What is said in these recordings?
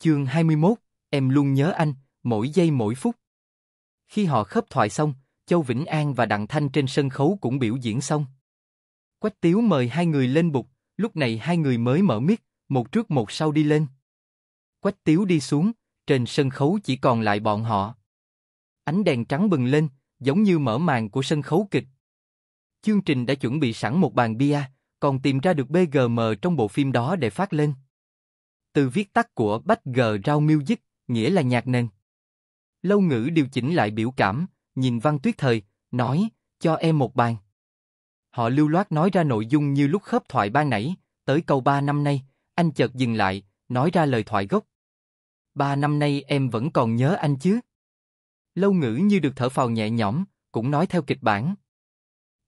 Chương 21, em luôn nhớ anh, mỗi giây mỗi phút. Khi họ khớp thoại xong, Châu Vĩnh An và Đặng Thanh trên sân khấu cũng biểu diễn xong. Quách Tiếu mời hai người lên bục, lúc này hai người mới mở miết một trước một sau đi lên. Quách Tiếu đi xuống, trên sân khấu chỉ còn lại bọn họ. Ánh đèn trắng bừng lên, giống như mở màn của sân khấu kịch. Chương trình đã chuẩn bị sẵn một bàn bia, còn tìm ra được BGM trong bộ phim đó để phát lên từ viết tắt của Bách G Rao Music, nghĩa là nhạc nền. Lâu ngữ điều chỉnh lại biểu cảm, nhìn văn tuyết thời, nói, cho em một bàn. Họ lưu loát nói ra nội dung như lúc khớp thoại ban nãy, tới câu ba năm nay, anh chợt dừng lại, nói ra lời thoại gốc. Ba năm nay em vẫn còn nhớ anh chứ? Lâu ngữ như được thở phào nhẹ nhõm, cũng nói theo kịch bản.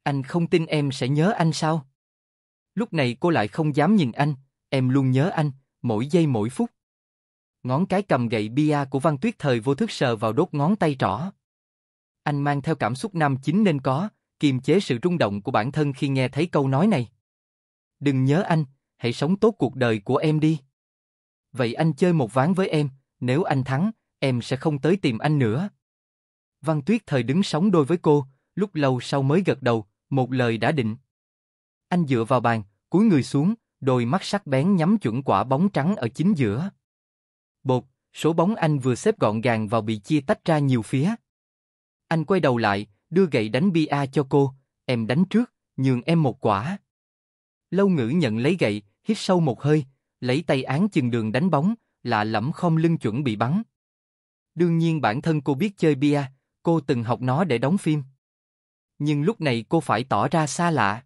Anh không tin em sẽ nhớ anh sao? Lúc này cô lại không dám nhìn anh, em luôn nhớ anh, mỗi giây mỗi phút. Ngón cái cầm gậy bia của Văn Tuyết thời vô thức sờ vào đốt ngón tay trỏ. Anh mang theo cảm xúc nam chính nên có, kiềm chế sự rung động của bản thân khi nghe thấy câu nói này. Đừng nhớ anh, hãy sống tốt cuộc đời của em đi. Vậy anh chơi một ván với em, nếu anh thắng, em sẽ không tới tìm anh nữa. Văn Tuyết thời đứng sóng đôi với cô, lúc lâu sau mới gật đầu, một lời đã định. Anh dựa vào bàn, cúi người xuống, đôi mắt sắc bén nhắm chuẩn quả bóng trắng ở chính giữa. Bột, số bóng anh vừa xếp gọn gàng vào bị chia tách ra nhiều phía. Anh quay đầu lại, đưa gậy đánh bia cho cô, em đánh trước, nhường em một quả. Lâu ngữ nhận lấy gậy, hít sâu một hơi, lấy tay án chừng đường đánh bóng, lạ lẫm không lưng chuẩn bị bắn. Đương nhiên bản thân cô biết chơi bia, cô từng học nó để đóng phim. Nhưng lúc này cô phải tỏ ra xa lạ.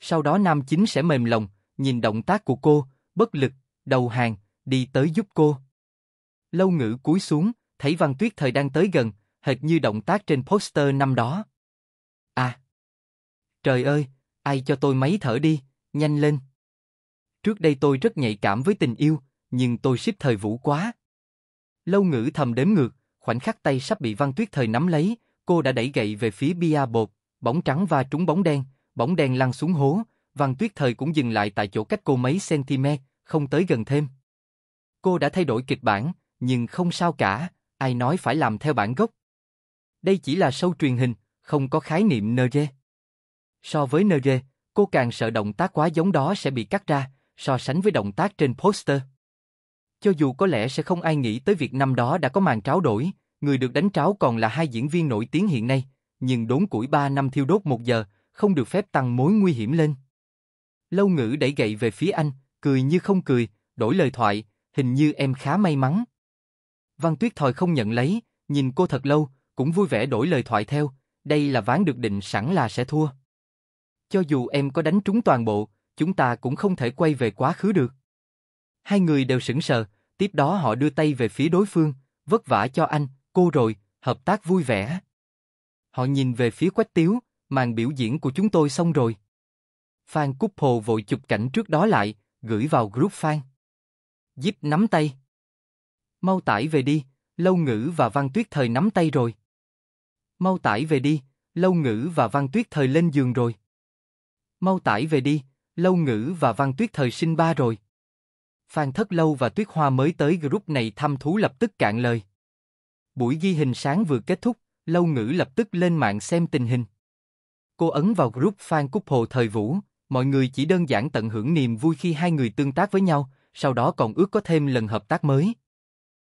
Sau đó nam chính sẽ mềm lòng, nhìn động tác của cô, bất lực, đầu hàng, đi tới giúp cô. Lâu ngữ cúi xuống, thấy Văn Tuyết thời đang tới gần, hệt như động tác trên poster năm đó. À! Trời ơi, ai cho tôi máy thở đi, nhanh lên. Trước đây tôi rất nhạy cảm với tình yêu, nhưng tôi ship thời vũ quá. Lâu ngữ thầm đếm ngược, khoảnh khắc tay sắp bị Văn Tuyết thời nắm lấy, cô đã đẩy gậy về phía bia bột, bóng trắng và trúng bóng đen, bóng đen lăn xuống hố, Văn Tuyết Thời cũng dừng lại tại chỗ cách cô mấy cm, không tới gần thêm. Cô đã thay đổi kịch bản, nhưng không sao cả, ai nói phải làm theo bản gốc. Đây chỉ là show truyền hình, không có khái niệm nơ NG. So với nơ NG, cô càng sợ động tác quá giống đó sẽ bị cắt ra, so sánh với động tác trên poster. Cho dù có lẽ sẽ không ai nghĩ tới việc năm đó đã có màn tráo đổi, người được đánh tráo còn là hai diễn viên nổi tiếng hiện nay, nhưng đốn củi ba năm thiêu đốt một giờ, không được phép tăng mối nguy hiểm lên. Lâu ngữ đẩy gậy về phía anh, cười như không cười, đổi lời thoại, hình như em khá may mắn. Văn Tuyết thòi không nhận lấy, nhìn cô thật lâu, cũng vui vẻ đổi lời thoại theo, đây là ván được định sẵn là sẽ thua. Cho dù em có đánh trúng toàn bộ, chúng ta cũng không thể quay về quá khứ được. Hai người đều sững sờ, tiếp đó họ đưa tay về phía đối phương, vất vả cho anh, cô rồi, hợp tác vui vẻ. Họ nhìn về phía Quách Tiếu, màn biểu diễn của chúng tôi xong rồi. Phan Cúc Hồ vội chụp cảnh trước đó lại, gửi vào group Phan. Díp nắm tay. Mau tải về đi, Lâu Ngữ và Văn Tuyết Thời nắm tay rồi. Mau tải về đi, Lâu Ngữ và Văn Tuyết Thời lên giường rồi. Mau tải về đi, Lâu Ngữ và Văn Tuyết Thời sinh ba rồi. Phan Thất Lâu và Tuyết Hoa mới tới group này thăm thú lập tức cạn lời. Buổi ghi hình sáng vừa kết thúc, Lâu Ngữ lập tức lên mạng xem tình hình. Cô ấn vào group Phan Cúc Hồ Thời Vũ, mọi người chỉ đơn giản tận hưởng niềm vui khi hai người tương tác với nhau, sau đó còn ước có thêm lần hợp tác mới.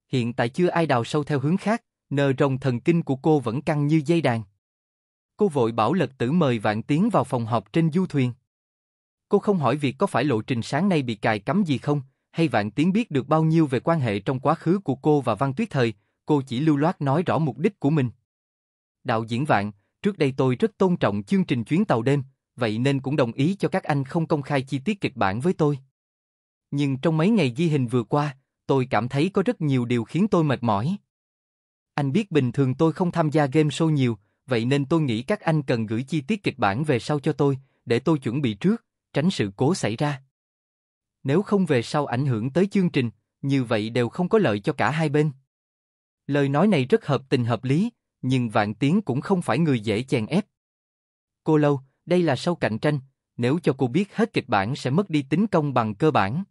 Hiện tại chưa ai đào sâu theo hướng khác, nờ rồng thần kinh của cô vẫn căng như dây đàn. Cô vội bảo lật tử mời Vạn Tiến vào phòng họp trên du thuyền. Cô không hỏi việc có phải lộ trình sáng nay bị cài cấm gì không, hay Vạn Tiến biết được bao nhiêu về quan hệ trong quá khứ của cô và Văn Tuyết Thời, cô chỉ lưu loát nói rõ mục đích của mình. Đạo diễn Vạn, trước đây tôi rất tôn trọng chương trình chuyến tàu đêm, vậy nên cũng đồng ý cho các anh không công khai chi tiết kịch bản với tôi. Nhưng trong mấy ngày ghi hình vừa qua, tôi cảm thấy có rất nhiều điều khiến tôi mệt mỏi. Anh biết bình thường tôi không tham gia game show nhiều, vậy nên tôi nghĩ các anh cần gửi chi tiết kịch bản về sau cho tôi, để tôi chuẩn bị trước, tránh sự cố xảy ra. Nếu không về sau ảnh hưởng tới chương trình, như vậy đều không có lợi cho cả hai bên. Lời nói này rất hợp tình hợp lý, nhưng Vạn Tiến cũng không phải người dễ chèn ép. Cô Lâu, đây là sau cạnh tranh, nếu cho cô biết hết kịch bản sẽ mất đi tính công bằng cơ bản.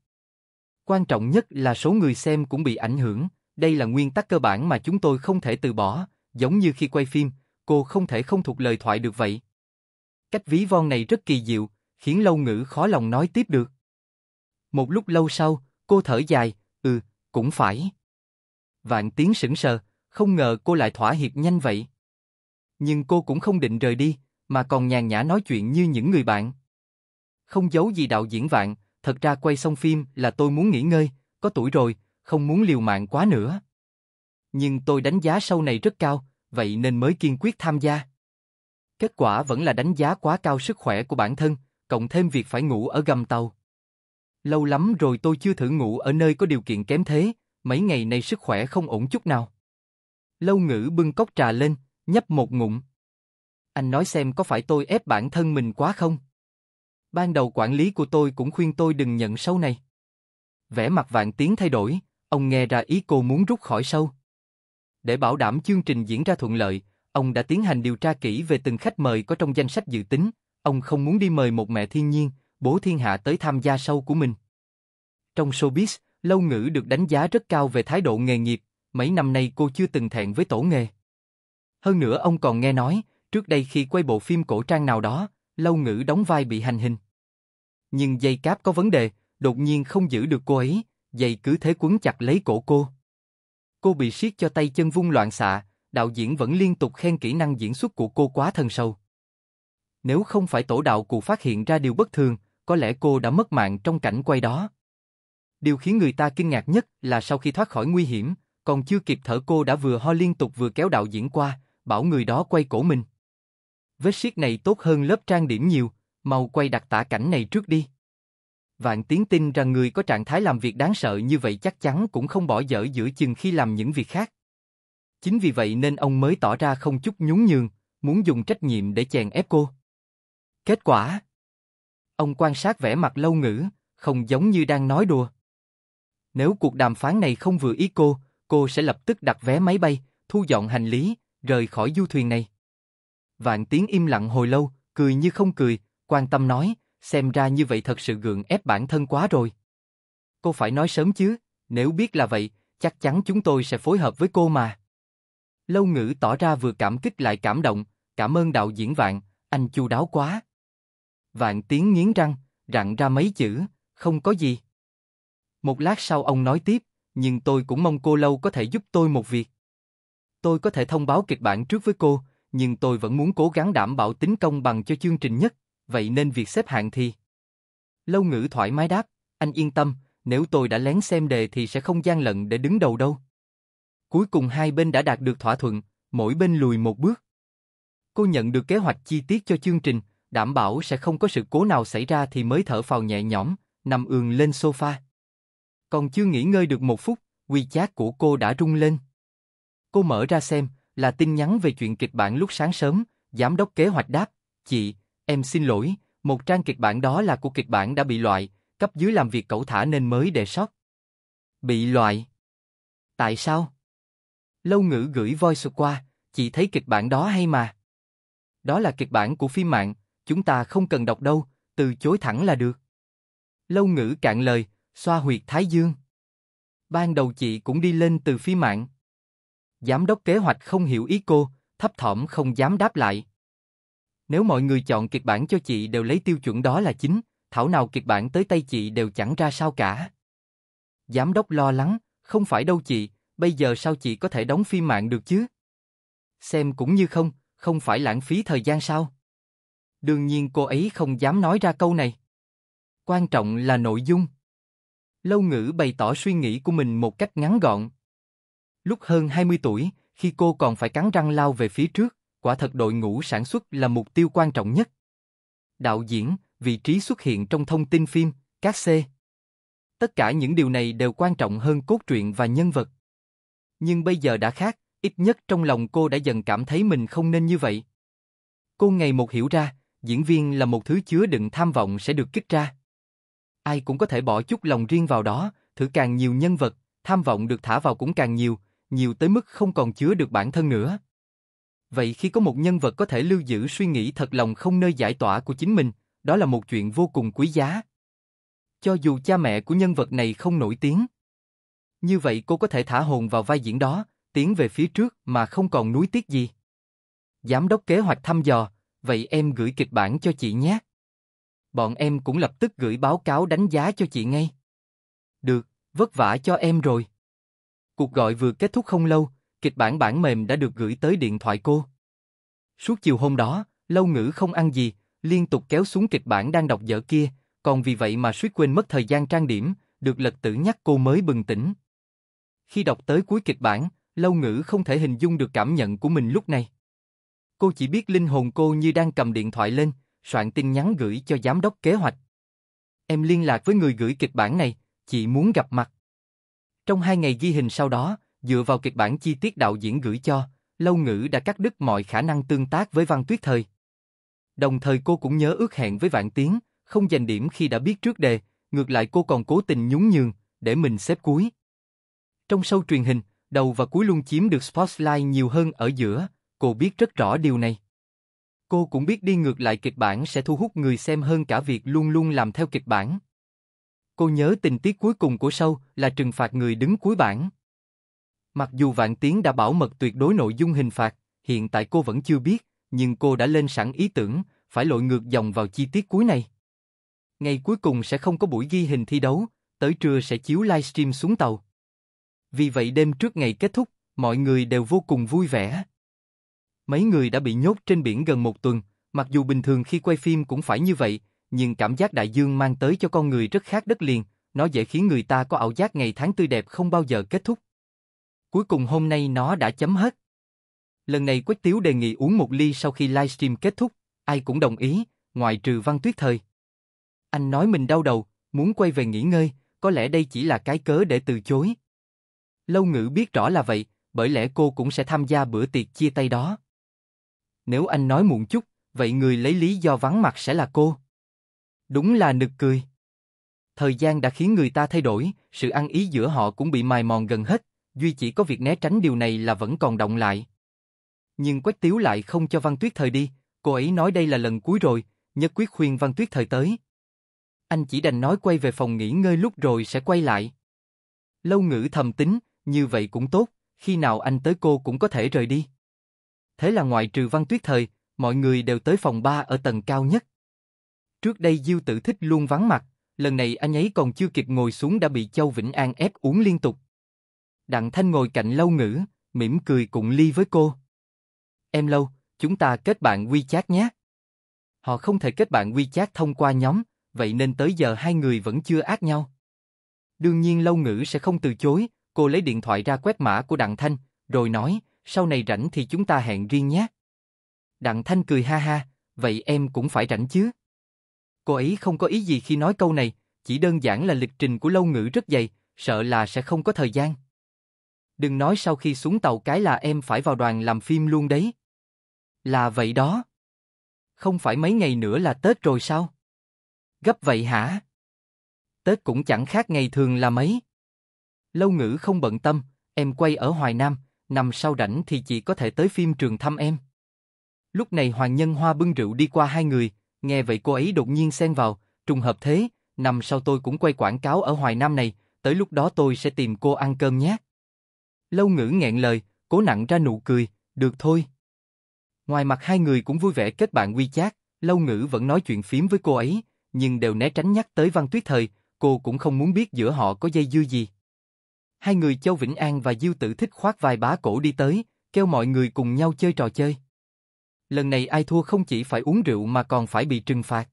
Quan trọng nhất là số người xem cũng bị ảnh hưởng, đây là nguyên tắc cơ bản mà chúng tôi không thể từ bỏ, giống như khi quay phim, cô không thể không thuộc lời thoại được vậy. Cách ví von này rất kỳ diệu, khiến lâu ngữ khó lòng nói tiếp được. Một lúc lâu sau, cô thở dài, ừ, cũng phải. Vạn tiếng sững sờ, không ngờ cô lại thỏa hiệp nhanh vậy. Nhưng cô cũng không định rời đi, mà còn nhàn nhã nói chuyện như những người bạn. Không giấu gì đạo diễn vạn, thật ra quay xong phim là tôi muốn nghỉ ngơi, có tuổi rồi, không muốn liều mạng quá nữa. Nhưng tôi đánh giá sau này rất cao, vậy nên mới kiên quyết tham gia. Kết quả vẫn là đánh giá quá cao sức khỏe của bản thân, cộng thêm việc phải ngủ ở gầm tàu. Lâu lắm rồi tôi chưa thử ngủ ở nơi có điều kiện kém thế, mấy ngày nay sức khỏe không ổn chút nào. Lâu ngữ bưng cốc trà lên, nhấp một ngụm. Anh nói xem có phải tôi ép bản thân mình quá không? Ban đầu quản lý của tôi cũng khuyên tôi đừng nhận sâu này. Vẻ mặt vạn tiếng thay đổi, ông nghe ra ý cô muốn rút khỏi sâu. Để bảo đảm chương trình diễn ra thuận lợi, ông đã tiến hành điều tra kỹ về từng khách mời có trong danh sách dự tính, ông không muốn đi mời một mẹ thiên nhiên, bố thiên hạ tới tham gia sâu của mình. Trong showbiz, Lâu Ngữ được đánh giá rất cao về thái độ nghề nghiệp, mấy năm nay cô chưa từng thẹn với tổ nghề. Hơn nữa ông còn nghe nói, Trước đây khi quay bộ phim cổ trang nào đó, Lâu Ngữ đóng vai bị hành hình. Nhưng dây cáp có vấn đề, đột nhiên không giữ được cô ấy, dây cứ thế quấn chặt lấy cổ cô. Cô bị siết cho tay chân vung loạn xạ, đạo diễn vẫn liên tục khen kỹ năng diễn xuất của cô quá thần sâu. Nếu không phải tổ đạo cụ phát hiện ra điều bất thường, có lẽ cô đã mất mạng trong cảnh quay đó. Điều khiến người ta kinh ngạc nhất là sau khi thoát khỏi nguy hiểm, còn chưa kịp thở cô đã vừa ho liên tục vừa kéo đạo diễn qua, bảo người đó quay cổ mình vết siết này tốt hơn lớp trang điểm nhiều, mau quay đặt tả cảnh này trước đi. Vạn tiến tin rằng người có trạng thái làm việc đáng sợ như vậy chắc chắn cũng không bỏ dở giữa chừng khi làm những việc khác. Chính vì vậy nên ông mới tỏ ra không chút nhún nhường, muốn dùng trách nhiệm để chèn ép cô. Kết quả? Ông quan sát vẻ mặt lâu ngữ, không giống như đang nói đùa. Nếu cuộc đàm phán này không vừa ý cô, cô sẽ lập tức đặt vé máy bay, thu dọn hành lý, rời khỏi du thuyền này. Vạn Tiến im lặng hồi lâu, cười như không cười, quan tâm nói, xem ra như vậy thật sự gượng ép bản thân quá rồi. Cô phải nói sớm chứ, nếu biết là vậy, chắc chắn chúng tôi sẽ phối hợp với cô mà. Lâu ngữ tỏ ra vừa cảm kích lại cảm động, cảm ơn đạo diễn Vạn, anh chu đáo quá. Vạn Tiến nghiến răng, rặn ra mấy chữ, không có gì. Một lát sau ông nói tiếp, nhưng tôi cũng mong cô lâu có thể giúp tôi một việc. Tôi có thể thông báo kịch bản trước với cô, nhưng tôi vẫn muốn cố gắng đảm bảo tính công bằng cho chương trình nhất, vậy nên việc xếp hạng thì... Lâu ngữ thoải mái đáp, anh yên tâm, nếu tôi đã lén xem đề thì sẽ không gian lận để đứng đầu đâu. Cuối cùng hai bên đã đạt được thỏa thuận, mỗi bên lùi một bước. Cô nhận được kế hoạch chi tiết cho chương trình, đảm bảo sẽ không có sự cố nào xảy ra thì mới thở phào nhẹ nhõm, nằm ường lên sofa. Còn chưa nghỉ ngơi được một phút, quy WeChat của cô đã rung lên. Cô mở ra xem, là tin nhắn về chuyện kịch bản lúc sáng sớm, giám đốc kế hoạch đáp, chị, em xin lỗi, một trang kịch bản đó là của kịch bản đã bị loại, cấp dưới làm việc cậu thả nên mới đề sót. Bị loại? Tại sao? Lâu ngữ gửi voice qua, chị thấy kịch bản đó hay mà. Đó là kịch bản của phim mạng, chúng ta không cần đọc đâu, từ chối thẳng là được. Lâu ngữ cạn lời, xoa huyệt thái dương. Ban đầu chị cũng đi lên từ phi mạng. Giám đốc kế hoạch không hiểu ý cô, thấp thỏm không dám đáp lại. Nếu mọi người chọn kịch bản cho chị đều lấy tiêu chuẩn đó là chính, thảo nào kịch bản tới tay chị đều chẳng ra sao cả. Giám đốc lo lắng, không phải đâu chị, bây giờ sao chị có thể đóng phim mạng được chứ? Xem cũng như không, không phải lãng phí thời gian sao? Đương nhiên cô ấy không dám nói ra câu này. Quan trọng là nội dung. Lâu ngữ bày tỏ suy nghĩ của mình một cách ngắn gọn, Lúc hơn 20 tuổi, khi cô còn phải cắn răng lao về phía trước, quả thật đội ngũ sản xuất là mục tiêu quan trọng nhất. Đạo diễn, vị trí xuất hiện trong thông tin phim, các C. Tất cả những điều này đều quan trọng hơn cốt truyện và nhân vật. Nhưng bây giờ đã khác, ít nhất trong lòng cô đã dần cảm thấy mình không nên như vậy. Cô ngày một hiểu ra, diễn viên là một thứ chứa đựng tham vọng sẽ được kích ra. Ai cũng có thể bỏ chút lòng riêng vào đó, thử càng nhiều nhân vật, tham vọng được thả vào cũng càng nhiều, nhiều tới mức không còn chứa được bản thân nữa. Vậy khi có một nhân vật có thể lưu giữ suy nghĩ thật lòng không nơi giải tỏa của chính mình, đó là một chuyện vô cùng quý giá. Cho dù cha mẹ của nhân vật này không nổi tiếng, như vậy cô có thể thả hồn vào vai diễn đó, tiến về phía trước mà không còn nuối tiếc gì. Giám đốc kế hoạch thăm dò, vậy em gửi kịch bản cho chị nhé. Bọn em cũng lập tức gửi báo cáo đánh giá cho chị ngay. Được, vất vả cho em rồi. Cuộc gọi vừa kết thúc không lâu, kịch bản bản mềm đã được gửi tới điện thoại cô. Suốt chiều hôm đó, lâu ngữ không ăn gì, liên tục kéo xuống kịch bản đang đọc dở kia, còn vì vậy mà suýt quên mất thời gian trang điểm, được lật tử nhắc cô mới bừng tỉnh. Khi đọc tới cuối kịch bản, lâu ngữ không thể hình dung được cảm nhận của mình lúc này. Cô chỉ biết linh hồn cô như đang cầm điện thoại lên, soạn tin nhắn gửi cho giám đốc kế hoạch. Em liên lạc với người gửi kịch bản này, chị muốn gặp mặt. Trong hai ngày ghi hình sau đó, dựa vào kịch bản chi tiết đạo diễn gửi cho, Lâu Ngữ đã cắt đứt mọi khả năng tương tác với Văn Tuyết Thời. Đồng thời cô cũng nhớ ước hẹn với Vạn Tiến, không giành điểm khi đã biết trước đề, ngược lại cô còn cố tình nhún nhường, để mình xếp cuối. Trong sâu truyền hình, đầu và cuối luôn chiếm được spotlight nhiều hơn ở giữa, cô biết rất rõ điều này. Cô cũng biết đi ngược lại kịch bản sẽ thu hút người xem hơn cả việc luôn luôn làm theo kịch bản. Cô nhớ tình tiết cuối cùng của sâu là trừng phạt người đứng cuối bảng. Mặc dù Vạn Tiến đã bảo mật tuyệt đối nội dung hình phạt, hiện tại cô vẫn chưa biết, nhưng cô đã lên sẵn ý tưởng, phải lội ngược dòng vào chi tiết cuối này. Ngày cuối cùng sẽ không có buổi ghi hình thi đấu, tới trưa sẽ chiếu livestream xuống tàu. Vì vậy đêm trước ngày kết thúc, mọi người đều vô cùng vui vẻ. Mấy người đã bị nhốt trên biển gần một tuần, mặc dù bình thường khi quay phim cũng phải như vậy, nhưng cảm giác đại dương mang tới cho con người rất khác đất liền, nó dễ khiến người ta có ảo giác ngày tháng tươi đẹp không bao giờ kết thúc. Cuối cùng hôm nay nó đã chấm hết. Lần này Quách Tiếu đề nghị uống một ly sau khi livestream kết thúc, ai cũng đồng ý, ngoại trừ văn tuyết thời. Anh nói mình đau đầu, muốn quay về nghỉ ngơi, có lẽ đây chỉ là cái cớ để từ chối. Lâu ngữ biết rõ là vậy, bởi lẽ cô cũng sẽ tham gia bữa tiệc chia tay đó. Nếu anh nói muộn chút, vậy người lấy lý do vắng mặt sẽ là cô. Đúng là nực cười. Thời gian đã khiến người ta thay đổi, sự ăn ý giữa họ cũng bị mài mòn gần hết, duy chỉ có việc né tránh điều này là vẫn còn động lại. Nhưng Quách Tiếu lại không cho Văn Tuyết Thời đi, cô ấy nói đây là lần cuối rồi, nhất quyết khuyên Văn Tuyết Thời tới. Anh chỉ đành nói quay về phòng nghỉ ngơi lúc rồi sẽ quay lại. Lâu ngữ thầm tính, như vậy cũng tốt, khi nào anh tới cô cũng có thể rời đi. Thế là ngoại trừ Văn Tuyết Thời, mọi người đều tới phòng ba ở tầng cao nhất. Trước đây Diêu Tử thích luôn vắng mặt, lần này anh ấy còn chưa kịp ngồi xuống đã bị Châu Vĩnh An ép uống liên tục. Đặng Thanh ngồi cạnh Lâu Ngữ, mỉm cười cùng ly với cô. Em Lâu, chúng ta kết bạn WeChat nhé. Họ không thể kết bạn WeChat thông qua nhóm, vậy nên tới giờ hai người vẫn chưa ác nhau. Đương nhiên Lâu Ngữ sẽ không từ chối, cô lấy điện thoại ra quét mã của Đặng Thanh, rồi nói, sau này rảnh thì chúng ta hẹn riêng nhé. Đặng Thanh cười ha ha, vậy em cũng phải rảnh chứ. Cô ấy không có ý gì khi nói câu này, chỉ đơn giản là lịch trình của lâu ngữ rất dày, sợ là sẽ không có thời gian. Đừng nói sau khi xuống tàu cái là em phải vào đoàn làm phim luôn đấy. Là vậy đó. Không phải mấy ngày nữa là Tết rồi sao? Gấp vậy hả? Tết cũng chẳng khác ngày thường là mấy. Lâu ngữ không bận tâm, em quay ở Hoài Nam, nằm sau rảnh thì chị có thể tới phim trường thăm em. Lúc này Hoàng Nhân Hoa bưng rượu đi qua hai người, Nghe vậy cô ấy đột nhiên xen vào, trùng hợp thế, năm sau tôi cũng quay quảng cáo ở Hoài Nam này, tới lúc đó tôi sẽ tìm cô ăn cơm nhé. Lâu ngữ nghẹn lời, cố nặng ra nụ cười, được thôi. Ngoài mặt hai người cũng vui vẻ kết bạn quy WeChat, Lâu ngữ vẫn nói chuyện phím với cô ấy, nhưng đều né tránh nhắc tới Văn Tuyết Thời, cô cũng không muốn biết giữa họ có dây dưa gì. Hai người Châu Vĩnh An và Diêu Tử thích khoác vai bá cổ đi tới, kêu mọi người cùng nhau chơi trò chơi lần này ai thua không chỉ phải uống rượu mà còn phải bị trừng phạt.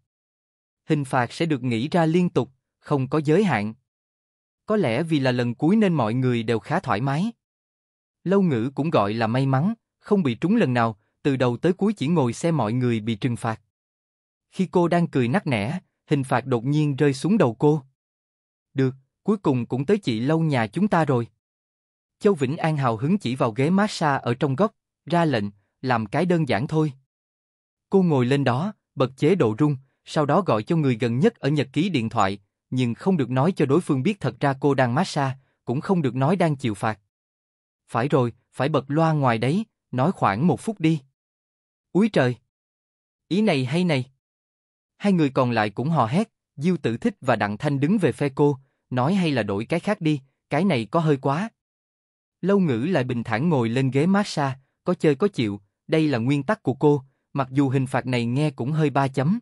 Hình phạt sẽ được nghĩ ra liên tục, không có giới hạn. Có lẽ vì là lần cuối nên mọi người đều khá thoải mái. Lâu ngữ cũng gọi là may mắn, không bị trúng lần nào, từ đầu tới cuối chỉ ngồi xem mọi người bị trừng phạt. Khi cô đang cười nắc nẻ, hình phạt đột nhiên rơi xuống đầu cô. Được, cuối cùng cũng tới chị lâu nhà chúng ta rồi. Châu Vĩnh An hào hứng chỉ vào ghế massage ở trong góc, ra lệnh, làm cái đơn giản thôi. Cô ngồi lên đó, bật chế độ rung, sau đó gọi cho người gần nhất ở nhật ký điện thoại, nhưng không được nói cho đối phương biết thật ra cô đang massage, cũng không được nói đang chịu phạt. Phải rồi, phải bật loa ngoài đấy, nói khoảng một phút đi. Úi trời! Ý này hay này! Hai người còn lại cũng hò hét, Diêu Tử Thích và Đặng Thanh đứng về phe cô, nói hay là đổi cái khác đi, cái này có hơi quá. Lâu ngữ lại bình thản ngồi lên ghế massage, có chơi có chịu, đây là nguyên tắc của cô, mặc dù hình phạt này nghe cũng hơi ba chấm.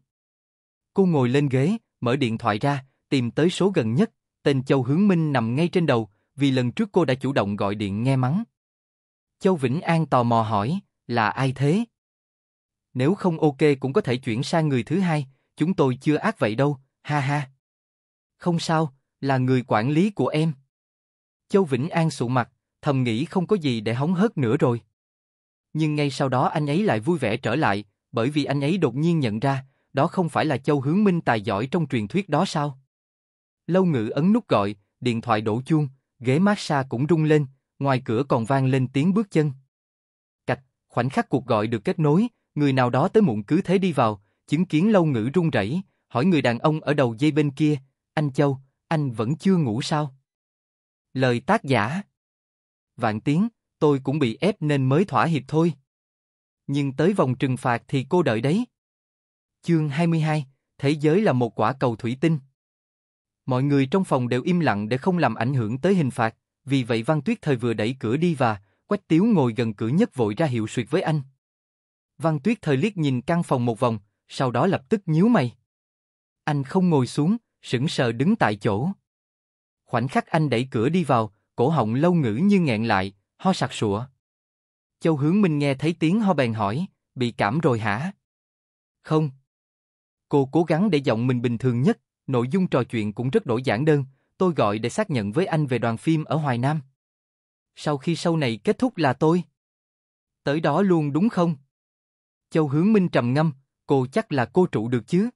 Cô ngồi lên ghế, mở điện thoại ra, tìm tới số gần nhất, tên Châu Hướng Minh nằm ngay trên đầu, vì lần trước cô đã chủ động gọi điện nghe mắng. Châu Vĩnh An tò mò hỏi, là ai thế? Nếu không ok cũng có thể chuyển sang người thứ hai, chúng tôi chưa ác vậy đâu, ha ha. Không sao, là người quản lý của em. Châu Vĩnh An sụ mặt, thầm nghĩ không có gì để hóng hớt nữa rồi nhưng ngay sau đó anh ấy lại vui vẻ trở lại, bởi vì anh ấy đột nhiên nhận ra, đó không phải là Châu Hướng Minh tài giỏi trong truyền thuyết đó sao? Lâu ngự ấn nút gọi, điện thoại đổ chuông, ghế massage cũng rung lên, ngoài cửa còn vang lên tiếng bước chân. Cạch, khoảnh khắc cuộc gọi được kết nối, người nào đó tới muộn cứ thế đi vào, chứng kiến lâu ngữ rung rẩy, hỏi người đàn ông ở đầu dây bên kia, anh Châu, anh vẫn chưa ngủ sao? Lời tác giả Vạn tiếng, tôi cũng bị ép nên mới thỏa hiệp thôi. Nhưng tới vòng trừng phạt thì cô đợi đấy. Chương 22, Thế giới là một quả cầu thủy tinh. Mọi người trong phòng đều im lặng để không làm ảnh hưởng tới hình phạt, vì vậy Văn Tuyết Thời vừa đẩy cửa đi và, Quách Tiếu ngồi gần cửa nhất vội ra hiệu suyệt với anh. Văn Tuyết Thời liếc nhìn căn phòng một vòng, sau đó lập tức nhíu mày. Anh không ngồi xuống, sững sờ đứng tại chỗ. Khoảnh khắc anh đẩy cửa đi vào, cổ họng lâu ngữ như nghẹn lại, ho sặc sụa. Châu Hướng Minh nghe thấy tiếng ho bèn hỏi, bị cảm rồi hả? Không. Cô cố gắng để giọng mình bình thường nhất, nội dung trò chuyện cũng rất đổi giản đơn, tôi gọi để xác nhận với anh về đoàn phim ở Hoài Nam. Sau khi show này kết thúc là tôi. Tới đó luôn đúng không? Châu Hướng Minh trầm ngâm, cô chắc là cô trụ được chứ?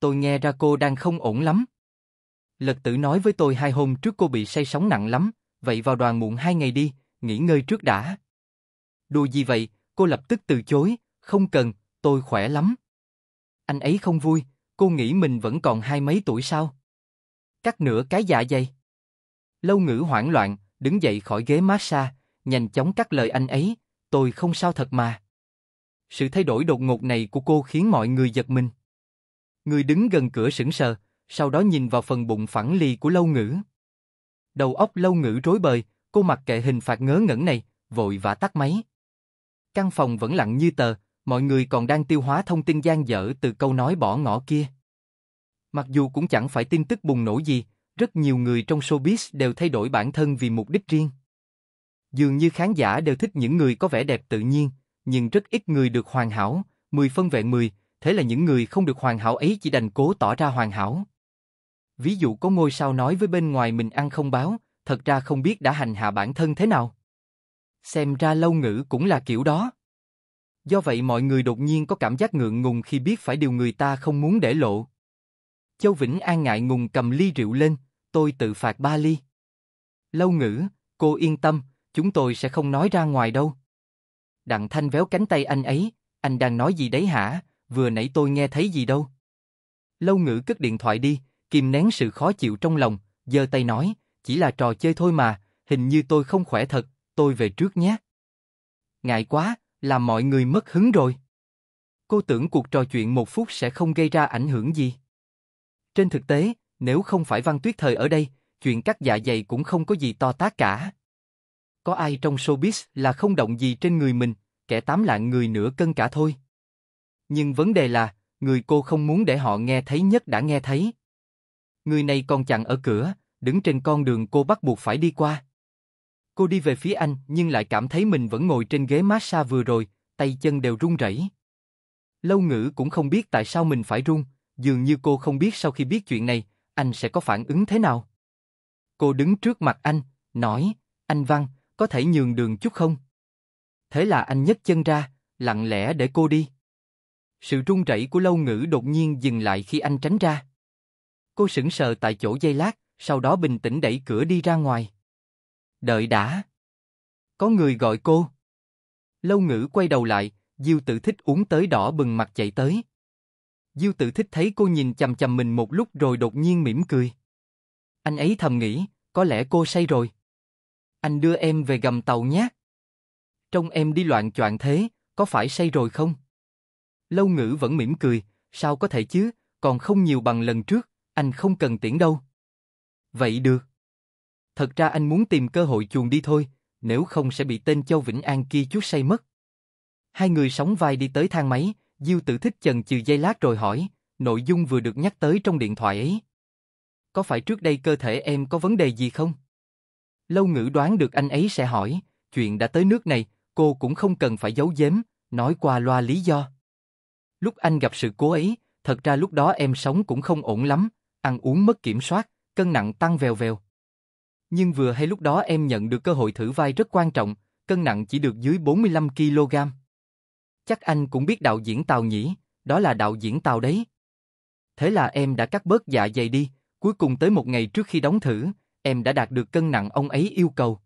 Tôi nghe ra cô đang không ổn lắm. Lật tử nói với tôi hai hôm trước cô bị say sóng nặng lắm, vậy vào đoàn muộn hai ngày đi, nghỉ ngơi trước đã. Đùa gì vậy, cô lập tức từ chối, không cần, tôi khỏe lắm. Anh ấy không vui, cô nghĩ mình vẫn còn hai mấy tuổi sao? Cắt nửa cái dạ dày. Lâu ngữ hoảng loạn, đứng dậy khỏi ghế massage, nhanh chóng cắt lời anh ấy, tôi không sao thật mà. Sự thay đổi đột ngột này của cô khiến mọi người giật mình. Người đứng gần cửa sững sờ, sau đó nhìn vào phần bụng phẳng lì của lâu ngữ. Đầu óc lâu ngữ rối bời, cô mặc kệ hình phạt ngớ ngẩn này, vội vã tắt máy. Căn phòng vẫn lặng như tờ, mọi người còn đang tiêu hóa thông tin gian dở từ câu nói bỏ ngỏ kia. Mặc dù cũng chẳng phải tin tức bùng nổ gì, rất nhiều người trong showbiz đều thay đổi bản thân vì mục đích riêng. Dường như khán giả đều thích những người có vẻ đẹp tự nhiên, nhưng rất ít người được hoàn hảo, 10 phân vẹn 10, thế là những người không được hoàn hảo ấy chỉ đành cố tỏ ra hoàn hảo. Ví dụ có ngôi sao nói với bên ngoài mình ăn không báo, thật ra không biết đã hành hạ bản thân thế nào. Xem ra lâu ngữ cũng là kiểu đó. Do vậy mọi người đột nhiên có cảm giác ngượng ngùng khi biết phải điều người ta không muốn để lộ. Châu Vĩnh An ngại ngùng cầm ly rượu lên, tôi tự phạt ba ly. Lâu ngữ, cô yên tâm, chúng tôi sẽ không nói ra ngoài đâu. Đặng Thanh véo cánh tay anh ấy, anh đang nói gì đấy hả, vừa nãy tôi nghe thấy gì đâu. Lâu ngữ cất điện thoại đi, kìm nén sự khó chịu trong lòng, giơ tay nói, chỉ là trò chơi thôi mà, hình như tôi không khỏe thật, tôi về trước nhé. Ngại quá, làm mọi người mất hứng rồi. Cô tưởng cuộc trò chuyện một phút sẽ không gây ra ảnh hưởng gì. Trên thực tế, nếu không phải Văn Tuyết Thời ở đây, chuyện cắt dạ dày cũng không có gì to tác cả. Có ai trong showbiz là không động gì trên người mình, kẻ tám lạng người nửa cân cả thôi. Nhưng vấn đề là, người cô không muốn để họ nghe thấy nhất đã nghe thấy. Người này còn chặn ở cửa, đứng trên con đường cô bắt buộc phải đi qua. Cô đi về phía anh nhưng lại cảm thấy mình vẫn ngồi trên ghế massage vừa rồi, tay chân đều run rẩy. Lâu ngữ cũng không biết tại sao mình phải run, dường như cô không biết sau khi biết chuyện này, anh sẽ có phản ứng thế nào. Cô đứng trước mặt anh, nói, anh Văn, có thể nhường đường chút không? Thế là anh nhấc chân ra, lặng lẽ để cô đi. Sự run rẩy của lâu ngữ đột nhiên dừng lại khi anh tránh ra. Cô sững sờ tại chỗ giây lát, sau đó bình tĩnh đẩy cửa đi ra ngoài. Đợi đã. Có người gọi cô. Lâu ngữ quay đầu lại, Diêu tự thích uống tới đỏ bừng mặt chạy tới. Diêu tự thích thấy cô nhìn chầm chầm mình một lúc rồi đột nhiên mỉm cười. Anh ấy thầm nghĩ, có lẽ cô say rồi. Anh đưa em về gầm tàu nhé. Trông em đi loạn choạng thế, có phải say rồi không? Lâu ngữ vẫn mỉm cười, sao có thể chứ, còn không nhiều bằng lần trước, anh không cần tiễn đâu. Vậy được. Thật ra anh muốn tìm cơ hội chuồn đi thôi, nếu không sẽ bị tên Châu Vĩnh An kia chút say mất. Hai người sóng vai đi tới thang máy, Diêu Tử Thích chần chừ dây lát rồi hỏi, nội dung vừa được nhắc tới trong điện thoại ấy. Có phải trước đây cơ thể em có vấn đề gì không? Lâu ngữ đoán được anh ấy sẽ hỏi, chuyện đã tới nước này, cô cũng không cần phải giấu giếm, nói qua loa lý do. Lúc anh gặp sự cố ấy, thật ra lúc đó em sống cũng không ổn lắm, ăn uống mất kiểm soát, cân nặng tăng vèo vèo. Nhưng vừa hay lúc đó em nhận được cơ hội thử vai rất quan trọng, cân nặng chỉ được dưới 45kg. Chắc anh cũng biết đạo diễn Tàu nhỉ, đó là đạo diễn Tàu đấy. Thế là em đã cắt bớt dạ dày đi, cuối cùng tới một ngày trước khi đóng thử, em đã đạt được cân nặng ông ấy yêu cầu.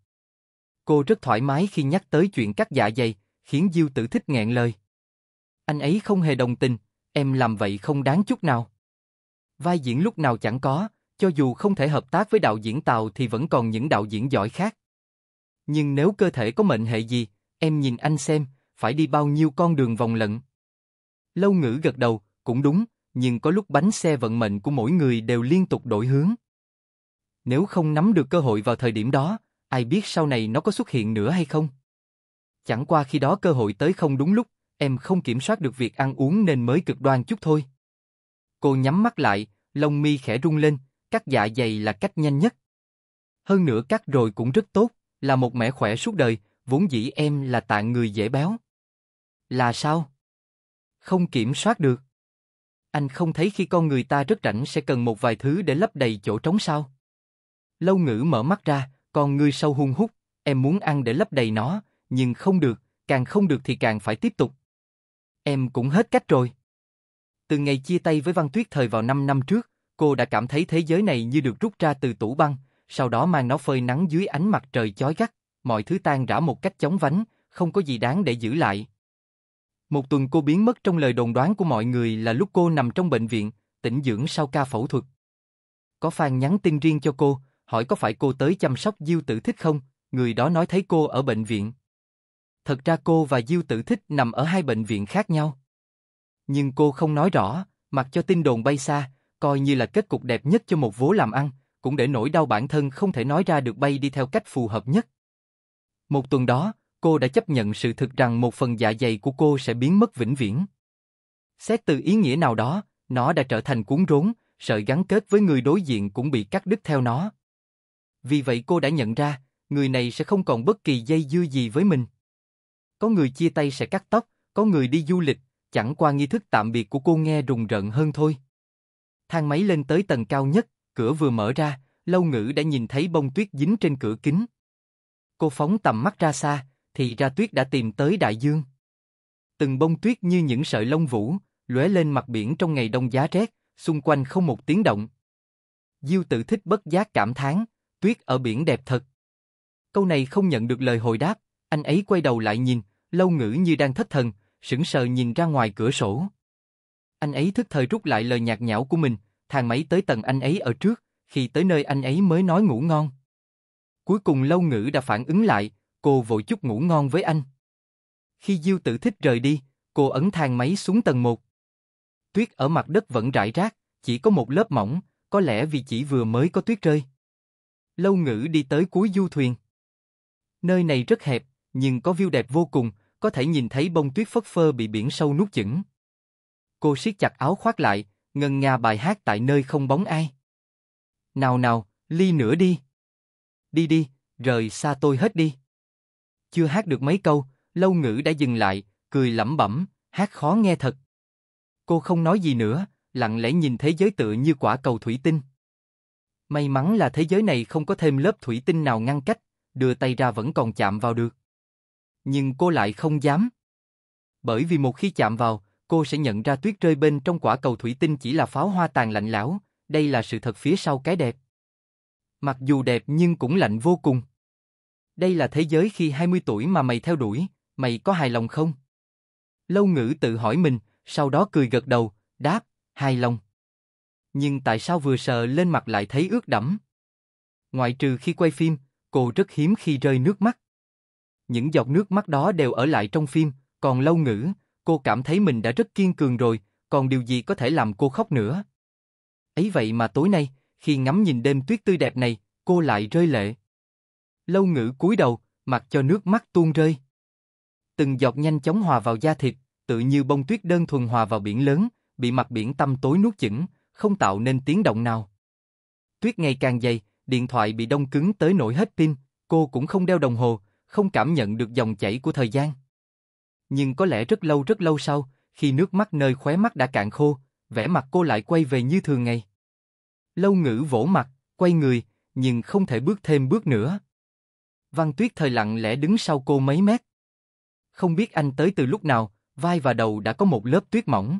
Cô rất thoải mái khi nhắc tới chuyện cắt dạ dày, khiến Diêu tử thích nghẹn lời. Anh ấy không hề đồng tình, em làm vậy không đáng chút nào. Vai diễn lúc nào chẳng có, cho dù không thể hợp tác với đạo diễn Tàu thì vẫn còn những đạo diễn giỏi khác. Nhưng nếu cơ thể có mệnh hệ gì, em nhìn anh xem, phải đi bao nhiêu con đường vòng lận. Lâu ngữ gật đầu, cũng đúng, nhưng có lúc bánh xe vận mệnh của mỗi người đều liên tục đổi hướng. Nếu không nắm được cơ hội vào thời điểm đó, ai biết sau này nó có xuất hiện nữa hay không. Chẳng qua khi đó cơ hội tới không đúng lúc, em không kiểm soát được việc ăn uống nên mới cực đoan chút thôi. Cô nhắm mắt lại, lông mi khẽ rung lên, cắt dạ dày là cách nhanh nhất. Hơn nữa cắt rồi cũng rất tốt, là một mẹ khỏe suốt đời, vốn dĩ em là tạng người dễ béo. Là sao? Không kiểm soát được. Anh không thấy khi con người ta rất rảnh sẽ cần một vài thứ để lấp đầy chỗ trống sao? Lâu ngữ mở mắt ra, con ngươi sâu hung hút, em muốn ăn để lấp đầy nó, nhưng không được, càng không được thì càng phải tiếp tục. Em cũng hết cách rồi. Từ ngày chia tay với Văn Tuyết thời vào 5 năm trước, Cô đã cảm thấy thế giới này như được rút ra từ tủ băng, sau đó mang nó phơi nắng dưới ánh mặt trời chói gắt, mọi thứ tan rã một cách chóng vánh, không có gì đáng để giữ lại. Một tuần cô biến mất trong lời đồn đoán của mọi người là lúc cô nằm trong bệnh viện, tỉnh dưỡng sau ca phẫu thuật. Có fan nhắn tin riêng cho cô, hỏi có phải cô tới chăm sóc Diêu Tử Thích không, người đó nói thấy cô ở bệnh viện. Thật ra cô và Diêu Tử Thích nằm ở hai bệnh viện khác nhau. Nhưng cô không nói rõ, mặc cho tin đồn bay xa, coi như là kết cục đẹp nhất cho một vố làm ăn, cũng để nỗi đau bản thân không thể nói ra được bay đi theo cách phù hợp nhất. Một tuần đó, cô đã chấp nhận sự thực rằng một phần dạ dày của cô sẽ biến mất vĩnh viễn. Xét từ ý nghĩa nào đó, nó đã trở thành cuốn rốn, sợi gắn kết với người đối diện cũng bị cắt đứt theo nó. Vì vậy cô đã nhận ra, người này sẽ không còn bất kỳ dây dưa gì với mình. Có người chia tay sẽ cắt tóc, có người đi du lịch, chẳng qua nghi thức tạm biệt của cô nghe rùng rợn hơn thôi thang máy lên tới tầng cao nhất, cửa vừa mở ra, lâu ngữ đã nhìn thấy bông tuyết dính trên cửa kính. Cô phóng tầm mắt ra xa, thì ra tuyết đã tìm tới đại dương. Từng bông tuyết như những sợi lông vũ, lóe lên mặt biển trong ngày đông giá rét, xung quanh không một tiếng động. Diêu tự thích bất giác cảm thán, tuyết ở biển đẹp thật. Câu này không nhận được lời hồi đáp, anh ấy quay đầu lại nhìn, lâu ngữ như đang thất thần, sững sờ nhìn ra ngoài cửa sổ. Anh ấy thức thời rút lại lời nhạt nhẽo của mình, thang máy tới tầng anh ấy ở trước, khi tới nơi anh ấy mới nói ngủ ngon. Cuối cùng lâu ngữ đã phản ứng lại, cô vội chúc ngủ ngon với anh. Khi Diêu tử thích rời đi, cô ấn thang máy xuống tầng 1. Tuyết ở mặt đất vẫn rải rác, chỉ có một lớp mỏng, có lẽ vì chỉ vừa mới có tuyết rơi. Lâu ngữ đi tới cuối du thuyền. Nơi này rất hẹp, nhưng có view đẹp vô cùng, có thể nhìn thấy bông tuyết phất phơ bị biển sâu nuốt chửng. Cô siết chặt áo khoác lại, ngân nga bài hát tại nơi không bóng ai. Nào nào, ly nữa đi. Đi đi, rời xa tôi hết đi. Chưa hát được mấy câu, lâu ngữ đã dừng lại, cười lẩm bẩm, hát khó nghe thật. Cô không nói gì nữa, lặng lẽ nhìn thế giới tựa như quả cầu thủy tinh. May mắn là thế giới này không có thêm lớp thủy tinh nào ngăn cách, đưa tay ra vẫn còn chạm vào được. Nhưng cô lại không dám. Bởi vì một khi chạm vào, cô sẽ nhận ra tuyết rơi bên trong quả cầu thủy tinh chỉ là pháo hoa tàn lạnh lão, đây là sự thật phía sau cái đẹp. Mặc dù đẹp nhưng cũng lạnh vô cùng. Đây là thế giới khi 20 tuổi mà mày theo đuổi, mày có hài lòng không? Lâu ngữ tự hỏi mình, sau đó cười gật đầu, đáp, hài lòng. Nhưng tại sao vừa sờ lên mặt lại thấy ướt đẫm? Ngoại trừ khi quay phim, cô rất hiếm khi rơi nước mắt. Những giọt nước mắt đó đều ở lại trong phim, còn lâu ngữ, Cô cảm thấy mình đã rất kiên cường rồi, còn điều gì có thể làm cô khóc nữa. Ấy vậy mà tối nay, khi ngắm nhìn đêm tuyết tươi đẹp này, cô lại rơi lệ. Lâu ngữ cúi đầu, mặc cho nước mắt tuôn rơi. Từng giọt nhanh chóng hòa vào da thịt, tự như bông tuyết đơn thuần hòa vào biển lớn, bị mặt biển tăm tối nuốt chửng, không tạo nên tiếng động nào. Tuyết ngày càng dày, điện thoại bị đông cứng tới nổi hết pin, cô cũng không đeo đồng hồ, không cảm nhận được dòng chảy của thời gian nhưng có lẽ rất lâu rất lâu sau, khi nước mắt nơi khóe mắt đã cạn khô, vẻ mặt cô lại quay về như thường ngày. Lâu ngữ vỗ mặt, quay người, nhưng không thể bước thêm bước nữa. Văn Tuyết thời lặng lẽ đứng sau cô mấy mét. Không biết anh tới từ lúc nào, vai và đầu đã có một lớp tuyết mỏng.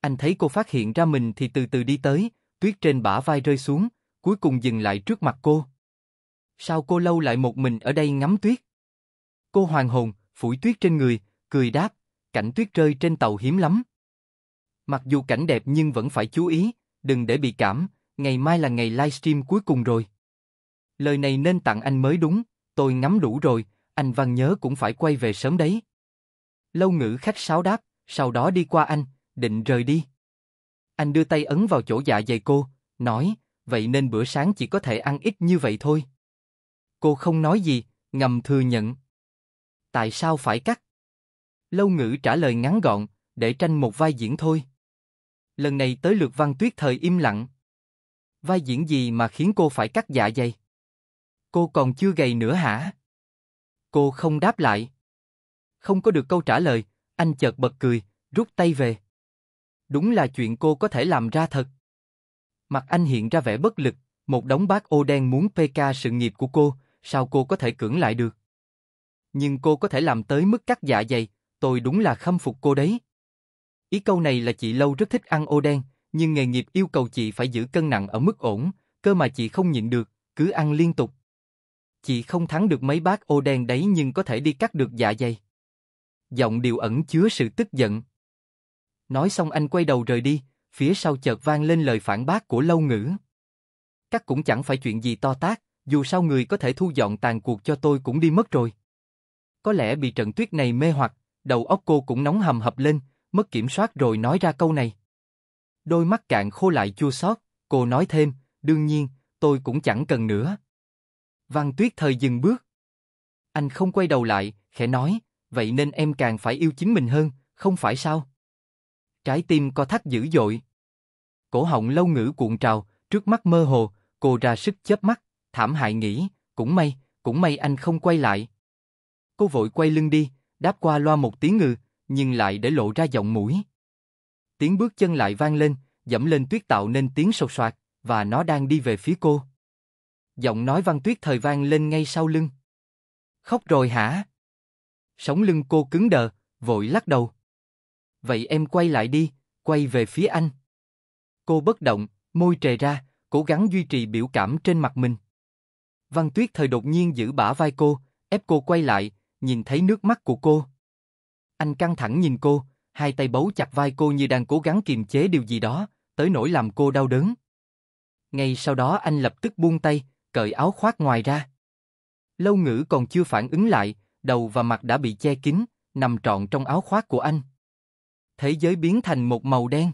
Anh thấy cô phát hiện ra mình thì từ từ đi tới, tuyết trên bả vai rơi xuống, cuối cùng dừng lại trước mặt cô. Sao cô lâu lại một mình ở đây ngắm tuyết? Cô hoàng hồn, phủi tuyết trên người, cười đáp, cảnh tuyết rơi trên tàu hiếm lắm. Mặc dù cảnh đẹp nhưng vẫn phải chú ý, đừng để bị cảm, ngày mai là ngày livestream cuối cùng rồi. Lời này nên tặng anh mới đúng, tôi ngắm đủ rồi, anh Văn nhớ cũng phải quay về sớm đấy. Lâu ngữ khách sáo đáp, sau đó đi qua anh, định rời đi. Anh đưa tay ấn vào chỗ dạ dày cô, nói, vậy nên bữa sáng chỉ có thể ăn ít như vậy thôi. Cô không nói gì, ngầm thừa nhận. Tại sao phải cắt? Lâu ngữ trả lời ngắn gọn, để tranh một vai diễn thôi. Lần này tới lượt văn tuyết thời im lặng. Vai diễn gì mà khiến cô phải cắt dạ dày? Cô còn chưa gầy nữa hả? Cô không đáp lại. Không có được câu trả lời, anh chợt bật cười, rút tay về. Đúng là chuyện cô có thể làm ra thật. Mặt anh hiện ra vẻ bất lực, một đống bác ô đen muốn PK sự nghiệp của cô, sao cô có thể cưỡng lại được? Nhưng cô có thể làm tới mức cắt dạ dày, tôi đúng là khâm phục cô đấy. Ý câu này là chị lâu rất thích ăn ô đen, nhưng nghề nghiệp yêu cầu chị phải giữ cân nặng ở mức ổn, cơ mà chị không nhịn được, cứ ăn liên tục. Chị không thắng được mấy bát ô đen đấy nhưng có thể đi cắt được dạ dày. Giọng điều ẩn chứa sự tức giận. Nói xong anh quay đầu rời đi, phía sau chợt vang lên lời phản bác của lâu ngữ. Cắt cũng chẳng phải chuyện gì to tác, dù sao người có thể thu dọn tàn cuộc cho tôi cũng đi mất rồi. Có lẽ bị trận tuyết này mê hoặc, Đầu óc cô cũng nóng hầm hập lên, mất kiểm soát rồi nói ra câu này. Đôi mắt cạn khô lại chua xót, cô nói thêm, đương nhiên, tôi cũng chẳng cần nữa. Văn Tuyết thời dừng bước. Anh không quay đầu lại, khẽ nói, vậy nên em càng phải yêu chính mình hơn, không phải sao? Trái tim co thắt dữ dội. Cổ họng lâu ngữ cuộn trào, trước mắt mơ hồ, cô ra sức chớp mắt, thảm hại nghĩ, cũng may, cũng may anh không quay lại. Cô vội quay lưng đi, đáp qua loa một tiếng ngừ, nhưng lại để lộ ra giọng mũi. Tiếng bước chân lại vang lên, dẫm lên tuyết tạo nên tiếng sột soạt, và nó đang đi về phía cô. Giọng nói văn tuyết thời vang lên ngay sau lưng. Khóc rồi hả? Sống lưng cô cứng đờ, vội lắc đầu. Vậy em quay lại đi, quay về phía anh. Cô bất động, môi trề ra, cố gắng duy trì biểu cảm trên mặt mình. Văn tuyết thời đột nhiên giữ bả vai cô, ép cô quay lại, nhìn thấy nước mắt của cô. Anh căng thẳng nhìn cô, hai tay bấu chặt vai cô như đang cố gắng kiềm chế điều gì đó, tới nỗi làm cô đau đớn. Ngay sau đó anh lập tức buông tay, cởi áo khoác ngoài ra. Lâu ngữ còn chưa phản ứng lại, đầu và mặt đã bị che kín, nằm trọn trong áo khoác của anh. Thế giới biến thành một màu đen.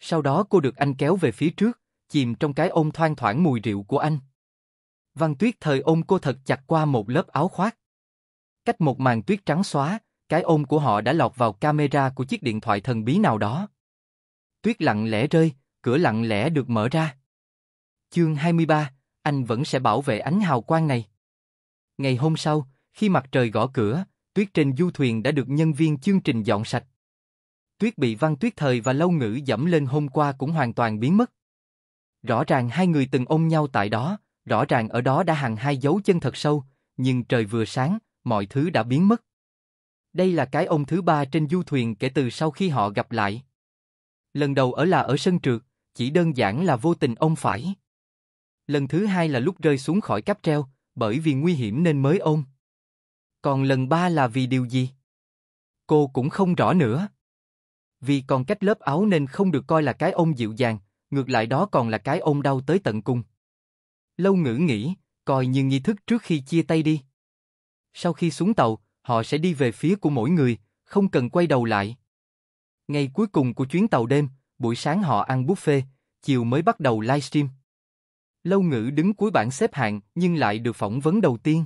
Sau đó cô được anh kéo về phía trước, chìm trong cái ôm thoang thoảng mùi rượu của anh. Văn Tuyết thời ôm cô thật chặt qua một lớp áo khoác. Cách một màn tuyết trắng xóa, cái ôm của họ đã lọt vào camera của chiếc điện thoại thần bí nào đó. Tuyết lặng lẽ rơi, cửa lặng lẽ được mở ra. Chương 23, anh vẫn sẽ bảo vệ ánh hào quang này. Ngày hôm sau, khi mặt trời gõ cửa, tuyết trên du thuyền đã được nhân viên chương trình dọn sạch. Tuyết bị văn tuyết thời và lâu ngữ dẫm lên hôm qua cũng hoàn toàn biến mất. Rõ ràng hai người từng ôm nhau tại đó, rõ ràng ở đó đã hằng hai dấu chân thật sâu, nhưng trời vừa sáng, mọi thứ đã biến mất. Đây là cái ông thứ ba trên du thuyền kể từ sau khi họ gặp lại. Lần đầu ở là ở sân trượt, chỉ đơn giản là vô tình ông phải. Lần thứ hai là lúc rơi xuống khỏi cáp treo, bởi vì nguy hiểm nên mới ôm. Còn lần ba là vì điều gì? Cô cũng không rõ nữa. Vì còn cách lớp áo nên không được coi là cái ôm dịu dàng, ngược lại đó còn là cái ôm đau tới tận cùng. Lâu ngữ nghĩ, coi như nghi thức trước khi chia tay đi. Sau khi xuống tàu, họ sẽ đi về phía của mỗi người, không cần quay đầu lại. Ngày cuối cùng của chuyến tàu đêm, buổi sáng họ ăn buffet, chiều mới bắt đầu livestream. Lâu ngữ đứng cuối bảng xếp hạng nhưng lại được phỏng vấn đầu tiên.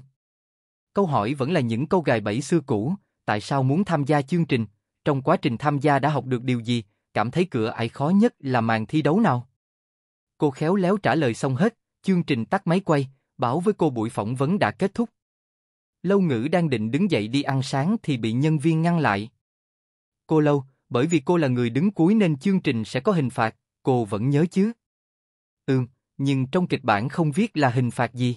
Câu hỏi vẫn là những câu gài bẫy xưa cũ, tại sao muốn tham gia chương trình, trong quá trình tham gia đã học được điều gì, cảm thấy cửa ải khó nhất là màn thi đấu nào. Cô khéo léo trả lời xong hết, chương trình tắt máy quay, bảo với cô buổi phỏng vấn đã kết thúc. Lâu ngữ đang định đứng dậy đi ăn sáng thì bị nhân viên ngăn lại. Cô Lâu, bởi vì cô là người đứng cuối nên chương trình sẽ có hình phạt, cô vẫn nhớ chứ? Ừm, nhưng trong kịch bản không viết là hình phạt gì.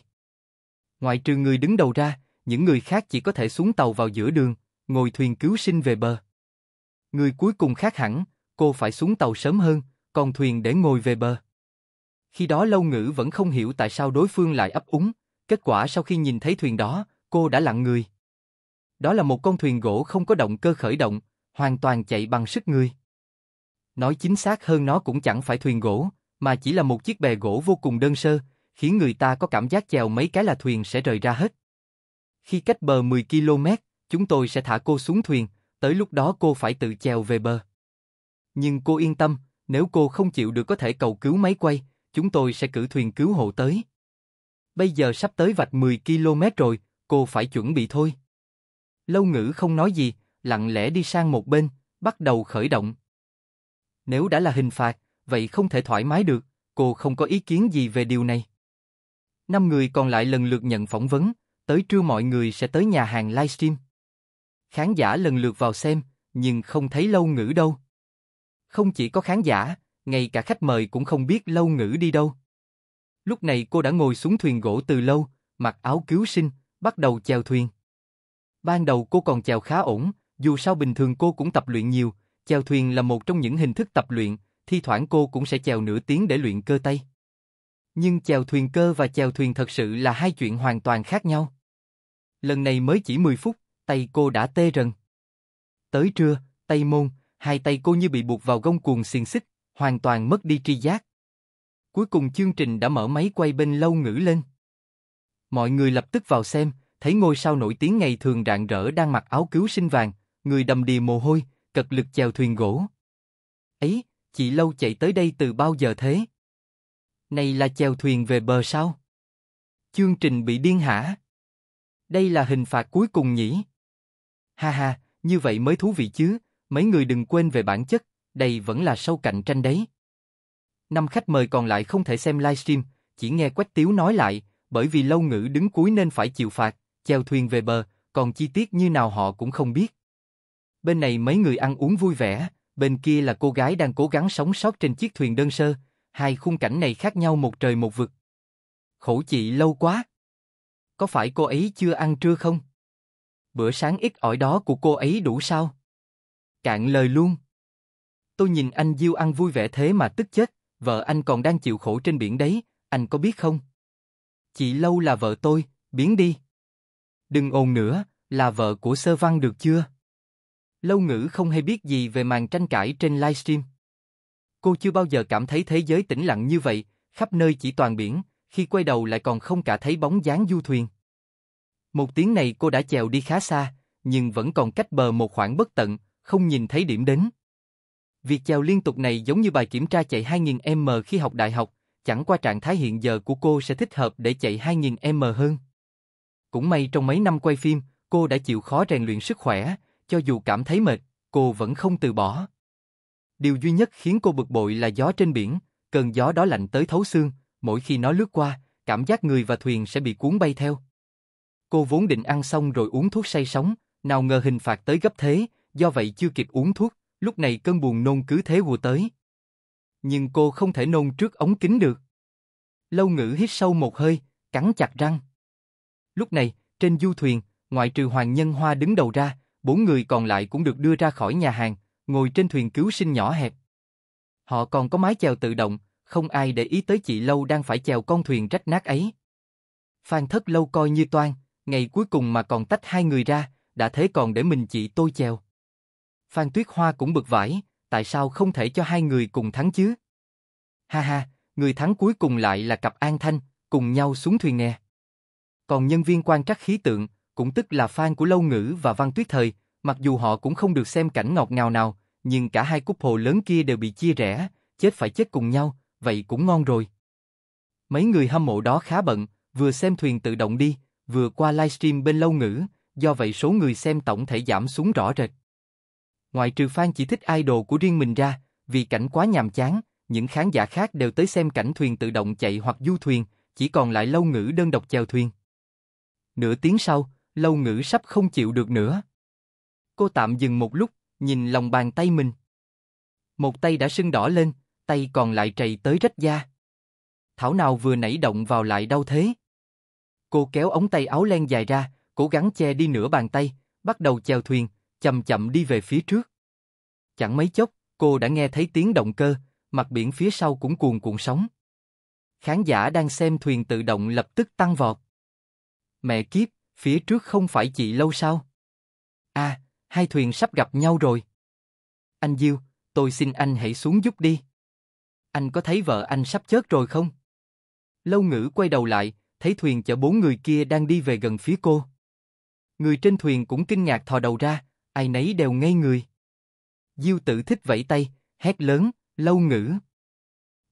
Ngoài trừ người đứng đầu ra, những người khác chỉ có thể xuống tàu vào giữa đường, ngồi thuyền cứu sinh về bờ. Người cuối cùng khác hẳn, cô phải xuống tàu sớm hơn, còn thuyền để ngồi về bờ. Khi đó Lâu Ngữ vẫn không hiểu tại sao đối phương lại ấp úng, kết quả sau khi nhìn thấy thuyền đó, cô đã lặng người. Đó là một con thuyền gỗ không có động cơ khởi động, hoàn toàn chạy bằng sức người. Nói chính xác hơn nó cũng chẳng phải thuyền gỗ, mà chỉ là một chiếc bè gỗ vô cùng đơn sơ, khiến người ta có cảm giác chèo mấy cái là thuyền sẽ rời ra hết. Khi cách bờ 10 km, chúng tôi sẽ thả cô xuống thuyền, tới lúc đó cô phải tự chèo về bờ. Nhưng cô yên tâm, nếu cô không chịu được có thể cầu cứu máy quay, chúng tôi sẽ cử thuyền cứu hộ tới. Bây giờ sắp tới vạch 10 km rồi, cô phải chuẩn bị thôi. Lâu ngữ không nói gì, lặng lẽ đi sang một bên, bắt đầu khởi động. Nếu đã là hình phạt, vậy không thể thoải mái được, cô không có ý kiến gì về điều này. Năm người còn lại lần lượt nhận phỏng vấn, tới trưa mọi người sẽ tới nhà hàng livestream. Khán giả lần lượt vào xem, nhưng không thấy lâu ngữ đâu. Không chỉ có khán giả, ngay cả khách mời cũng không biết lâu ngữ đi đâu. Lúc này cô đã ngồi xuống thuyền gỗ từ lâu, mặc áo cứu sinh, bắt đầu chèo thuyền. Ban đầu cô còn chèo khá ổn, dù sao bình thường cô cũng tập luyện nhiều, chèo thuyền là một trong những hình thức tập luyện, thi thoảng cô cũng sẽ chèo nửa tiếng để luyện cơ tay. Nhưng chèo thuyền cơ và chèo thuyền thật sự là hai chuyện hoàn toàn khác nhau. Lần này mới chỉ 10 phút, tay cô đã tê rần. Tới trưa, tay môn, hai tay cô như bị buộc vào gông cuồng xiên xích, hoàn toàn mất đi tri giác. Cuối cùng chương trình đã mở máy quay bên lâu ngữ lên. Mọi người lập tức vào xem, thấy ngôi sao nổi tiếng ngày thường rạng rỡ đang mặc áo cứu sinh vàng, người đầm đìa mồ hôi, cật lực chèo thuyền gỗ. Ấy, chị Lâu chạy tới đây từ bao giờ thế? Này là chèo thuyền về bờ sao? Chương trình bị điên hả? Đây là hình phạt cuối cùng nhỉ? Ha ha, như vậy mới thú vị chứ, mấy người đừng quên về bản chất, đây vẫn là sâu cạnh tranh đấy. Năm khách mời còn lại không thể xem livestream, chỉ nghe Quách Tiếu nói lại, bởi vì lâu ngữ đứng cuối nên phải chịu phạt, chèo thuyền về bờ, còn chi tiết như nào họ cũng không biết. Bên này mấy người ăn uống vui vẻ, bên kia là cô gái đang cố gắng sống sót trên chiếc thuyền đơn sơ, hai khung cảnh này khác nhau một trời một vực. Khổ chị lâu quá. Có phải cô ấy chưa ăn trưa không? Bữa sáng ít ỏi đó của cô ấy đủ sao? Cạn lời luôn. Tôi nhìn anh Diêu ăn vui vẻ thế mà tức chết, vợ anh còn đang chịu khổ trên biển đấy, anh có biết không? Chị Lâu là vợ tôi, biến đi. Đừng ồn nữa, là vợ của Sơ Văn được chưa? Lâu ngữ không hay biết gì về màn tranh cãi trên livestream. Cô chưa bao giờ cảm thấy thế giới tĩnh lặng như vậy, khắp nơi chỉ toàn biển, khi quay đầu lại còn không cả thấy bóng dáng du thuyền. Một tiếng này cô đã chèo đi khá xa, nhưng vẫn còn cách bờ một khoảng bất tận, không nhìn thấy điểm đến. Việc chèo liên tục này giống như bài kiểm tra chạy 2000 m khi học đại học, chẳng qua trạng thái hiện giờ của cô sẽ thích hợp để chạy 2.000m hơn. Cũng may trong mấy năm quay phim, cô đã chịu khó rèn luyện sức khỏe, cho dù cảm thấy mệt, cô vẫn không từ bỏ. Điều duy nhất khiến cô bực bội là gió trên biển, cơn gió đó lạnh tới thấu xương, mỗi khi nó lướt qua, cảm giác người và thuyền sẽ bị cuốn bay theo. Cô vốn định ăn xong rồi uống thuốc say sóng, nào ngờ hình phạt tới gấp thế, do vậy chưa kịp uống thuốc, lúc này cơn buồn nôn cứ thế vùa tới nhưng cô không thể nôn trước ống kính được. Lâu ngữ hít sâu một hơi, cắn chặt răng. Lúc này, trên du thuyền, ngoại trừ Hoàng Nhân Hoa đứng đầu ra, bốn người còn lại cũng được đưa ra khỏi nhà hàng, ngồi trên thuyền cứu sinh nhỏ hẹp. Họ còn có mái chèo tự động, không ai để ý tới chị Lâu đang phải chèo con thuyền rách nát ấy. Phan Thất Lâu coi như toan, ngày cuối cùng mà còn tách hai người ra, đã thế còn để mình chị tôi chèo. Phan Tuyết Hoa cũng bực vải, tại sao không thể cho hai người cùng thắng chứ? Ha ha, người thắng cuối cùng lại là cặp An Thanh, cùng nhau xuống thuyền nghe. Còn nhân viên quan trắc khí tượng, cũng tức là fan của Lâu Ngữ và Văn Tuyết Thời, mặc dù họ cũng không được xem cảnh ngọt ngào nào, nhưng cả hai cúp hồ lớn kia đều bị chia rẽ, chết phải chết cùng nhau, vậy cũng ngon rồi. Mấy người hâm mộ đó khá bận, vừa xem thuyền tự động đi, vừa qua livestream bên Lâu Ngữ, do vậy số người xem tổng thể giảm xuống rõ rệt ngoại trừ fan chỉ thích idol của riêng mình ra, vì cảnh quá nhàm chán, những khán giả khác đều tới xem cảnh thuyền tự động chạy hoặc du thuyền, chỉ còn lại lâu ngữ đơn độc chèo thuyền. Nửa tiếng sau, lâu ngữ sắp không chịu được nữa. Cô tạm dừng một lúc, nhìn lòng bàn tay mình. Một tay đã sưng đỏ lên, tay còn lại trầy tới rách da. Thảo nào vừa nảy động vào lại đau thế. Cô kéo ống tay áo len dài ra, cố gắng che đi nửa bàn tay, bắt đầu chèo thuyền, chậm chậm đi về phía trước. Chẳng mấy chốc, cô đã nghe thấy tiếng động cơ, mặt biển phía sau cũng cuồn cuộn sóng. Khán giả đang xem thuyền tự động lập tức tăng vọt. Mẹ kiếp, phía trước không phải chị lâu sao? À, hai thuyền sắp gặp nhau rồi. Anh Diêu, tôi xin anh hãy xuống giúp đi. Anh có thấy vợ anh sắp chết rồi không? Lâu ngữ quay đầu lại, thấy thuyền chở bốn người kia đang đi về gần phía cô. Người trên thuyền cũng kinh ngạc thò đầu ra, ai nấy đều ngây người. Diêu Tử thích vẫy tay, hét lớn, lâu ngữ.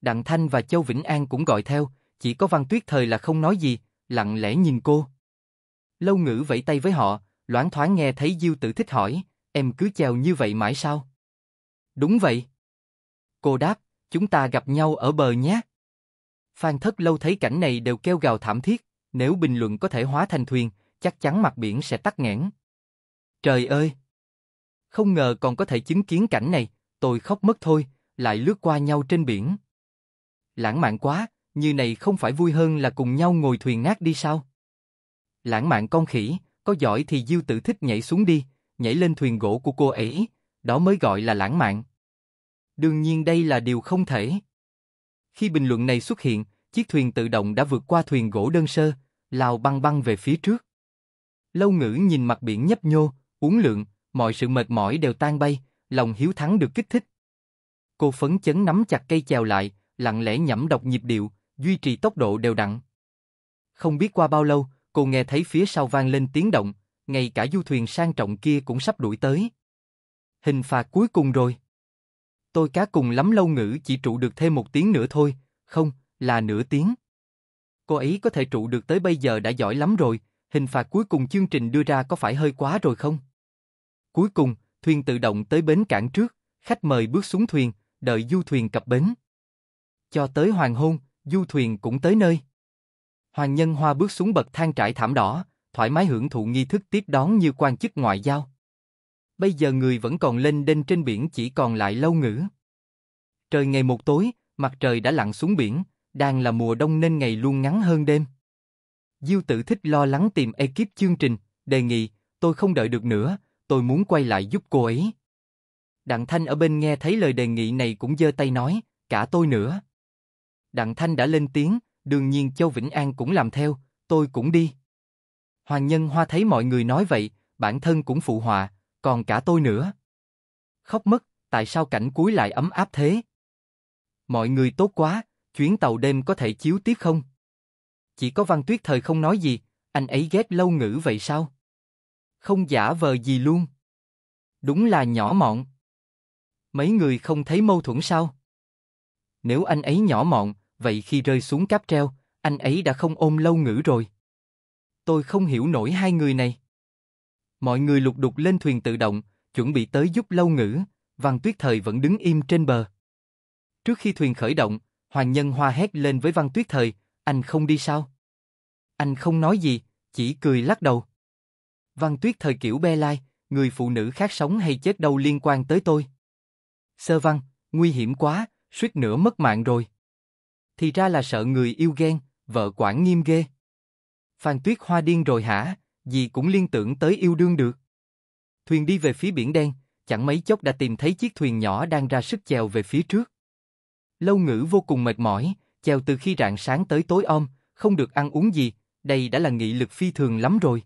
Đặng Thanh và Châu Vĩnh An cũng gọi theo, chỉ có Văn Tuyết thời là không nói gì, lặng lẽ nhìn cô. Lâu ngữ vẫy tay với họ, loáng thoáng nghe thấy Diêu Tử thích hỏi, em cứ chèo như vậy mãi sao? Đúng vậy. Cô đáp, chúng ta gặp nhau ở bờ nhé. Phan thất lâu thấy cảnh này đều kêu gào thảm thiết, nếu bình luận có thể hóa thành thuyền, chắc chắn mặt biển sẽ tắt nghẽn. Trời ơi! Không ngờ còn có thể chứng kiến cảnh này, tôi khóc mất thôi, lại lướt qua nhau trên biển. Lãng mạn quá, như này không phải vui hơn là cùng nhau ngồi thuyền ngát đi sao? Lãng mạn con khỉ, có giỏi thì Diêu tự thích nhảy xuống đi, nhảy lên thuyền gỗ của cô ấy, đó mới gọi là lãng mạn. Đương nhiên đây là điều không thể. Khi bình luận này xuất hiện, chiếc thuyền tự động đã vượt qua thuyền gỗ đơn sơ, lao băng băng về phía trước. Lâu ngữ nhìn mặt biển nhấp nhô, uốn lượng, mọi sự mệt mỏi đều tan bay, lòng hiếu thắng được kích thích. Cô phấn chấn nắm chặt cây chèo lại, lặng lẽ nhẩm đọc nhịp điệu, duy trì tốc độ đều đặn. Không biết qua bao lâu, cô nghe thấy phía sau vang lên tiếng động, ngay cả du thuyền sang trọng kia cũng sắp đuổi tới. Hình phạt cuối cùng rồi. Tôi cá cùng lắm lâu ngữ chỉ trụ được thêm một tiếng nữa thôi, không, là nửa tiếng. Cô ấy có thể trụ được tới bây giờ đã giỏi lắm rồi, hình phạt cuối cùng chương trình đưa ra có phải hơi quá rồi không? Cuối cùng, thuyền tự động tới bến cảng trước, khách mời bước xuống thuyền, đợi du thuyền cập bến. Cho tới hoàng hôn, du thuyền cũng tới nơi. Hoàng Nhân Hoa bước xuống bậc thang trải thảm đỏ, thoải mái hưởng thụ nghi thức tiếp đón như quan chức ngoại giao. Bây giờ người vẫn còn lên đênh trên biển chỉ còn lại lâu ngữ. Trời ngày một tối, mặt trời đã lặn xuống biển, đang là mùa đông nên ngày luôn ngắn hơn đêm. Diêu tự thích lo lắng tìm ekip chương trình, đề nghị, tôi không đợi được nữa, tôi muốn quay lại giúp cô ấy. Đặng Thanh ở bên nghe thấy lời đề nghị này cũng giơ tay nói, cả tôi nữa. Đặng Thanh đã lên tiếng, đương nhiên Châu Vĩnh An cũng làm theo, tôi cũng đi. Hoàng Nhân Hoa thấy mọi người nói vậy, bản thân cũng phụ họa, còn cả tôi nữa. Khóc mất, tại sao cảnh cuối lại ấm áp thế? Mọi người tốt quá, chuyến tàu đêm có thể chiếu tiếp không? Chỉ có Văn Tuyết thời không nói gì, anh ấy ghét lâu ngữ vậy sao? không giả vờ gì luôn. Đúng là nhỏ mọn. Mấy người không thấy mâu thuẫn sao? Nếu anh ấy nhỏ mọn, vậy khi rơi xuống cáp treo, anh ấy đã không ôm lâu ngữ rồi. Tôi không hiểu nổi hai người này. Mọi người lục đục lên thuyền tự động, chuẩn bị tới giúp lâu ngữ, Văn Tuyết Thời vẫn đứng im trên bờ. Trước khi thuyền khởi động, Hoàng Nhân Hoa hét lên với Văn Tuyết Thời, anh không đi sao? Anh không nói gì, chỉ cười lắc đầu. Văn tuyết thời kiểu be lai, người phụ nữ khác sống hay chết đâu liên quan tới tôi. Sơ văn, nguy hiểm quá, suýt nữa mất mạng rồi. Thì ra là sợ người yêu ghen, vợ quản nghiêm ghê. Phan tuyết hoa điên rồi hả, gì cũng liên tưởng tới yêu đương được. Thuyền đi về phía biển đen, chẳng mấy chốc đã tìm thấy chiếc thuyền nhỏ đang ra sức chèo về phía trước. Lâu ngữ vô cùng mệt mỏi, chèo từ khi rạng sáng tới tối om, không được ăn uống gì, đây đã là nghị lực phi thường lắm rồi.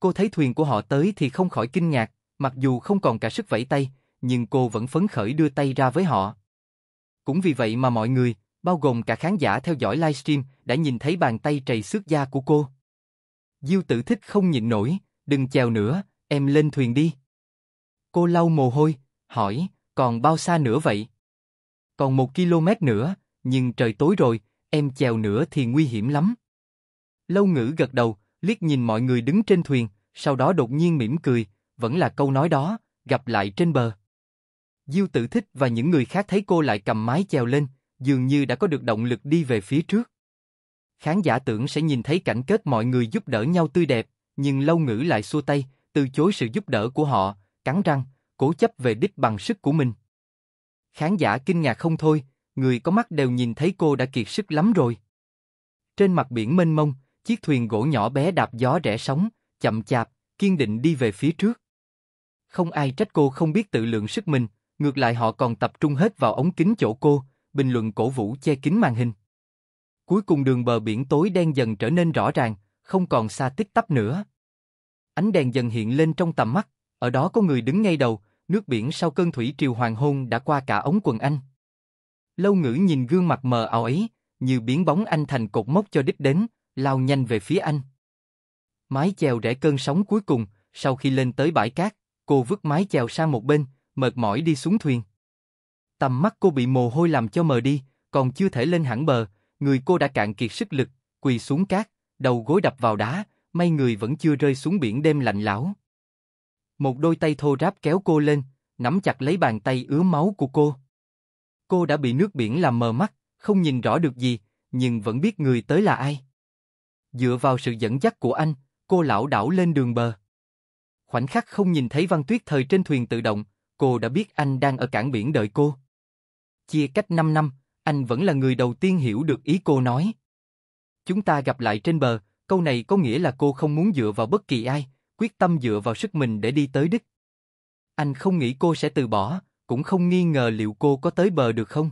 Cô thấy thuyền của họ tới thì không khỏi kinh ngạc, mặc dù không còn cả sức vẫy tay, nhưng cô vẫn phấn khởi đưa tay ra với họ. Cũng vì vậy mà mọi người, bao gồm cả khán giả theo dõi livestream, đã nhìn thấy bàn tay trầy xước da của cô. Diêu tử thích không nhịn nổi, đừng chèo nữa, em lên thuyền đi. Cô lau mồ hôi, hỏi, còn bao xa nữa vậy? Còn một km nữa, nhưng trời tối rồi, em chèo nữa thì nguy hiểm lắm. Lâu ngữ gật đầu, liếc nhìn mọi người đứng trên thuyền, sau đó đột nhiên mỉm cười, vẫn là câu nói đó, gặp lại trên bờ. Diêu tự thích và những người khác thấy cô lại cầm mái chèo lên, dường như đã có được động lực đi về phía trước. Khán giả tưởng sẽ nhìn thấy cảnh kết mọi người giúp đỡ nhau tươi đẹp, nhưng lâu ngữ lại xua tay, từ chối sự giúp đỡ của họ, cắn răng, cố chấp về đích bằng sức của mình. Khán giả kinh ngạc không thôi, người có mắt đều nhìn thấy cô đã kiệt sức lắm rồi. Trên mặt biển mênh mông, Chiếc thuyền gỗ nhỏ bé đạp gió rẽ sóng, chậm chạp, kiên định đi về phía trước. Không ai trách cô không biết tự lượng sức mình, ngược lại họ còn tập trung hết vào ống kính chỗ cô, bình luận cổ vũ che kín màn hình. Cuối cùng đường bờ biển tối đen dần trở nên rõ ràng, không còn xa tích tắp nữa. Ánh đèn dần hiện lên trong tầm mắt, ở đó có người đứng ngay đầu, nước biển sau cơn thủy triều hoàng hôn đã qua cả ống quần anh. Lâu ngữ nhìn gương mặt mờ ảo ấy, như biến bóng anh thành cột mốc cho đích đến, lao nhanh về phía anh. Mái chèo rẽ cơn sóng cuối cùng, sau khi lên tới bãi cát, cô vứt mái chèo sang một bên, mệt mỏi đi xuống thuyền. Tầm mắt cô bị mồ hôi làm cho mờ đi, còn chưa thể lên hẳn bờ, người cô đã cạn kiệt sức lực, quỳ xuống cát, đầu gối đập vào đá, may người vẫn chưa rơi xuống biển đêm lạnh lẽo. Một đôi tay thô ráp kéo cô lên, nắm chặt lấy bàn tay ứa máu của cô. Cô đã bị nước biển làm mờ mắt, không nhìn rõ được gì, nhưng vẫn biết người tới là ai. Dựa vào sự dẫn dắt của anh, cô lão đảo lên đường bờ. Khoảnh khắc không nhìn thấy Văn Tuyết thời trên thuyền tự động, cô đã biết anh đang ở cảng biển đợi cô. Chia cách 5 năm, anh vẫn là người đầu tiên hiểu được ý cô nói. Chúng ta gặp lại trên bờ, câu này có nghĩa là cô không muốn dựa vào bất kỳ ai, quyết tâm dựa vào sức mình để đi tới đích. Anh không nghĩ cô sẽ từ bỏ, cũng không nghi ngờ liệu cô có tới bờ được không.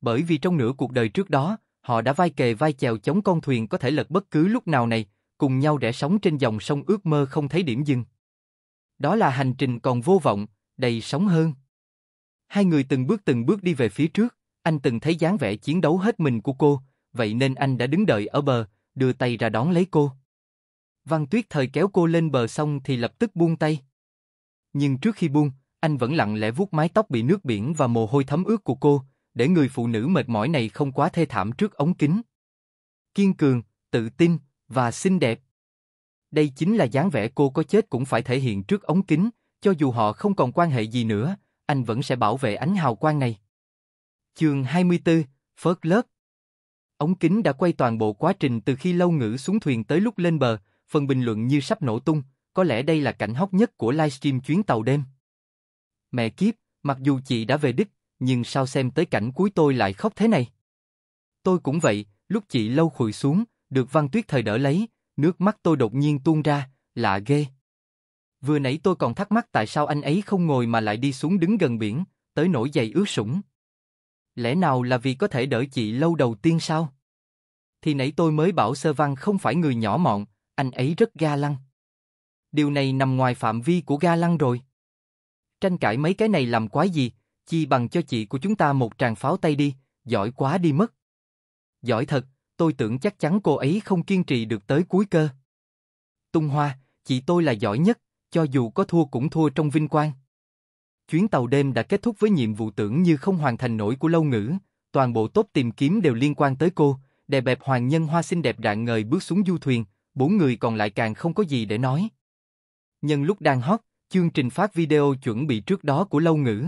Bởi vì trong nửa cuộc đời trước đó, Họ đã vai kề vai chèo chống con thuyền có thể lật bất cứ lúc nào này, cùng nhau rẽ sóng trên dòng sông ước mơ không thấy điểm dừng. Đó là hành trình còn vô vọng, đầy sóng hơn. Hai người từng bước từng bước đi về phía trước, anh từng thấy dáng vẻ chiến đấu hết mình của cô, vậy nên anh đã đứng đợi ở bờ, đưa tay ra đón lấy cô. Văn Tuyết thời kéo cô lên bờ xong thì lập tức buông tay. Nhưng trước khi buông, anh vẫn lặng lẽ vuốt mái tóc bị nước biển và mồ hôi thấm ướt của cô, để người phụ nữ mệt mỏi này không quá thê thảm trước ống kính. Kiên cường, tự tin và xinh đẹp. Đây chính là dáng vẻ cô có chết cũng phải thể hiện trước ống kính, cho dù họ không còn quan hệ gì nữa, anh vẫn sẽ bảo vệ ánh hào quang này. Chương 24, phớt Love Ống kính đã quay toàn bộ quá trình từ khi lâu ngữ xuống thuyền tới lúc lên bờ, phần bình luận như sắp nổ tung, có lẽ đây là cảnh hóc nhất của livestream chuyến tàu đêm. Mẹ kiếp, mặc dù chị đã về đích, nhưng sao xem tới cảnh cuối tôi lại khóc thế này? Tôi cũng vậy, lúc chị lâu khùi xuống, được văn tuyết thời đỡ lấy, nước mắt tôi đột nhiên tuôn ra, lạ ghê. Vừa nãy tôi còn thắc mắc tại sao anh ấy không ngồi mà lại đi xuống đứng gần biển, tới nổi dậy ướt sũng. Lẽ nào là vì có thể đỡ chị lâu đầu tiên sao? Thì nãy tôi mới bảo Sơ Văn không phải người nhỏ mọn, anh ấy rất ga lăng. Điều này nằm ngoài phạm vi của ga lăng rồi. Tranh cãi mấy cái này làm quái gì, chi bằng cho chị của chúng ta một tràng pháo tay đi, giỏi quá đi mất. Giỏi thật, tôi tưởng chắc chắn cô ấy không kiên trì được tới cuối cơ. Tung Hoa, chị tôi là giỏi nhất, cho dù có thua cũng thua trong vinh quang. Chuyến tàu đêm đã kết thúc với nhiệm vụ tưởng như không hoàn thành nổi của lâu ngữ, toàn bộ tốt tìm kiếm đều liên quan tới cô, đè bẹp hoàng nhân hoa xinh đẹp rạng ngời bước xuống du thuyền, bốn người còn lại càng không có gì để nói. Nhân lúc đang hót, chương trình phát video chuẩn bị trước đó của lâu ngữ.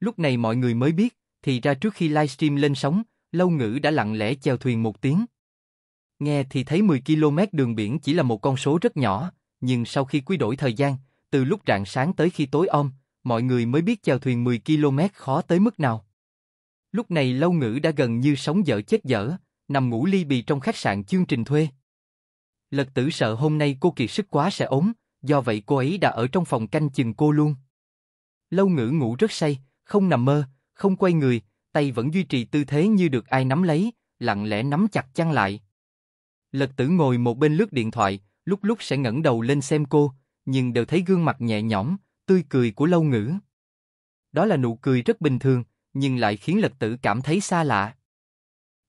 Lúc này mọi người mới biết, thì ra trước khi livestream lên sóng, Lâu Ngữ đã lặng lẽ chèo thuyền một tiếng. Nghe thì thấy 10 km đường biển chỉ là một con số rất nhỏ, nhưng sau khi quy đổi thời gian, từ lúc rạng sáng tới khi tối om, mọi người mới biết chèo thuyền 10 km khó tới mức nào. Lúc này Lâu Ngữ đã gần như sống dở chết dở, nằm ngủ ly bì trong khách sạn chương trình thuê. Lật tử sợ hôm nay cô kiệt sức quá sẽ ốm, do vậy cô ấy đã ở trong phòng canh chừng cô luôn. Lâu Ngữ ngủ rất say, không nằm mơ, không quay người, tay vẫn duy trì tư thế như được ai nắm lấy, lặng lẽ nắm chặt chăn lại. Lật tử ngồi một bên lướt điện thoại, lúc lúc sẽ ngẩng đầu lên xem cô, nhưng đều thấy gương mặt nhẹ nhõm, tươi cười của lâu ngữ. Đó là nụ cười rất bình thường, nhưng lại khiến lật tử cảm thấy xa lạ.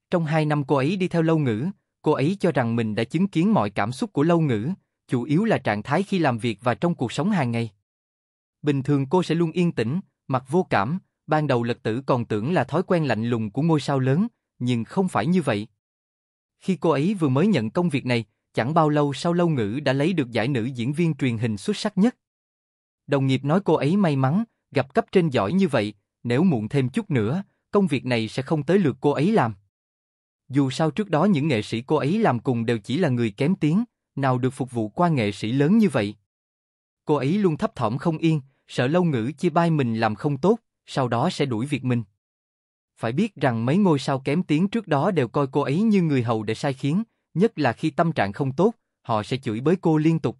Trong hai năm cô ấy đi theo lâu ngữ, cô ấy cho rằng mình đã chứng kiến mọi cảm xúc của lâu ngữ, chủ yếu là trạng thái khi làm việc và trong cuộc sống hàng ngày. Bình thường cô sẽ luôn yên tĩnh, mặt vô cảm, ban đầu lật tử còn tưởng là thói quen lạnh lùng của ngôi sao lớn, nhưng không phải như vậy. Khi cô ấy vừa mới nhận công việc này, chẳng bao lâu sau Lâu Ngữ đã lấy được giải nữ diễn viên truyền hình xuất sắc nhất. Đồng nghiệp nói cô ấy may mắn, gặp cấp trên giỏi như vậy, nếu muộn thêm chút nữa, công việc này sẽ không tới lượt cô ấy làm. Dù sao trước đó những nghệ sĩ cô ấy làm cùng đều chỉ là người kém tiếng, nào được phục vụ qua nghệ sĩ lớn như vậy. Cô ấy luôn thấp thỏm không yên, sợ lâu ngữ chia bai mình làm không tốt, sau đó sẽ đuổi việc mình. Phải biết rằng mấy ngôi sao kém tiếng trước đó đều coi cô ấy như người hầu để sai khiến, nhất là khi tâm trạng không tốt, họ sẽ chửi bới cô liên tục.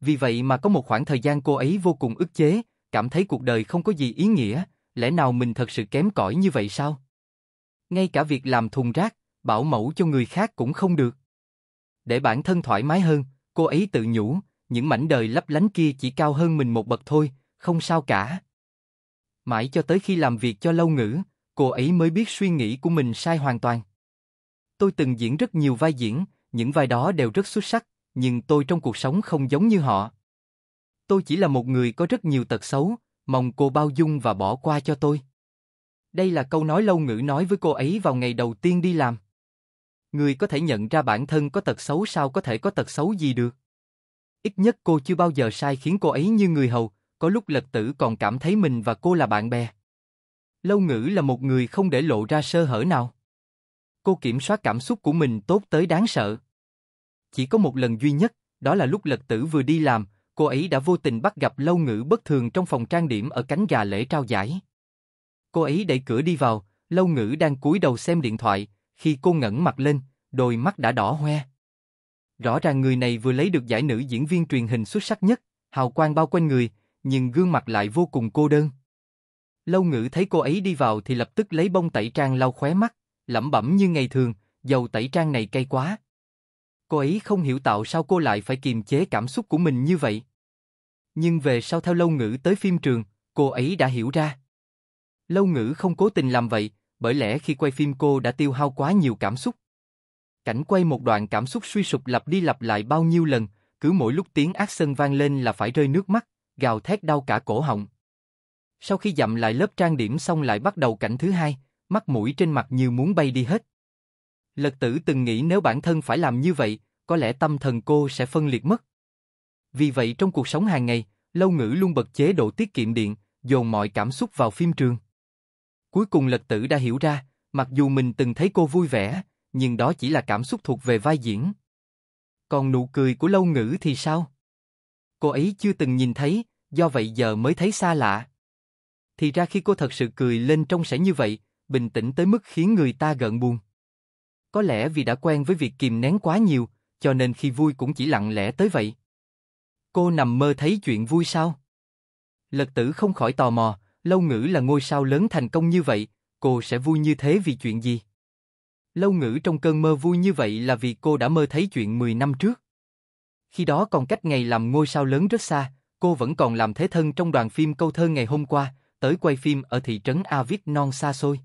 Vì vậy mà có một khoảng thời gian cô ấy vô cùng ức chế, cảm thấy cuộc đời không có gì ý nghĩa, lẽ nào mình thật sự kém cỏi như vậy sao? Ngay cả việc làm thùng rác, bảo mẫu cho người khác cũng không được. Để bản thân thoải mái hơn, cô ấy tự nhủ, những mảnh đời lấp lánh kia chỉ cao hơn mình một bậc thôi, không sao cả. Mãi cho tới khi làm việc cho lâu ngữ, cô ấy mới biết suy nghĩ của mình sai hoàn toàn. Tôi từng diễn rất nhiều vai diễn, những vai đó đều rất xuất sắc, nhưng tôi trong cuộc sống không giống như họ. Tôi chỉ là một người có rất nhiều tật xấu, mong cô bao dung và bỏ qua cho tôi. Đây là câu nói lâu ngữ nói với cô ấy vào ngày đầu tiên đi làm. Người có thể nhận ra bản thân có tật xấu sao có thể có tật xấu gì được. Ít nhất cô chưa bao giờ sai khiến cô ấy như người hầu, có lúc lật tử còn cảm thấy mình và cô là bạn bè. Lâu ngữ là một người không để lộ ra sơ hở nào. Cô kiểm soát cảm xúc của mình tốt tới đáng sợ. Chỉ có một lần duy nhất, đó là lúc lật tử vừa đi làm, cô ấy đã vô tình bắt gặp lâu ngữ bất thường trong phòng trang điểm ở cánh gà lễ trao giải. Cô ấy đẩy cửa đi vào, lâu ngữ đang cúi đầu xem điện thoại, khi cô ngẩng mặt lên, đôi mắt đã đỏ hoe. Rõ ràng người này vừa lấy được giải nữ diễn viên truyền hình xuất sắc nhất, hào quang bao quanh người, nhưng gương mặt lại vô cùng cô đơn. Lâu ngữ thấy cô ấy đi vào thì lập tức lấy bông tẩy trang lau khóe mắt, lẩm bẩm như ngày thường, dầu tẩy trang này cay quá. Cô ấy không hiểu tạo sao cô lại phải kiềm chế cảm xúc của mình như vậy. Nhưng về sau theo lâu ngữ tới phim trường, cô ấy đã hiểu ra. Lâu ngữ không cố tình làm vậy, bởi lẽ khi quay phim cô đã tiêu hao quá nhiều cảm xúc, cảnh quay một đoạn cảm xúc suy sụp lặp đi lặp lại bao nhiêu lần, cứ mỗi lúc tiếng ác sân vang lên là phải rơi nước mắt, gào thét đau cả cổ họng. Sau khi dặm lại lớp trang điểm xong lại bắt đầu cảnh thứ hai, mắt mũi trên mặt như muốn bay đi hết. Lật tử từng nghĩ nếu bản thân phải làm như vậy, có lẽ tâm thần cô sẽ phân liệt mất. Vì vậy trong cuộc sống hàng ngày, Lâu Ngữ luôn bật chế độ tiết kiệm điện, dồn mọi cảm xúc vào phim trường. Cuối cùng lật tử đã hiểu ra, mặc dù mình từng thấy cô vui vẻ, nhưng đó chỉ là cảm xúc thuộc về vai diễn. Còn nụ cười của lâu ngữ thì sao? Cô ấy chưa từng nhìn thấy, do vậy giờ mới thấy xa lạ. Thì ra khi cô thật sự cười lên trong sẽ như vậy, bình tĩnh tới mức khiến người ta gợn buồn. Có lẽ vì đã quen với việc kìm nén quá nhiều, cho nên khi vui cũng chỉ lặng lẽ tới vậy. Cô nằm mơ thấy chuyện vui sao? Lật tử không khỏi tò mò, lâu ngữ là ngôi sao lớn thành công như vậy, cô sẽ vui như thế vì chuyện gì? Lâu ngữ trong cơn mơ vui như vậy là vì cô đã mơ thấy chuyện 10 năm trước. Khi đó còn cách ngày làm ngôi sao lớn rất xa, cô vẫn còn làm thế thân trong đoàn phim câu thơ ngày hôm qua, tới quay phim ở thị trấn Avit non xa xôi.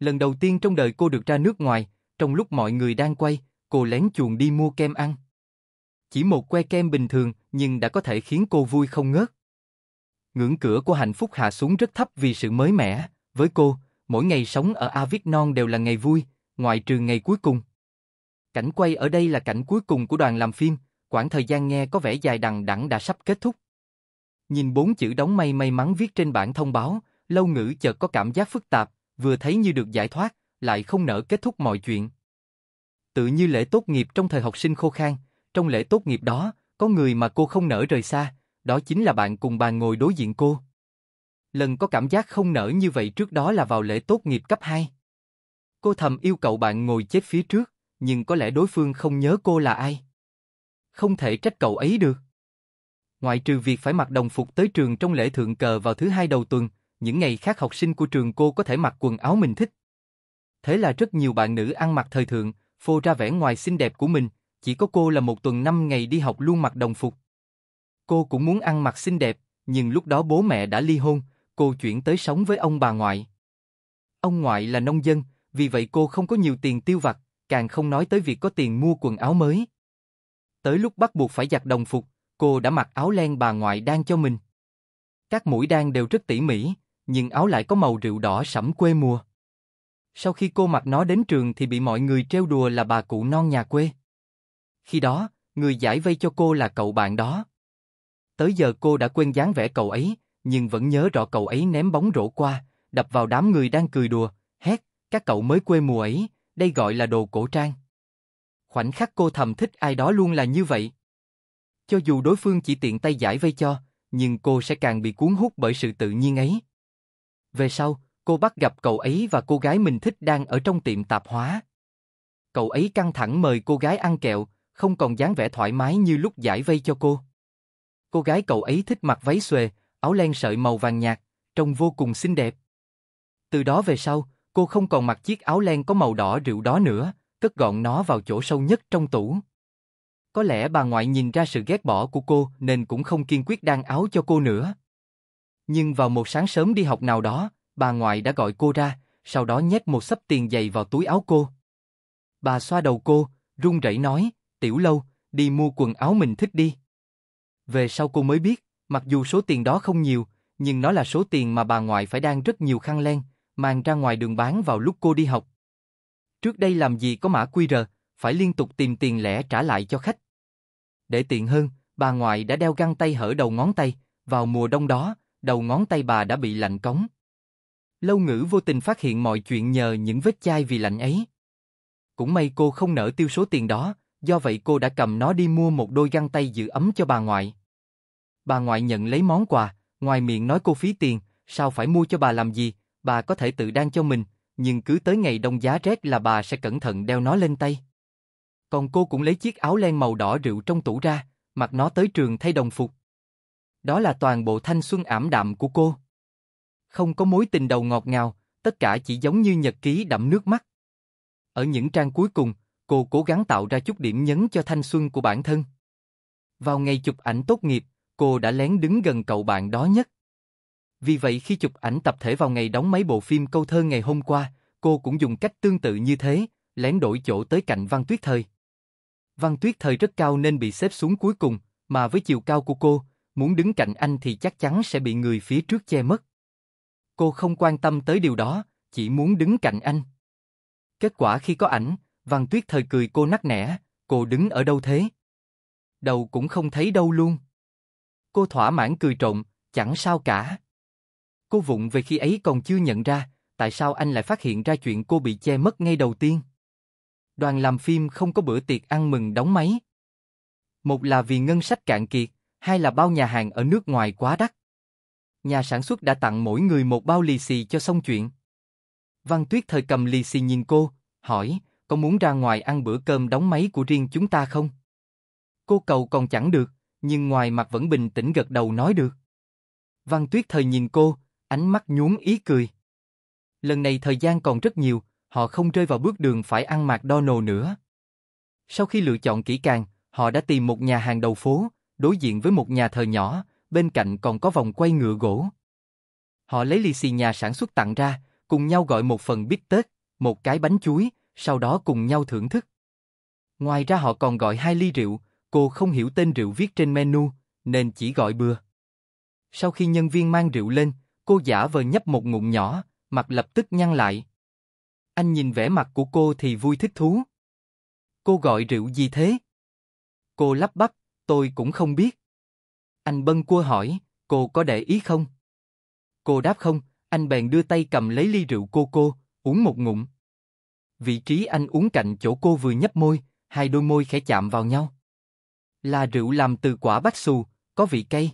Lần đầu tiên trong đời cô được ra nước ngoài, trong lúc mọi người đang quay, cô lén chuồn đi mua kem ăn. Chỉ một que kem bình thường nhưng đã có thể khiến cô vui không ngớt. Ngưỡng cửa của hạnh phúc hạ xuống rất thấp vì sự mới mẻ. Với cô, mỗi ngày sống ở Avignon đều là ngày vui, ngoại trừ ngày cuối cùng. Cảnh quay ở đây là cảnh cuối cùng của đoàn làm phim, quãng thời gian nghe có vẻ dài đằng đẵng đã sắp kết thúc. Nhìn bốn chữ đóng may may mắn viết trên bảng thông báo, lâu ngữ chợt có cảm giác phức tạp, vừa thấy như được giải thoát, lại không nỡ kết thúc mọi chuyện. Tự như lễ tốt nghiệp trong thời học sinh khô khan, trong lễ tốt nghiệp đó, có người mà cô không nỡ rời xa, đó chính là bạn cùng bàn ngồi đối diện cô. Lần có cảm giác không nỡ như vậy trước đó là vào lễ tốt nghiệp cấp 2. Cô thầm yêu cầu bạn ngồi chết phía trước, nhưng có lẽ đối phương không nhớ cô là ai. Không thể trách cậu ấy được. Ngoài trừ việc phải mặc đồng phục tới trường trong lễ thượng cờ vào thứ hai đầu tuần, những ngày khác học sinh của trường cô có thể mặc quần áo mình thích. Thế là rất nhiều bạn nữ ăn mặc thời thượng, phô ra vẻ ngoài xinh đẹp của mình, chỉ có cô là một tuần năm ngày đi học luôn mặc đồng phục. Cô cũng muốn ăn mặc xinh đẹp, nhưng lúc đó bố mẹ đã ly hôn, cô chuyển tới sống với ông bà ngoại. Ông ngoại là nông dân, vì vậy cô không có nhiều tiền tiêu vặt, càng không nói tới việc có tiền mua quần áo mới. Tới lúc bắt buộc phải giặt đồng phục, cô đã mặc áo len bà ngoại đang cho mình. Các mũi đan đều rất tỉ mỉ, nhưng áo lại có màu rượu đỏ sẫm quê mùa. Sau khi cô mặc nó đến trường thì bị mọi người trêu đùa là bà cụ non nhà quê. Khi đó, người giải vây cho cô là cậu bạn đó. Tới giờ cô đã quên dáng vẻ cậu ấy, nhưng vẫn nhớ rõ cậu ấy ném bóng rổ qua, đập vào đám người đang cười đùa, hét, các cậu mới quê mùa ấy, đây gọi là đồ cổ trang. Khoảnh khắc cô thầm thích ai đó luôn là như vậy. Cho dù đối phương chỉ tiện tay giải vây cho, nhưng cô sẽ càng bị cuốn hút bởi sự tự nhiên ấy. Về sau, cô bắt gặp cậu ấy và cô gái mình thích đang ở trong tiệm tạp hóa. Cậu ấy căng thẳng mời cô gái ăn kẹo, không còn dáng vẻ thoải mái như lúc giải vây cho cô. Cô gái cậu ấy thích mặc váy xuề, áo len sợi màu vàng nhạt, trông vô cùng xinh đẹp. Từ đó về sau, Cô không còn mặc chiếc áo len có màu đỏ rượu đó nữa, cất gọn nó vào chỗ sâu nhất trong tủ. Có lẽ bà ngoại nhìn ra sự ghét bỏ của cô nên cũng không kiên quyết đan áo cho cô nữa. Nhưng vào một sáng sớm đi học nào đó, bà ngoại đã gọi cô ra, sau đó nhét một sấp tiền dày vào túi áo cô. Bà xoa đầu cô, run rẩy nói, tiểu lâu, đi mua quần áo mình thích đi. Về sau cô mới biết, mặc dù số tiền đó không nhiều, nhưng nó là số tiền mà bà ngoại phải đan rất nhiều khăn len, mang ra ngoài đường bán vào lúc cô đi học. Trước đây làm gì có mã QR, phải liên tục tìm tiền lẻ trả lại cho khách. Để tiện hơn, bà ngoại đã đeo găng tay hở đầu ngón tay, vào mùa đông đó, đầu ngón tay bà đã bị lạnh cống. Lâu ngữ vô tình phát hiện mọi chuyện nhờ những vết chai vì lạnh ấy. Cũng may cô không nỡ tiêu số tiền đó, do vậy cô đã cầm nó đi mua một đôi găng tay giữ ấm cho bà ngoại. Bà ngoại nhận lấy món quà, ngoài miệng nói cô phí tiền, sao phải mua cho bà làm gì, bà có thể tự đan cho mình, nhưng cứ tới ngày đông giá rét là bà sẽ cẩn thận đeo nó lên tay. Còn cô cũng lấy chiếc áo len màu đỏ rượu trong tủ ra, mặc nó tới trường thay đồng phục. Đó là toàn bộ thanh xuân ảm đạm của cô. Không có mối tình đầu ngọt ngào, tất cả chỉ giống như nhật ký đẫm nước mắt. Ở những trang cuối cùng, cô cố gắng tạo ra chút điểm nhấn cho thanh xuân của bản thân. Vào ngày chụp ảnh tốt nghiệp, cô đã lén đứng gần cậu bạn đó nhất. Vì vậy khi chụp ảnh tập thể vào ngày đóng mấy bộ phim câu thơ ngày hôm qua, cô cũng dùng cách tương tự như thế, lén đổi chỗ tới cạnh Văn Tuyết Thời. Văn Tuyết Thời rất cao nên bị xếp xuống cuối cùng, mà với chiều cao của cô, muốn đứng cạnh anh thì chắc chắn sẽ bị người phía trước che mất. Cô không quan tâm tới điều đó, chỉ muốn đứng cạnh anh. Kết quả khi có ảnh, Văn Tuyết Thời cười cô nắc nẻ, cô đứng ở đâu thế? Đầu cũng không thấy đâu luôn. Cô thỏa mãn cười trộn, chẳng sao cả. Cô vụng về khi ấy còn chưa nhận ra, tại sao anh lại phát hiện ra chuyện cô bị che mất ngay đầu tiên. Đoàn làm phim không có bữa tiệc ăn mừng đóng máy. Một là vì ngân sách cạn kiệt, hai là bao nhà hàng ở nước ngoài quá đắt. Nhà sản xuất đã tặng mỗi người một bao lì xì cho xong chuyện. Văn Tuyết thời cầm lì xì nhìn cô, hỏi, có muốn ra ngoài ăn bữa cơm đóng máy của riêng chúng ta không? Cô cầu còn chẳng được, nhưng ngoài mặt vẫn bình tĩnh gật đầu nói được. Văn Tuyết thời nhìn cô, ánh mắt nhún ý cười. Lần này thời gian còn rất nhiều, họ không rơi vào bước đường phải ăn mặc McDonald nữa. Sau khi lựa chọn kỹ càng, họ đã tìm một nhà hàng đầu phố, đối diện với một nhà thờ nhỏ, bên cạnh còn có vòng quay ngựa gỗ. Họ lấy ly xì nhà sản xuất tặng ra, cùng nhau gọi một phần bít tết, một cái bánh chuối, sau đó cùng nhau thưởng thức. Ngoài ra họ còn gọi hai ly rượu, cô không hiểu tên rượu viết trên menu, nên chỉ gọi bừa. Sau khi nhân viên mang rượu lên, Cô giả vờ nhấp một ngụm nhỏ, mặt lập tức nhăn lại. Anh nhìn vẻ mặt của cô thì vui thích thú. Cô gọi rượu gì thế? Cô lắp bắp, tôi cũng không biết. Anh bâng cua hỏi, cô có để ý không? Cô đáp không, anh bèn đưa tay cầm lấy ly rượu cô cô, uống một ngụm. Vị trí anh uống cạnh chỗ cô vừa nhấp môi, hai đôi môi khẽ chạm vào nhau. Là rượu làm từ quả bách xù, có vị cay.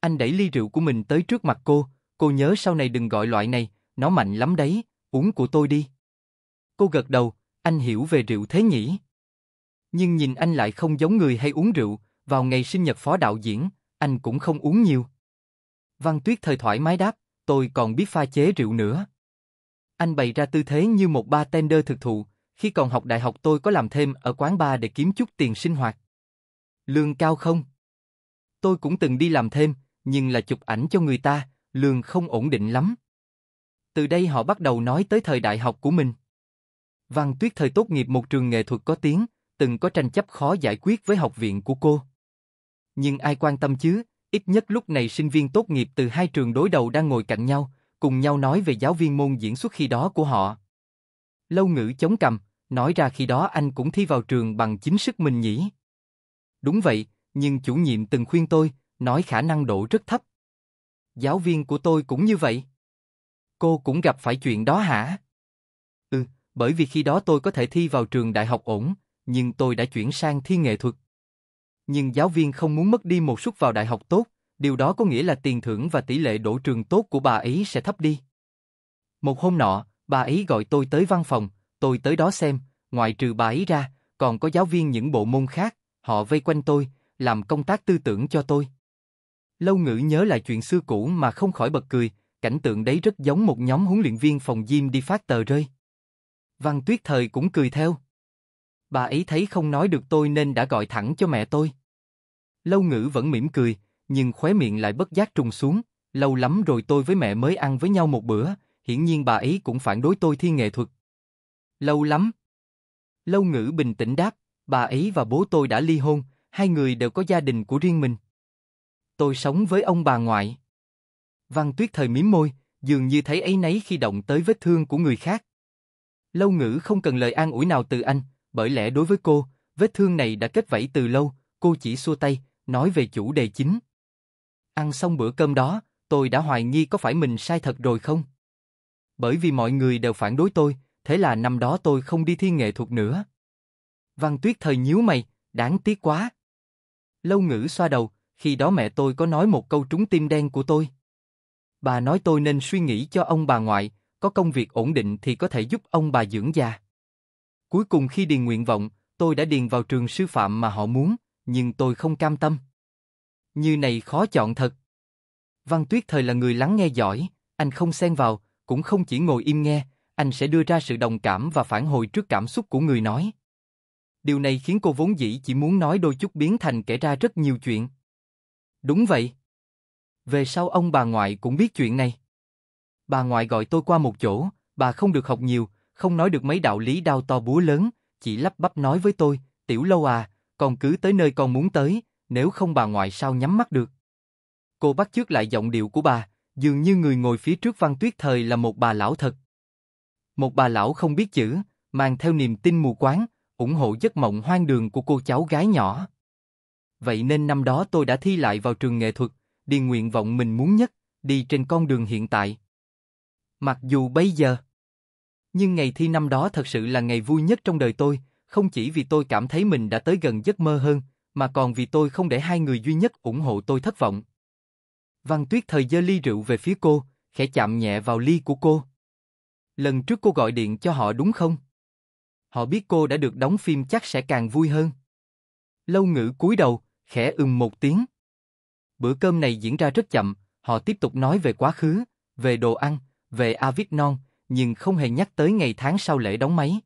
Anh đẩy ly rượu của mình tới trước mặt cô, cô nhớ sau này đừng gọi loại này, nó mạnh lắm đấy, uống của tôi đi. Cô gật đầu, anh hiểu về rượu thế nhỉ? Nhưng nhìn anh lại không giống người hay uống rượu, vào ngày sinh nhật phó đạo diễn, anh cũng không uống nhiều. Văn Tuyết thời thoải mái đáp, tôi còn biết pha chế rượu nữa. Anh bày ra tư thế như một bartender thực thụ, khi còn học đại học tôi có làm thêm ở quán bar để kiếm chút tiền sinh hoạt. Lương cao không? Tôi cũng từng đi làm thêm, nhưng là chụp ảnh cho người ta, lương không ổn định lắm. Từ đây họ bắt đầu nói tới thời đại học của mình. Văn Tuyết thời tốt nghiệp một trường nghệ thuật có tiếng, từng có tranh chấp khó giải quyết với học viện của cô. Nhưng ai quan tâm chứ, ít nhất lúc này sinh viên tốt nghiệp từ hai trường đối đầu đang ngồi cạnh nhau, cùng nhau nói về giáo viên môn diễn xuất khi đó của họ. Lâu ngữ chống cầm, nói ra khi đó anh cũng thi vào trường bằng chính sức mình nhỉ. Đúng vậy, nhưng chủ nhiệm từng khuyên tôi, nói khả năng độ rất thấp. Giáo viên của tôi cũng như vậy. Cô cũng gặp phải chuyện đó hả? Ừ, bởi vì khi đó tôi có thể thi vào trường đại học ổn, nhưng tôi đã chuyển sang thi nghệ thuật. Nhưng giáo viên không muốn mất đi một suất vào đại học tốt, điều đó có nghĩa là tiền thưởng và tỷ lệ đổ trường tốt của bà ấy sẽ thấp đi. Một hôm nọ, bà ấy gọi tôi tới văn phòng, tôi tới đó xem, ngoại trừ bà ấy ra, còn có giáo viên những bộ môn khác, họ vây quanh tôi, làm công tác tư tưởng cho tôi. Lâu ngữ nhớ lại chuyện xưa cũ mà không khỏi bật cười, cảnh tượng đấy rất giống một nhóm huấn luyện viên phòng gym đi phát tờ rơi. Văn tuyết thời cũng cười theo. Bà ấy thấy không nói được tôi nên đã gọi thẳng cho mẹ tôi. Lâu ngữ vẫn mỉm cười, nhưng khóe miệng lại bất giác trùng xuống. Lâu lắm rồi tôi với mẹ mới ăn với nhau một bữa, hiển nhiên bà ấy cũng phản đối tôi thi nghệ thuật. Lâu lắm. Lâu ngữ bình tĩnh đáp, bà ấy và bố tôi đã ly hôn, hai người đều có gia đình của riêng mình tôi sống với ông bà ngoại. Văn tuyết thời miếm môi, dường như thấy ấy nấy khi động tới vết thương của người khác. Lâu ngữ không cần lời an ủi nào từ anh, bởi lẽ đối với cô, vết thương này đã kết vẫy từ lâu, cô chỉ xua tay, nói về chủ đề chính. Ăn xong bữa cơm đó, tôi đã hoài nghi có phải mình sai thật rồi không? Bởi vì mọi người đều phản đối tôi, thế là năm đó tôi không đi thi nghệ thuật nữa. Văn Tuyết thời nhíu mày, đáng tiếc quá. Lâu ngữ xoa đầu, khi đó mẹ tôi có nói một câu trúng tim đen của tôi. Bà nói tôi nên suy nghĩ cho ông bà ngoại, có công việc ổn định thì có thể giúp ông bà dưỡng già. Cuối cùng khi điền nguyện vọng, tôi đã điền vào trường sư phạm mà họ muốn, nhưng tôi không cam tâm. Như này khó chọn thật. Văn Tuyết thời là người lắng nghe giỏi, anh không xen vào, cũng không chỉ ngồi im nghe, anh sẽ đưa ra sự đồng cảm và phản hồi trước cảm xúc của người nói. Điều này khiến cô vốn dĩ chỉ muốn nói đôi chút biến thành kể ra rất nhiều chuyện. Đúng vậy. Về sau ông bà ngoại cũng biết chuyện này. Bà ngoại gọi tôi qua một chỗ, bà không được học nhiều, không nói được mấy đạo lý đau to búa lớn, chỉ lắp bắp nói với tôi, tiểu lâu à, con cứ tới nơi con muốn tới, nếu không bà ngoại sao nhắm mắt được. Cô bắt trước lại giọng điệu của bà, dường như người ngồi phía trước văn tuyết thời là một bà lão thật. Một bà lão không biết chữ, mang theo niềm tin mù quáng, ủng hộ giấc mộng hoang đường của cô cháu gái nhỏ. Vậy nên năm đó tôi đã thi lại vào trường nghệ thuật, đi nguyện vọng mình muốn nhất, đi trên con đường hiện tại. Mặc dù bây giờ, nhưng ngày thi năm đó thật sự là ngày vui nhất trong đời tôi, không chỉ vì tôi cảm thấy mình đã tới gần giấc mơ hơn, mà còn vì tôi không để hai người duy nhất ủng hộ tôi thất vọng. Văn Tuyết thời dơ ly rượu về phía cô, khẽ chạm nhẹ vào ly của cô. Lần trước cô gọi điện cho họ đúng không? Họ biết cô đã được đóng phim chắc sẽ càng vui hơn. Lâu ngữ cúi đầu, khẽ ừm một tiếng. Bữa cơm này diễn ra rất chậm, họ tiếp tục nói về quá khứ, về đồ ăn, về non nhưng không hề nhắc tới ngày tháng sau lễ đóng máy.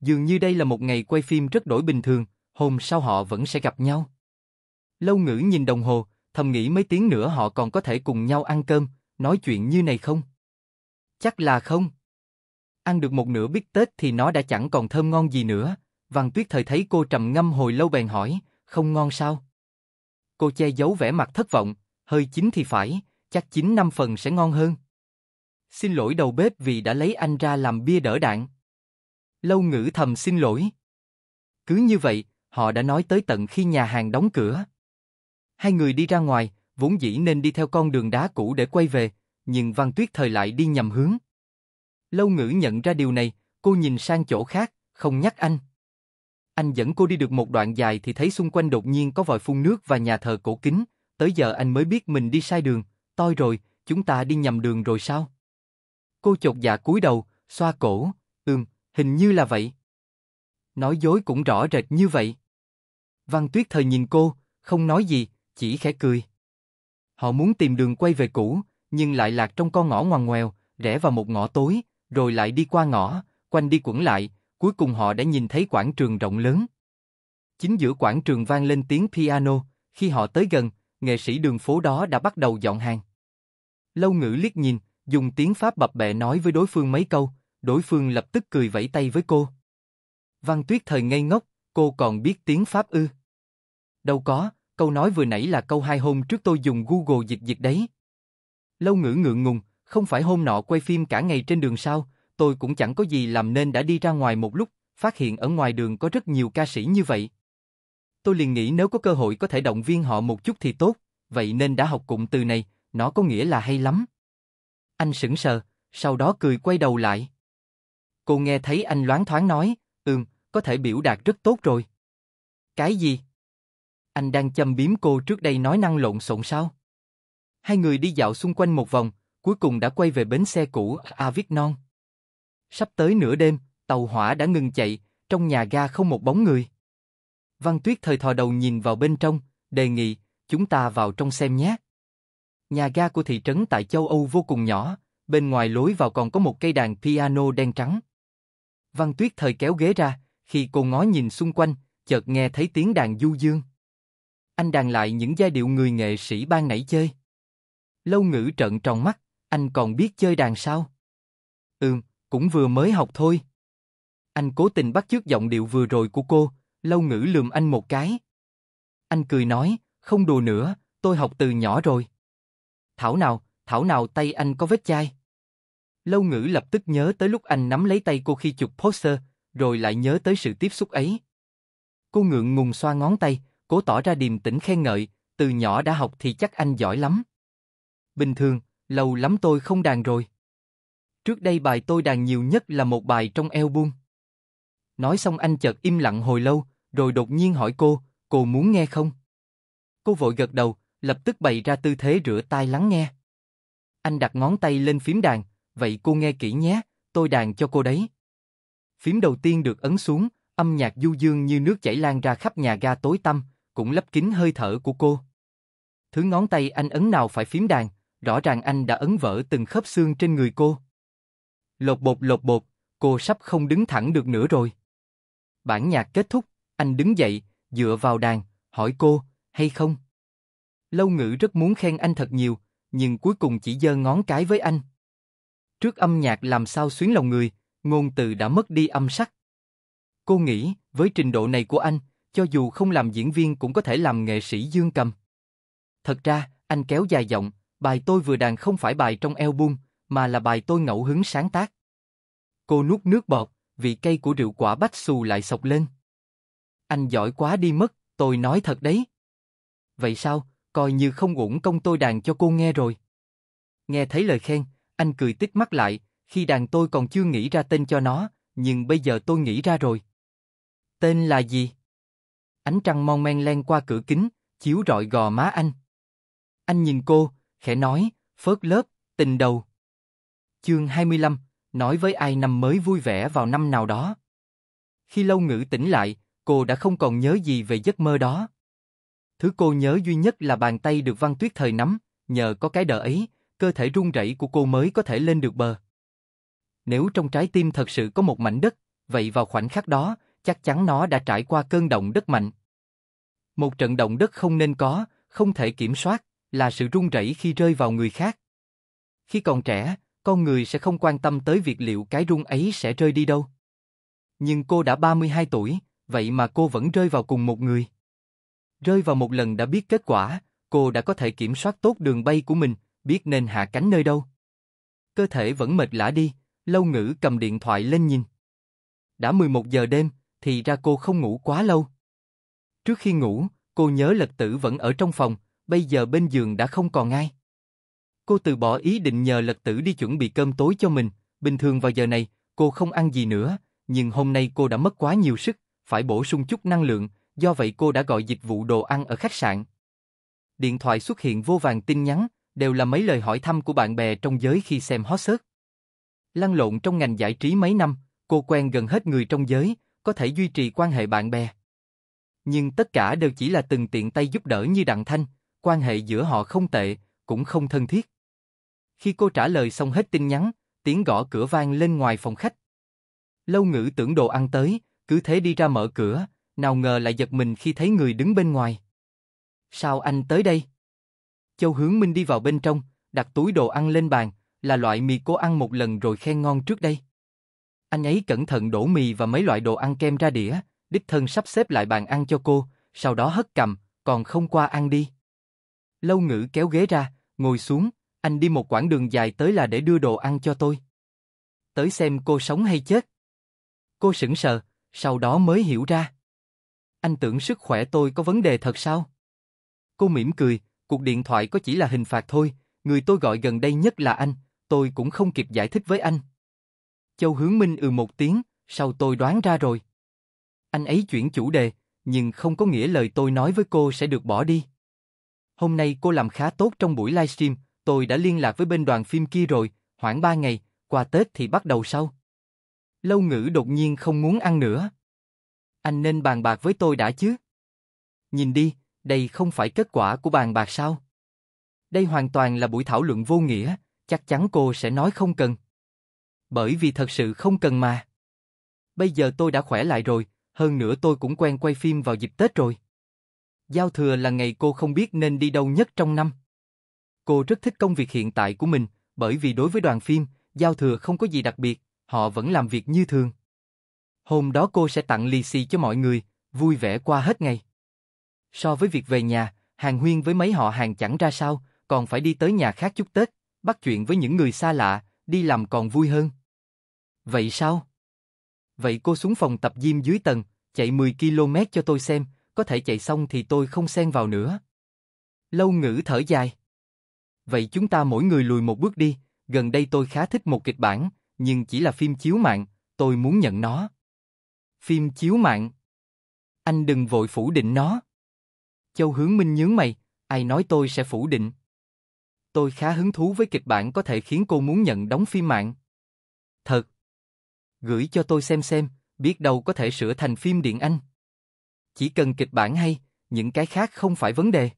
Dường như đây là một ngày quay phim rất đổi bình thường, hôm sau họ vẫn sẽ gặp nhau. Lâu ngữ nhìn đồng hồ, thầm nghĩ mấy tiếng nữa họ còn có thể cùng nhau ăn cơm, nói chuyện như này không? Chắc là không. Ăn được một nửa bít tết thì nó đã chẳng còn thơm ngon gì nữa. Văn Tuyết thời thấy cô trầm ngâm hồi lâu bèn hỏi, không ngon sao? Cô che giấu vẻ mặt thất vọng, hơi chín thì phải, chắc chín năm phần sẽ ngon hơn. Xin lỗi đầu bếp vì đã lấy anh ra làm bia đỡ đạn. Lâu ngữ thầm xin lỗi. Cứ như vậy, họ đã nói tới tận khi nhà hàng đóng cửa. Hai người đi ra ngoài, vốn dĩ nên đi theo con đường đá cũ để quay về, nhưng Văn Tuyết thời lại đi nhầm hướng. Lâu ngữ nhận ra điều này, cô nhìn sang chỗ khác, không nhắc anh. Anh dẫn cô đi được một đoạn dài thì thấy xung quanh đột nhiên có vòi phun nước và nhà thờ cổ kính, tới giờ anh mới biết mình đi sai đường, toi rồi, chúng ta đi nhầm đường rồi sao? Cô chột dạ cúi đầu, xoa cổ, ừm, hình như là vậy. Nói dối cũng rõ rệt như vậy. Văn Tuyết thời nhìn cô, không nói gì, chỉ khẽ cười. Họ muốn tìm đường quay về cũ, nhưng lại lạc trong con ngõ ngoằn ngoèo, rẽ vào một ngõ tối, rồi lại đi qua ngõ, quanh đi quẩn lại, Cuối cùng họ đã nhìn thấy quảng trường rộng lớn. Chính giữa quảng trường vang lên tiếng piano, khi họ tới gần, nghệ sĩ đường phố đó đã bắt đầu dọn hàng. Lâu ngữ liếc nhìn, dùng tiếng Pháp bập bẹ nói với đối phương mấy câu, đối phương lập tức cười vẫy tay với cô. Văn Tuyết thời ngây ngốc, cô còn biết tiếng Pháp ư? Đâu có, câu nói vừa nãy là câu hai hôm trước tôi dùng Google dịch dịch đấy. Lâu ngữ ngượng ngùng, không phải hôm nọ quay phim cả ngày trên đường sao, tôi cũng chẳng có gì làm nên đã đi ra ngoài một lúc, phát hiện ở ngoài đường có rất nhiều ca sĩ như vậy. Tôi liền nghĩ nếu có cơ hội có thể động viên họ một chút thì tốt, vậy nên đã học cụm từ này, nó có nghĩa là hay lắm. Anh sững sờ, sau đó cười quay đầu lại. Cô nghe thấy anh loáng thoáng nói, ừm, có thể biểu đạt rất tốt rồi. Cái gì? Anh đang châm biếm cô trước đây nói năng lộn xộn sao? Hai người đi dạo xung quanh một vòng, cuối cùng đã quay về bến xe cũ a viết non Sắp tới nửa đêm, tàu hỏa đã ngừng chạy, trong nhà ga không một bóng người. Văn Tuyết thời thò đầu nhìn vào bên trong, đề nghị, chúng ta vào trong xem nhé. Nhà ga của thị trấn tại châu Âu vô cùng nhỏ, bên ngoài lối vào còn có một cây đàn piano đen trắng. Văn Tuyết thời kéo ghế ra, khi cô ngó nhìn xung quanh, chợt nghe thấy tiếng đàn du dương. Anh đàn lại những giai điệu người nghệ sĩ ban nãy chơi. Lâu ngữ trợn tròn mắt, anh còn biết chơi đàn sao? Ừm, cũng vừa mới học thôi. Anh cố tình bắt chước giọng điệu vừa rồi của cô, lâu ngữ lườm anh một cái. Anh cười nói, không đùa nữa, tôi học từ nhỏ rồi. Thảo nào, thảo nào tay anh có vết chai. Lâu ngữ lập tức nhớ tới lúc anh nắm lấy tay cô khi chụp poster, rồi lại nhớ tới sự tiếp xúc ấy. Cô ngượng ngùng xoa ngón tay, cố tỏ ra điềm tĩnh khen ngợi, từ nhỏ đã học thì chắc anh giỏi lắm. Bình thường, lâu lắm tôi không đàn rồi. Trước đây bài tôi đàn nhiều nhất là một bài trong album. Nói xong anh chợt im lặng hồi lâu, rồi đột nhiên hỏi cô, cô muốn nghe không? Cô vội gật đầu, lập tức bày ra tư thế rửa tai lắng nghe. Anh đặt ngón tay lên phím đàn, vậy cô nghe kỹ nhé, tôi đàn cho cô đấy. Phím đầu tiên được ấn xuống, âm nhạc du dương như nước chảy lan ra khắp nhà ga tối tăm, cũng lấp kín hơi thở của cô. Thứ ngón tay anh ấn nào phải phím đàn, rõ ràng anh đã ấn vỡ từng khớp xương trên người cô. Lột bột lột bột, cô sắp không đứng thẳng được nữa rồi. Bản nhạc kết thúc, anh đứng dậy, dựa vào đàn, hỏi cô, hay không? Lâu ngữ rất muốn khen anh thật nhiều, nhưng cuối cùng chỉ giơ ngón cái với anh. Trước âm nhạc làm sao xuyến lòng người, ngôn từ đã mất đi âm sắc. Cô nghĩ, với trình độ này của anh, cho dù không làm diễn viên cũng có thể làm nghệ sĩ dương cầm. Thật ra, anh kéo dài giọng, bài tôi vừa đàn không phải bài trong album, mà là bài tôi ngẫu hứng sáng tác. Cô nuốt nước bọt, vị cây của rượu quả bách xù lại sọc lên. Anh giỏi quá đi mất, tôi nói thật đấy. Vậy sao, coi như không uổng công tôi đàn cho cô nghe rồi. Nghe thấy lời khen, anh cười tít mắt lại, khi đàn tôi còn chưa nghĩ ra tên cho nó, nhưng bây giờ tôi nghĩ ra rồi. Tên là gì? Ánh trăng mong men len qua cửa kính, chiếu rọi gò má anh. Anh nhìn cô, khẽ nói, phớt lớp, tình đầu. Chương 25, nói với ai năm mới vui vẻ vào năm nào đó. Khi lâu ngữ tỉnh lại, cô đã không còn nhớ gì về giấc mơ đó. Thứ cô nhớ duy nhất là bàn tay được văn tuyết thời nắm, nhờ có cái đỡ ấy, cơ thể run rẩy của cô mới có thể lên được bờ. Nếu trong trái tim thật sự có một mảnh đất, vậy vào khoảnh khắc đó, chắc chắn nó đã trải qua cơn động đất mạnh. Một trận động đất không nên có, không thể kiểm soát, là sự run rẩy khi rơi vào người khác. Khi còn trẻ, con người sẽ không quan tâm tới việc liệu cái rung ấy sẽ rơi đi đâu. Nhưng cô đã 32 tuổi, vậy mà cô vẫn rơi vào cùng một người. Rơi vào một lần đã biết kết quả, cô đã có thể kiểm soát tốt đường bay của mình, biết nên hạ cánh nơi đâu. Cơ thể vẫn mệt lả đi, lâu ngữ cầm điện thoại lên nhìn. Đã 11 giờ đêm, thì ra cô không ngủ quá lâu. Trước khi ngủ, cô nhớ lật tử vẫn ở trong phòng, bây giờ bên giường đã không còn ai. Cô từ bỏ ý định nhờ lật tử đi chuẩn bị cơm tối cho mình, bình thường vào giờ này, cô không ăn gì nữa, nhưng hôm nay cô đã mất quá nhiều sức, phải bổ sung chút năng lượng, do vậy cô đã gọi dịch vụ đồ ăn ở khách sạn. Điện thoại xuất hiện vô vàng tin nhắn, đều là mấy lời hỏi thăm của bạn bè trong giới khi xem hot search. Lăn lộn trong ngành giải trí mấy năm, cô quen gần hết người trong giới, có thể duy trì quan hệ bạn bè. Nhưng tất cả đều chỉ là từng tiện tay giúp đỡ như Đặng Thanh, quan hệ giữa họ không tệ, cũng không thân thiết. Khi cô trả lời xong hết tin nhắn, tiếng gõ cửa vang lên ngoài phòng khách. Lâu ngữ tưởng đồ ăn tới, cứ thế đi ra mở cửa, nào ngờ lại giật mình khi thấy người đứng bên ngoài. Sao anh tới đây? Châu Hướng Minh đi vào bên trong, đặt túi đồ ăn lên bàn, là loại mì cô ăn một lần rồi khen ngon trước đây. Anh ấy cẩn thận đổ mì và mấy loại đồ ăn kem ra đĩa, đích thân sắp xếp lại bàn ăn cho cô, sau đó hất cầm, còn không qua ăn đi. Lâu ngữ kéo ghế ra, ngồi xuống, anh đi một quãng đường dài tới là để đưa đồ ăn cho tôi. Tới xem cô sống hay chết. Cô sững sờ, sau đó mới hiểu ra. Anh tưởng sức khỏe tôi có vấn đề thật sao? Cô mỉm cười, cuộc điện thoại có chỉ là hình phạt thôi, người tôi gọi gần đây nhất là anh, tôi cũng không kịp giải thích với anh. Châu Hướng Minh ừ một tiếng, sau tôi đoán ra rồi. Anh ấy chuyển chủ đề, nhưng không có nghĩa lời tôi nói với cô sẽ được bỏ đi. Hôm nay cô làm khá tốt trong buổi livestream, tôi đã liên lạc với bên đoàn phim kia rồi, khoảng 3 ngày, qua Tết thì bắt đầu sau. Lâu ngữ đột nhiên không muốn ăn nữa. Anh nên bàn bạc với tôi đã chứ. Nhìn đi, đây không phải kết quả của bàn bạc sao? Đây hoàn toàn là buổi thảo luận vô nghĩa, chắc chắn cô sẽ nói không cần. Bởi vì thật sự không cần mà. Bây giờ tôi đã khỏe lại rồi, hơn nữa tôi cũng quen quay phim vào dịp Tết rồi. Giao thừa là ngày cô không biết nên đi đâu nhất trong năm. Cô rất thích công việc hiện tại của mình, bởi vì đối với đoàn phim, giao thừa không có gì đặc biệt, họ vẫn làm việc như thường. Hôm đó cô sẽ tặng lì xì cho mọi người, vui vẻ qua hết ngày. So với việc về nhà, hàng huyên với mấy họ hàng chẳng ra sao, còn phải đi tới nhà khác chúc Tết, bắt chuyện với những người xa lạ, đi làm còn vui hơn. Vậy sao? Vậy cô xuống phòng tập gym dưới tầng, chạy 10 km cho tôi xem, có thể chạy xong thì tôi không xen vào nữa. Lâu ngữ thở dài. Vậy chúng ta mỗi người lùi một bước đi, gần đây tôi khá thích một kịch bản, nhưng chỉ là phim chiếu mạng, tôi muốn nhận nó. Phim chiếu mạng. Anh đừng vội phủ định nó. Châu Hướng Minh nhướng mày, ai nói tôi sẽ phủ định. Tôi khá hứng thú với kịch bản có thể khiến cô muốn nhận đóng phim mạng. Thật. Gửi cho tôi xem xem, biết đâu có thể sửa thành phim điện ảnh. Chỉ cần kịch bản hay, những cái khác không phải vấn đề.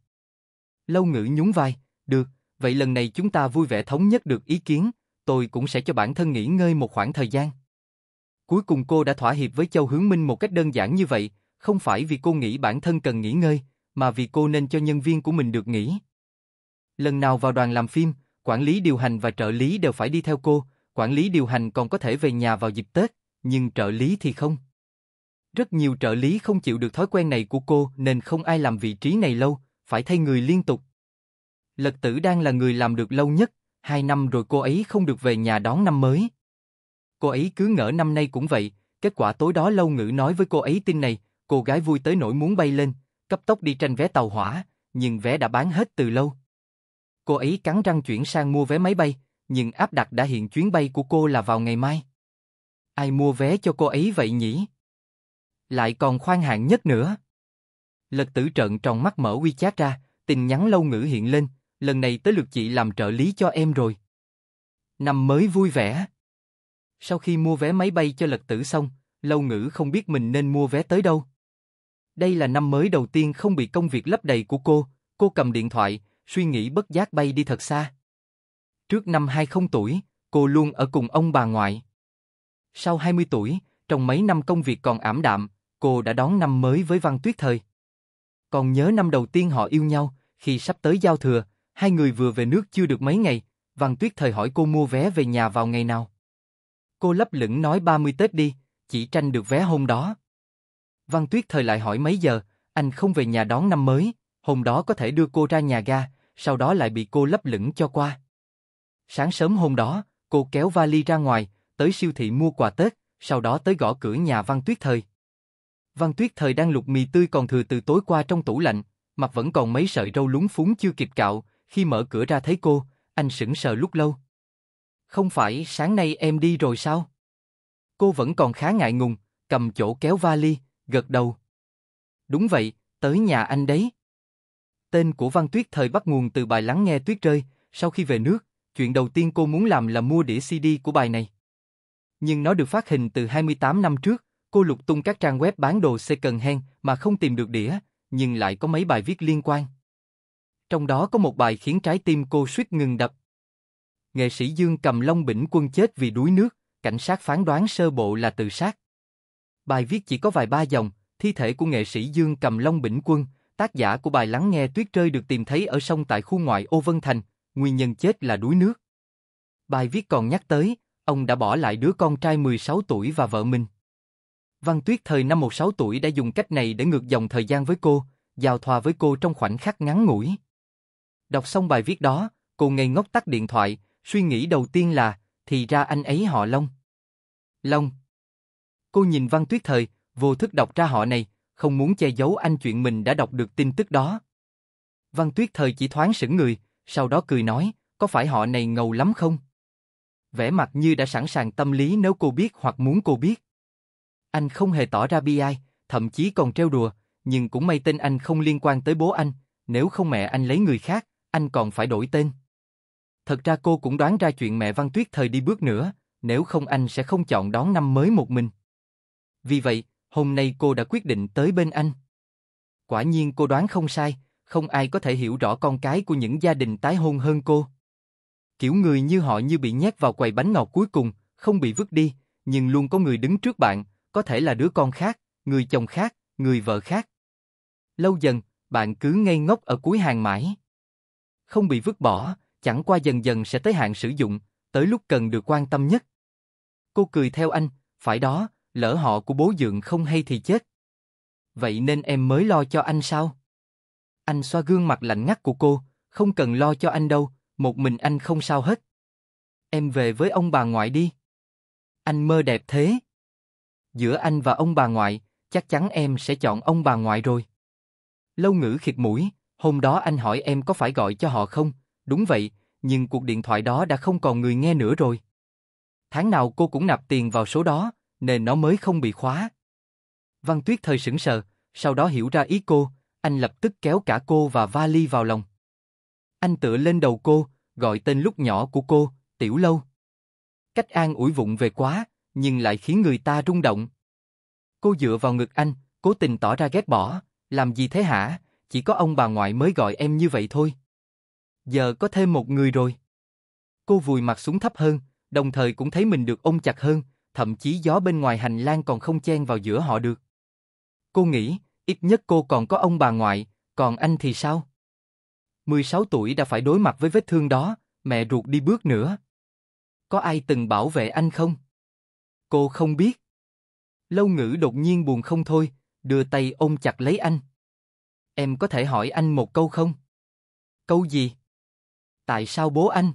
Lâu ngữ nhún vai, được, vậy lần này chúng ta vui vẻ thống nhất được ý kiến, tôi cũng sẽ cho bản thân nghỉ ngơi một khoảng thời gian. Cuối cùng cô đã thỏa hiệp với Châu Hướng Minh một cách đơn giản như vậy, không phải vì cô nghĩ bản thân cần nghỉ ngơi, mà vì cô nên cho nhân viên của mình được nghỉ. Lần nào vào đoàn làm phim, quản lý điều hành và trợ lý đều phải đi theo cô, quản lý điều hành còn có thể về nhà vào dịp Tết, nhưng trợ lý thì không. Rất nhiều trợ lý không chịu được thói quen này của cô nên không ai làm vị trí này lâu, phải thay người liên tục. Lật tử đang là người làm được lâu nhất, hai năm rồi cô ấy không được về nhà đón năm mới. Cô ấy cứ ngỡ năm nay cũng vậy, kết quả tối đó lâu ngữ nói với cô ấy tin này, cô gái vui tới nỗi muốn bay lên, cấp tốc đi tranh vé tàu hỏa, nhưng vé đã bán hết từ lâu. Cô ấy cắn răng chuyển sang mua vé máy bay, nhưng áp đặt đã hiện chuyến bay của cô là vào ngày mai. Ai mua vé cho cô ấy vậy nhỉ? lại còn khoan hạn nhất nữa. Lật tử trợn tròn mắt mở quy chát ra, tin nhắn lâu ngữ hiện lên, lần này tới lượt chị làm trợ lý cho em rồi. Năm mới vui vẻ. Sau khi mua vé máy bay cho lật tử xong, lâu ngữ không biết mình nên mua vé tới đâu. Đây là năm mới đầu tiên không bị công việc lấp đầy của cô, cô cầm điện thoại, suy nghĩ bất giác bay đi thật xa. Trước năm 20 tuổi, cô luôn ở cùng ông bà ngoại. Sau 20 tuổi, trong mấy năm công việc còn ảm đạm, cô đã đón năm mới với Văn Tuyết Thời. Còn nhớ năm đầu tiên họ yêu nhau, khi sắp tới giao thừa, hai người vừa về nước chưa được mấy ngày, Văn Tuyết Thời hỏi cô mua vé về nhà vào ngày nào. Cô lấp lửng nói 30 Tết đi, chỉ tranh được vé hôm đó. Văn Tuyết Thời lại hỏi mấy giờ, anh không về nhà đón năm mới, hôm đó có thể đưa cô ra nhà ga, sau đó lại bị cô lấp lửng cho qua. Sáng sớm hôm đó, cô kéo vali ra ngoài, tới siêu thị mua quà Tết, sau đó tới gõ cửa nhà Văn Tuyết Thời. Văn Tuyết thời đang lục mì tươi còn thừa từ tối qua trong tủ lạnh, mặt vẫn còn mấy sợi râu lúng phúng chưa kịp cạo, khi mở cửa ra thấy cô, anh sững sờ lúc lâu. Không phải sáng nay em đi rồi sao? Cô vẫn còn khá ngại ngùng, cầm chỗ kéo vali, gật đầu. Đúng vậy, tới nhà anh đấy. Tên của Văn Tuyết thời bắt nguồn từ bài lắng nghe tuyết rơi, sau khi về nước, chuyện đầu tiên cô muốn làm là mua đĩa CD của bài này. Nhưng nó được phát hình từ 28 năm trước, Cô lục tung các trang web bán đồ second hand mà không tìm được đĩa, nhưng lại có mấy bài viết liên quan. Trong đó có một bài khiến trái tim cô suýt ngừng đập. Nghệ sĩ Dương cầm Long Bỉnh Quân chết vì đuối nước, cảnh sát phán đoán sơ bộ là tự sát. Bài viết chỉ có vài ba dòng, thi thể của nghệ sĩ Dương cầm Long Bỉnh Quân, tác giả của bài Lắng nghe tuyết rơi được tìm thấy ở sông tại khu ngoại ô Vân Thành, nguyên nhân chết là đuối nước. Bài viết còn nhắc tới, ông đã bỏ lại đứa con trai 16 tuổi và vợ mình. Văn Tuyết thời năm 16 tuổi đã dùng cách này để ngược dòng thời gian với cô, giao thoa với cô trong khoảnh khắc ngắn ngủi. Đọc xong bài viết đó, cô ngây ngốc tắt điện thoại, suy nghĩ đầu tiên là, thì ra anh ấy họ Long. Long. Cô nhìn Văn Tuyết thời, vô thức đọc ra họ này, không muốn che giấu anh chuyện mình đã đọc được tin tức đó. Văn Tuyết thời chỉ thoáng sững người, sau đó cười nói, có phải họ này ngầu lắm không? Vẻ mặt như đã sẵn sàng tâm lý nếu cô biết hoặc muốn cô biết. Anh không hề tỏ ra bi ai, thậm chí còn trêu đùa, nhưng cũng may tên anh không liên quan tới bố anh, nếu không mẹ anh lấy người khác, anh còn phải đổi tên. Thật ra cô cũng đoán ra chuyện mẹ Văn Tuyết thời đi bước nữa, nếu không anh sẽ không chọn đón năm mới một mình. Vì vậy, hôm nay cô đã quyết định tới bên anh. Quả nhiên cô đoán không sai, không ai có thể hiểu rõ con cái của những gia đình tái hôn hơn cô. Kiểu người như họ như bị nhét vào quầy bánh ngọt cuối cùng, không bị vứt đi, nhưng luôn có người đứng trước bạn, có thể là đứa con khác, người chồng khác, người vợ khác. Lâu dần, bạn cứ ngây ngốc ở cuối hàng mãi. Không bị vứt bỏ, chẳng qua dần dần sẽ tới hạn sử dụng, tới lúc cần được quan tâm nhất. Cô cười theo anh, phải đó, lỡ họ của bố dượng không hay thì chết. Vậy nên em mới lo cho anh sao? Anh xoa gương mặt lạnh ngắt của cô, không cần lo cho anh đâu, một mình anh không sao hết. Em về với ông bà ngoại đi. Anh mơ đẹp thế giữa anh và ông bà ngoại, chắc chắn em sẽ chọn ông bà ngoại rồi. Lâu ngữ khịt mũi, hôm đó anh hỏi em có phải gọi cho họ không, đúng vậy, nhưng cuộc điện thoại đó đã không còn người nghe nữa rồi. Tháng nào cô cũng nạp tiền vào số đó, nên nó mới không bị khóa. Văn Tuyết thời sững sờ, sau đó hiểu ra ý cô, anh lập tức kéo cả cô và vali vào lòng. Anh tựa lên đầu cô, gọi tên lúc nhỏ của cô, Tiểu Lâu. Cách an ủi vụng về quá, nhưng lại khiến người ta rung động. Cô dựa vào ngực anh, cố tình tỏ ra ghét bỏ, làm gì thế hả, chỉ có ông bà ngoại mới gọi em như vậy thôi. Giờ có thêm một người rồi. Cô vùi mặt xuống thấp hơn, đồng thời cũng thấy mình được ôm chặt hơn, thậm chí gió bên ngoài hành lang còn không chen vào giữa họ được. Cô nghĩ, ít nhất cô còn có ông bà ngoại, còn anh thì sao? 16 tuổi đã phải đối mặt với vết thương đó, mẹ ruột đi bước nữa. Có ai từng bảo vệ anh không? Cô không biết. Lâu ngữ đột nhiên buồn không thôi, đưa tay ôm chặt lấy anh. Em có thể hỏi anh một câu không? Câu gì? Tại sao bố anh?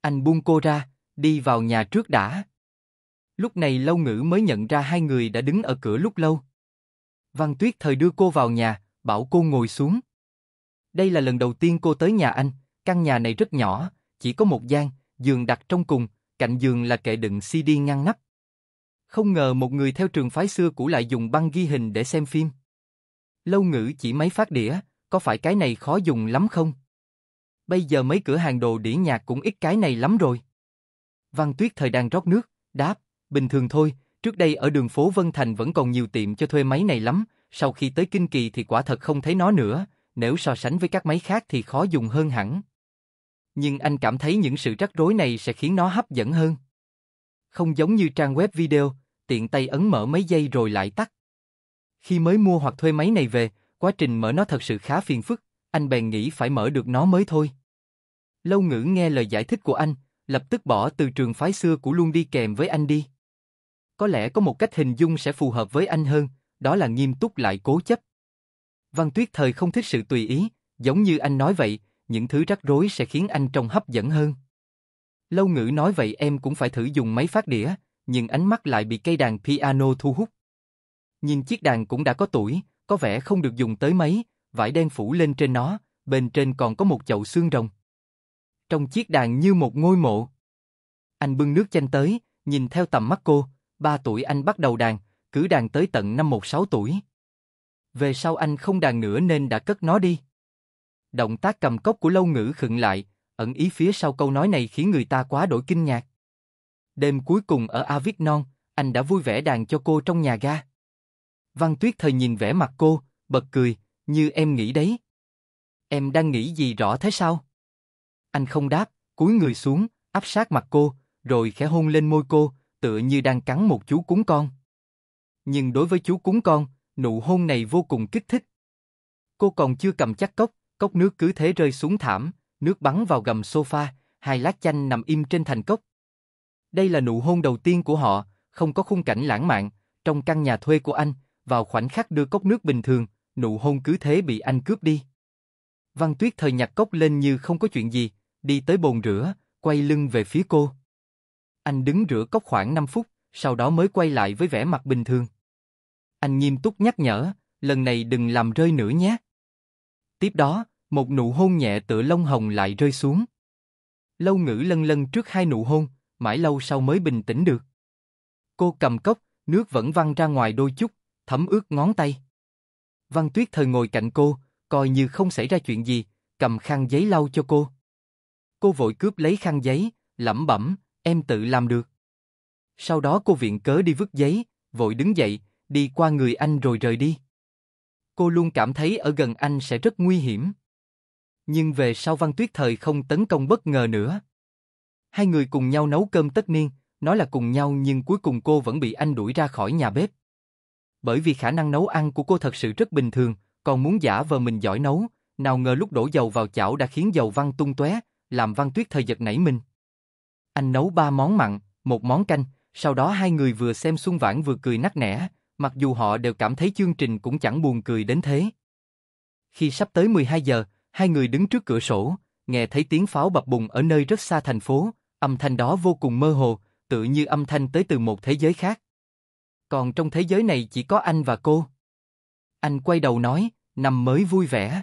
Anh buông cô ra, đi vào nhà trước đã. Lúc này Lâu Ngữ mới nhận ra hai người đã đứng ở cửa lúc lâu. Văn Tuyết thời đưa cô vào nhà, bảo cô ngồi xuống. Đây là lần đầu tiên cô tới nhà anh, căn nhà này rất nhỏ, chỉ có một gian, giường đặt trong cùng, cạnh giường là kệ đựng CD ngăn nắp. Không ngờ một người theo trường phái xưa cũ lại dùng băng ghi hình để xem phim. Lâu ngữ chỉ máy phát đĩa, có phải cái này khó dùng lắm không? Bây giờ mấy cửa hàng đồ đĩa nhạc cũng ít cái này lắm rồi. Văn Tuyết thời đang rót nước, đáp, bình thường thôi, trước đây ở đường phố Vân Thành vẫn còn nhiều tiệm cho thuê máy này lắm, sau khi tới Kinh Kỳ thì quả thật không thấy nó nữa, nếu so sánh với các máy khác thì khó dùng hơn hẳn. Nhưng anh cảm thấy những sự rắc rối này sẽ khiến nó hấp dẫn hơn không giống như trang web video, tiện tay ấn mở mấy giây rồi lại tắt. Khi mới mua hoặc thuê máy này về, quá trình mở nó thật sự khá phiền phức, anh bèn nghĩ phải mở được nó mới thôi. Lâu ngữ nghe lời giải thích của anh, lập tức bỏ từ trường phái xưa của luôn đi kèm với anh đi. Có lẽ có một cách hình dung sẽ phù hợp với anh hơn, đó là nghiêm túc lại cố chấp. Văn Tuyết thời không thích sự tùy ý, giống như anh nói vậy, những thứ rắc rối sẽ khiến anh trông hấp dẫn hơn. Lâu ngữ nói vậy em cũng phải thử dùng máy phát đĩa, nhưng ánh mắt lại bị cây đàn piano thu hút. Nhìn chiếc đàn cũng đã có tuổi, có vẻ không được dùng tới mấy, vải đen phủ lên trên nó, bên trên còn có một chậu xương rồng. Trong chiếc đàn như một ngôi mộ. Anh bưng nước chanh tới, nhìn theo tầm mắt cô, ba tuổi anh bắt đầu đàn, cứ đàn tới tận năm một sáu tuổi. Về sau anh không đàn nữa nên đã cất nó đi. Động tác cầm cốc của lâu ngữ khựng lại, ẩn ý phía sau câu nói này khiến người ta quá đổi kinh ngạc. Đêm cuối cùng ở Avignon, anh đã vui vẻ đàn cho cô trong nhà ga. Văn Tuyết thời nhìn vẻ mặt cô, bật cười, như em nghĩ đấy. Em đang nghĩ gì rõ thế sao? Anh không đáp, cúi người xuống, áp sát mặt cô, rồi khẽ hôn lên môi cô, tựa như đang cắn một chú cún con. Nhưng đối với chú cún con, nụ hôn này vô cùng kích thích. Cô còn chưa cầm chắc cốc, cốc nước cứ thế rơi xuống thảm, nước bắn vào gầm sofa, hai lát chanh nằm im trên thành cốc. Đây là nụ hôn đầu tiên của họ, không có khung cảnh lãng mạn, trong căn nhà thuê của anh, vào khoảnh khắc đưa cốc nước bình thường, nụ hôn cứ thế bị anh cướp đi. Văn Tuyết thời nhặt cốc lên như không có chuyện gì, đi tới bồn rửa, quay lưng về phía cô. Anh đứng rửa cốc khoảng 5 phút, sau đó mới quay lại với vẻ mặt bình thường. Anh nghiêm túc nhắc nhở, lần này đừng làm rơi nữa nhé. Tiếp đó, một nụ hôn nhẹ tựa lông hồng lại rơi xuống. Lâu ngữ lân lân trước hai nụ hôn, mãi lâu sau mới bình tĩnh được. Cô cầm cốc, nước vẫn văng ra ngoài đôi chút, thấm ướt ngón tay. Văn Tuyết thời ngồi cạnh cô, coi như không xảy ra chuyện gì, cầm khăn giấy lau cho cô. Cô vội cướp lấy khăn giấy, lẩm bẩm, em tự làm được. Sau đó cô viện cớ đi vứt giấy, vội đứng dậy, đi qua người anh rồi rời đi. Cô luôn cảm thấy ở gần anh sẽ rất nguy hiểm nhưng về sau Văn Tuyết thời không tấn công bất ngờ nữa. Hai người cùng nhau nấu cơm tất niên, nói là cùng nhau nhưng cuối cùng cô vẫn bị anh đuổi ra khỏi nhà bếp. Bởi vì khả năng nấu ăn của cô thật sự rất bình thường, còn muốn giả vờ mình giỏi nấu, nào ngờ lúc đổ dầu vào chảo đã khiến dầu văng tung tóe, làm Văn Tuyết thời giật nảy mình. Anh nấu ba món mặn, một món canh, sau đó hai người vừa xem xuân vãn vừa cười nắc nẻ, mặc dù họ đều cảm thấy chương trình cũng chẳng buồn cười đến thế. Khi sắp tới 12 giờ, Hai người đứng trước cửa sổ, nghe thấy tiếng pháo bập bùng ở nơi rất xa thành phố, âm thanh đó vô cùng mơ hồ, tự như âm thanh tới từ một thế giới khác. Còn trong thế giới này chỉ có anh và cô. Anh quay đầu nói, năm mới vui vẻ.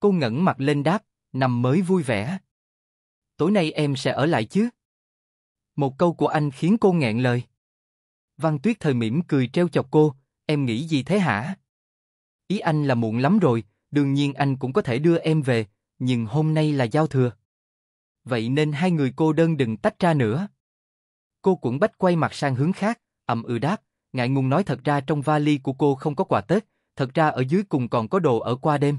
Cô ngẩng mặt lên đáp, năm mới vui vẻ. Tối nay em sẽ ở lại chứ? Một câu của anh khiến cô nghẹn lời. Văn Tuyết thời mỉm cười treo chọc cô, em nghĩ gì thế hả? Ý anh là muộn lắm rồi, đương nhiên anh cũng có thể đưa em về, nhưng hôm nay là giao thừa. Vậy nên hai người cô đơn đừng tách ra nữa. Cô quẩn bách quay mặt sang hướng khác, ậm ừ đáp, ngại ngùng nói thật ra trong vali của cô không có quà Tết, thật ra ở dưới cùng còn có đồ ở qua đêm.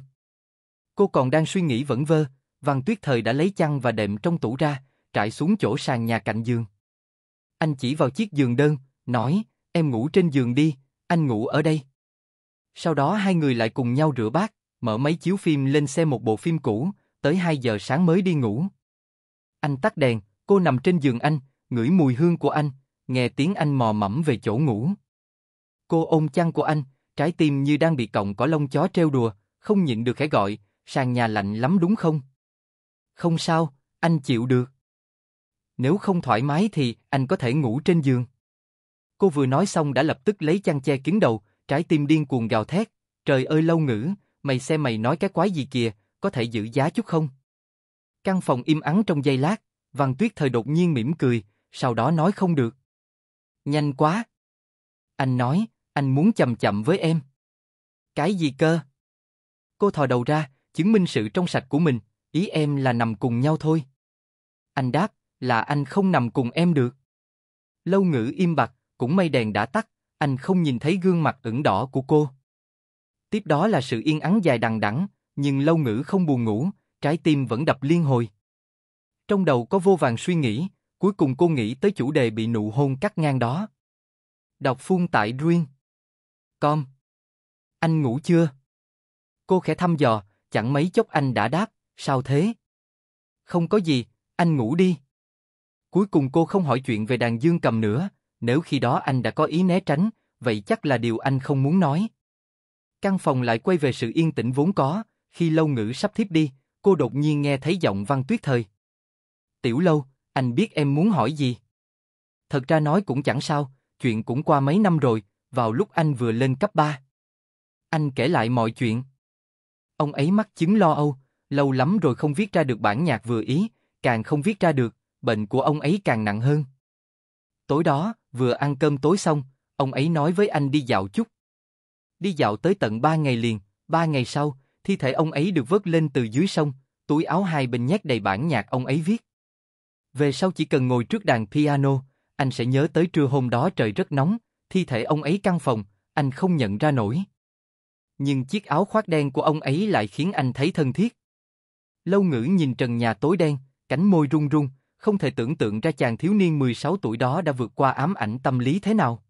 Cô còn đang suy nghĩ vẫn vơ, Văn Tuyết Thời đã lấy chăn và đệm trong tủ ra, trải xuống chỗ sàn nhà cạnh giường. Anh chỉ vào chiếc giường đơn, nói, em ngủ trên giường đi, anh ngủ ở đây. Sau đó hai người lại cùng nhau rửa bát mở máy chiếu phim lên xem một bộ phim cũ, tới 2 giờ sáng mới đi ngủ. Anh tắt đèn, cô nằm trên giường anh, ngửi mùi hương của anh, nghe tiếng anh mò mẫm về chỗ ngủ. Cô ôm chăn của anh, trái tim như đang bị cọng cỏ lông chó treo đùa, không nhịn được khẽ gọi, sàn nhà lạnh lắm đúng không? Không sao, anh chịu được. Nếu không thoải mái thì anh có thể ngủ trên giường. Cô vừa nói xong đã lập tức lấy chăn che kín đầu, trái tim điên cuồng gào thét, trời ơi lâu ngữ, mày xem mày nói cái quái gì kìa, có thể giữ giá chút không? Căn phòng im ắng trong giây lát, Văn Tuyết Thời đột nhiên mỉm cười, sau đó nói không được. Nhanh quá. Anh nói, anh muốn chậm chậm với em. Cái gì cơ? Cô thò đầu ra, chứng minh sự trong sạch của mình, ý em là nằm cùng nhau thôi. Anh đáp, là anh không nằm cùng em được. Lâu ngữ im bặt, cũng mây đèn đã tắt, anh không nhìn thấy gương mặt ửng đỏ của cô tiếp đó là sự yên ắng dài đằng đẵng, nhưng lâu ngữ không buồn ngủ, trái tim vẫn đập liên hồi. Trong đầu có vô vàng suy nghĩ, cuối cùng cô nghĩ tới chủ đề bị nụ hôn cắt ngang đó. Đọc phun tại Duyên. Com. Anh ngủ chưa? Cô khẽ thăm dò, chẳng mấy chốc anh đã đáp, sao thế? Không có gì, anh ngủ đi. Cuối cùng cô không hỏi chuyện về đàn dương cầm nữa, nếu khi đó anh đã có ý né tránh, vậy chắc là điều anh không muốn nói. Căn phòng lại quay về sự yên tĩnh vốn có, khi lâu ngữ sắp thiếp đi, cô đột nhiên nghe thấy giọng văn tuyết thời. Tiểu lâu, anh biết em muốn hỏi gì? Thật ra nói cũng chẳng sao, chuyện cũng qua mấy năm rồi, vào lúc anh vừa lên cấp 3. Anh kể lại mọi chuyện. Ông ấy mắc chứng lo âu, lâu lắm rồi không viết ra được bản nhạc vừa ý, càng không viết ra được, bệnh của ông ấy càng nặng hơn. Tối đó, vừa ăn cơm tối xong, ông ấy nói với anh đi dạo chút, đi dạo tới tận ba ngày liền, ba ngày sau, thi thể ông ấy được vớt lên từ dưới sông, túi áo hai bên nhét đầy bản nhạc ông ấy viết. Về sau chỉ cần ngồi trước đàn piano, anh sẽ nhớ tới trưa hôm đó trời rất nóng, thi thể ông ấy căn phòng, anh không nhận ra nổi. Nhưng chiếc áo khoác đen của ông ấy lại khiến anh thấy thân thiết. Lâu ngữ nhìn trần nhà tối đen, cánh môi run run, không thể tưởng tượng ra chàng thiếu niên 16 tuổi đó đã vượt qua ám ảnh tâm lý thế nào.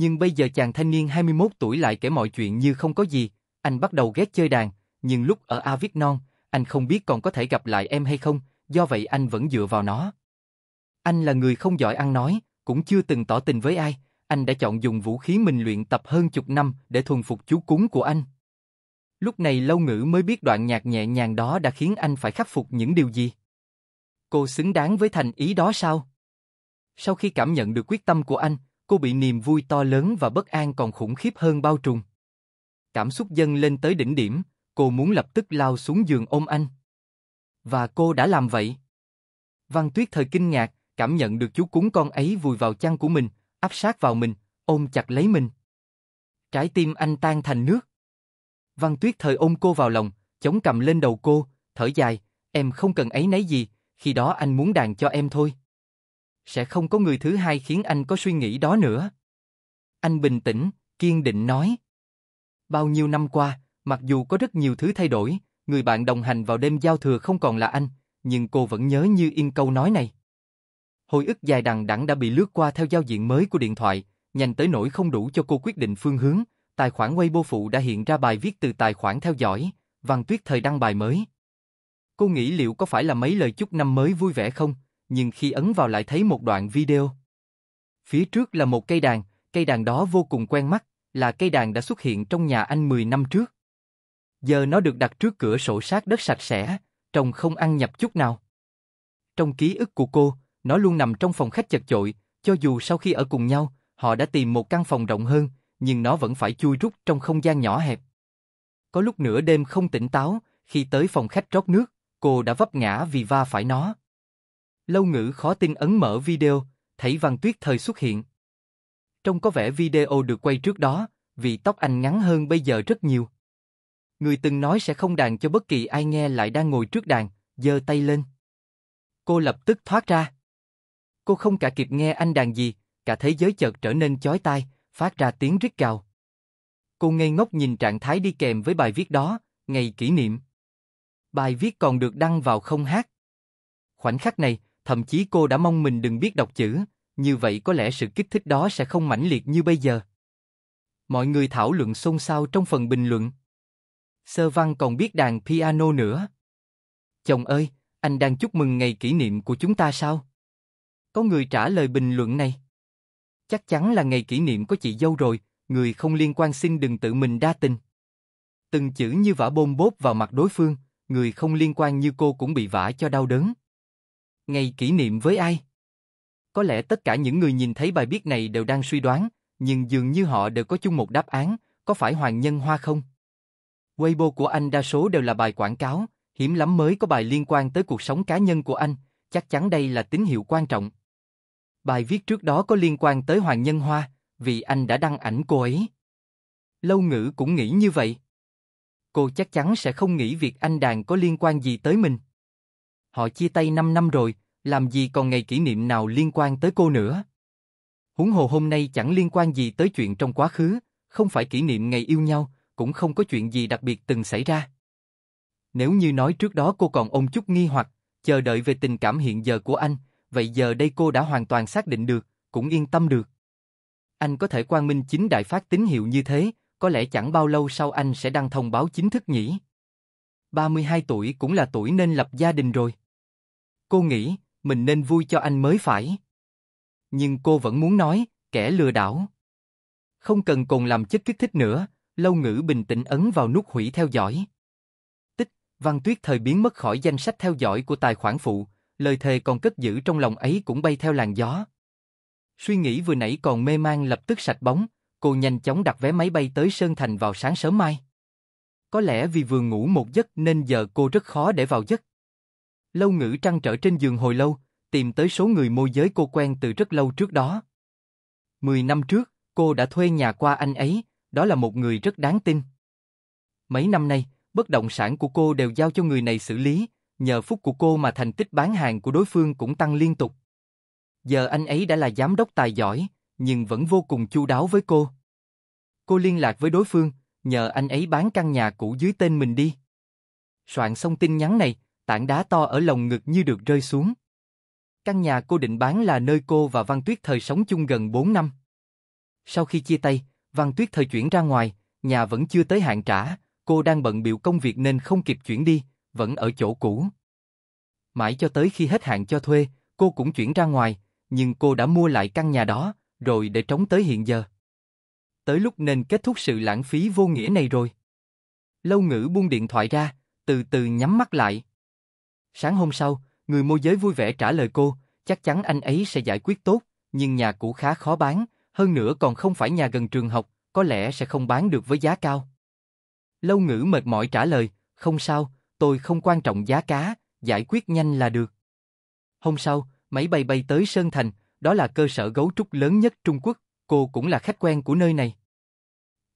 Nhưng bây giờ chàng thanh niên 21 tuổi lại kể mọi chuyện như không có gì, anh bắt đầu ghét chơi đàn, nhưng lúc ở Avignon, anh không biết còn có thể gặp lại em hay không, do vậy anh vẫn dựa vào nó. Anh là người không giỏi ăn nói, cũng chưa từng tỏ tình với ai, anh đã chọn dùng vũ khí mình luyện tập hơn chục năm để thuần phục chú cúng của anh. Lúc này lâu ngữ mới biết đoạn nhạc nhẹ nhàng đó đã khiến anh phải khắc phục những điều gì. Cô xứng đáng với thành ý đó sao? Sau khi cảm nhận được quyết tâm của anh, cô bị niềm vui to lớn và bất an còn khủng khiếp hơn bao trùm. Cảm xúc dâng lên tới đỉnh điểm, cô muốn lập tức lao xuống giường ôm anh. Và cô đã làm vậy. Văn Tuyết thời kinh ngạc, cảm nhận được chú cún con ấy vùi vào chăn của mình, áp sát vào mình, ôm chặt lấy mình. Trái tim anh tan thành nước. Văn Tuyết thời ôm cô vào lòng, chống cầm lên đầu cô, thở dài, em không cần ấy nấy gì, khi đó anh muốn đàn cho em thôi sẽ không có người thứ hai khiến anh có suy nghĩ đó nữa. Anh bình tĩnh, kiên định nói. Bao nhiêu năm qua, mặc dù có rất nhiều thứ thay đổi, người bạn đồng hành vào đêm giao thừa không còn là anh, nhưng cô vẫn nhớ như in câu nói này. Hồi ức dài đằng đẵng đã bị lướt qua theo giao diện mới của điện thoại, nhanh tới nỗi không đủ cho cô quyết định phương hướng, tài khoản Weibo phụ đã hiện ra bài viết từ tài khoản theo dõi, Văn Tuyết thời đăng bài mới. Cô nghĩ liệu có phải là mấy lời chúc năm mới vui vẻ không, nhưng khi ấn vào lại thấy một đoạn video. Phía trước là một cây đàn, cây đàn đó vô cùng quen mắt, là cây đàn đã xuất hiện trong nhà anh 10 năm trước. Giờ nó được đặt trước cửa sổ sát đất sạch sẽ, trông không ăn nhập chút nào. Trong ký ức của cô, nó luôn nằm trong phòng khách chật chội, cho dù sau khi ở cùng nhau, họ đã tìm một căn phòng rộng hơn, nhưng nó vẫn phải chui rút trong không gian nhỏ hẹp. Có lúc nửa đêm không tỉnh táo, khi tới phòng khách rót nước, cô đã vấp ngã vì va phải nó. Lâu ngữ khó tin ấn mở video, thấy Văn Tuyết thời xuất hiện. Trông có vẻ video được quay trước đó, vì tóc anh ngắn hơn bây giờ rất nhiều. Người từng nói sẽ không đàn cho bất kỳ ai nghe lại đang ngồi trước đàn, giơ tay lên. Cô lập tức thoát ra. Cô không cả kịp nghe anh đàn gì, cả thế giới chợt trở nên chói tai, phát ra tiếng rít cào Cô ngây ngốc nhìn trạng thái đi kèm với bài viết đó, ngày kỷ niệm. Bài viết còn được đăng vào không hát. Khoảnh khắc này, thậm chí cô đã mong mình đừng biết đọc chữ, như vậy có lẽ sự kích thích đó sẽ không mãnh liệt như bây giờ. Mọi người thảo luận xôn xao trong phần bình luận. Sơ Văn còn biết đàn piano nữa. Chồng ơi, anh đang chúc mừng ngày kỷ niệm của chúng ta sao? Có người trả lời bình luận này. Chắc chắn là ngày kỷ niệm của chị dâu rồi, người không liên quan xin đừng tự mình đa tình. Từng chữ như vả bôn bốp vào mặt đối phương, người không liên quan như cô cũng bị vả cho đau đớn. Ngày kỷ niệm với ai? Có lẽ tất cả những người nhìn thấy bài viết này đều đang suy đoán, nhưng dường như họ đều có chung một đáp án, có phải Hoàng Nhân Hoa không? Weibo của anh đa số đều là bài quảng cáo, hiếm lắm mới có bài liên quan tới cuộc sống cá nhân của anh, chắc chắn đây là tín hiệu quan trọng. Bài viết trước đó có liên quan tới Hoàng Nhân Hoa, vì anh đã đăng ảnh cô ấy. Lâu ngữ cũng nghĩ như vậy. Cô chắc chắn sẽ không nghĩ việc anh đàn có liên quan gì tới mình họ chia tay 5 năm rồi, làm gì còn ngày kỷ niệm nào liên quan tới cô nữa. Huống hồ hôm nay chẳng liên quan gì tới chuyện trong quá khứ, không phải kỷ niệm ngày yêu nhau, cũng không có chuyện gì đặc biệt từng xảy ra. Nếu như nói trước đó cô còn ôm chút nghi hoặc, chờ đợi về tình cảm hiện giờ của anh, vậy giờ đây cô đã hoàn toàn xác định được, cũng yên tâm được. Anh có thể quang minh chính đại phát tín hiệu như thế, có lẽ chẳng bao lâu sau anh sẽ đăng thông báo chính thức nhỉ. 32 tuổi cũng là tuổi nên lập gia đình rồi. Cô nghĩ, mình nên vui cho anh mới phải. Nhưng cô vẫn muốn nói, kẻ lừa đảo. Không cần còn làm chất kích thích nữa, lâu ngữ bình tĩnh ấn vào nút hủy theo dõi. Tích, Văn Tuyết thời biến mất khỏi danh sách theo dõi của tài khoản phụ, lời thề còn cất giữ trong lòng ấy cũng bay theo làn gió. Suy nghĩ vừa nãy còn mê mang lập tức sạch bóng, cô nhanh chóng đặt vé máy bay tới Sơn Thành vào sáng sớm mai. Có lẽ vì vừa ngủ một giấc nên giờ cô rất khó để vào giấc. Lâu ngữ trăn trở trên giường hồi lâu, tìm tới số người môi giới cô quen từ rất lâu trước đó. Mười năm trước, cô đã thuê nhà qua anh ấy, đó là một người rất đáng tin. Mấy năm nay, bất động sản của cô đều giao cho người này xử lý, nhờ phúc của cô mà thành tích bán hàng của đối phương cũng tăng liên tục. Giờ anh ấy đã là giám đốc tài giỏi, nhưng vẫn vô cùng chu đáo với cô. Cô liên lạc với đối phương, nhờ anh ấy bán căn nhà cũ dưới tên mình đi. Soạn xong tin nhắn này, tảng đá to ở lồng ngực như được rơi xuống. Căn nhà cô định bán là nơi cô và Văn Tuyết thời sống chung gần 4 năm. Sau khi chia tay, Văn Tuyết thời chuyển ra ngoài, nhà vẫn chưa tới hạn trả, cô đang bận biểu công việc nên không kịp chuyển đi, vẫn ở chỗ cũ. Mãi cho tới khi hết hạn cho thuê, cô cũng chuyển ra ngoài, nhưng cô đã mua lại căn nhà đó, rồi để trống tới hiện giờ. Tới lúc nên kết thúc sự lãng phí vô nghĩa này rồi. Lâu ngữ buông điện thoại ra, từ từ nhắm mắt lại, Sáng hôm sau, người môi giới vui vẻ trả lời cô, chắc chắn anh ấy sẽ giải quyết tốt, nhưng nhà cũ khá khó bán, hơn nữa còn không phải nhà gần trường học, có lẽ sẽ không bán được với giá cao. Lâu ngữ mệt mỏi trả lời, không sao, tôi không quan trọng giá cá, giải quyết nhanh là được. Hôm sau, máy bay bay tới Sơn Thành, đó là cơ sở gấu trúc lớn nhất Trung Quốc, cô cũng là khách quen của nơi này.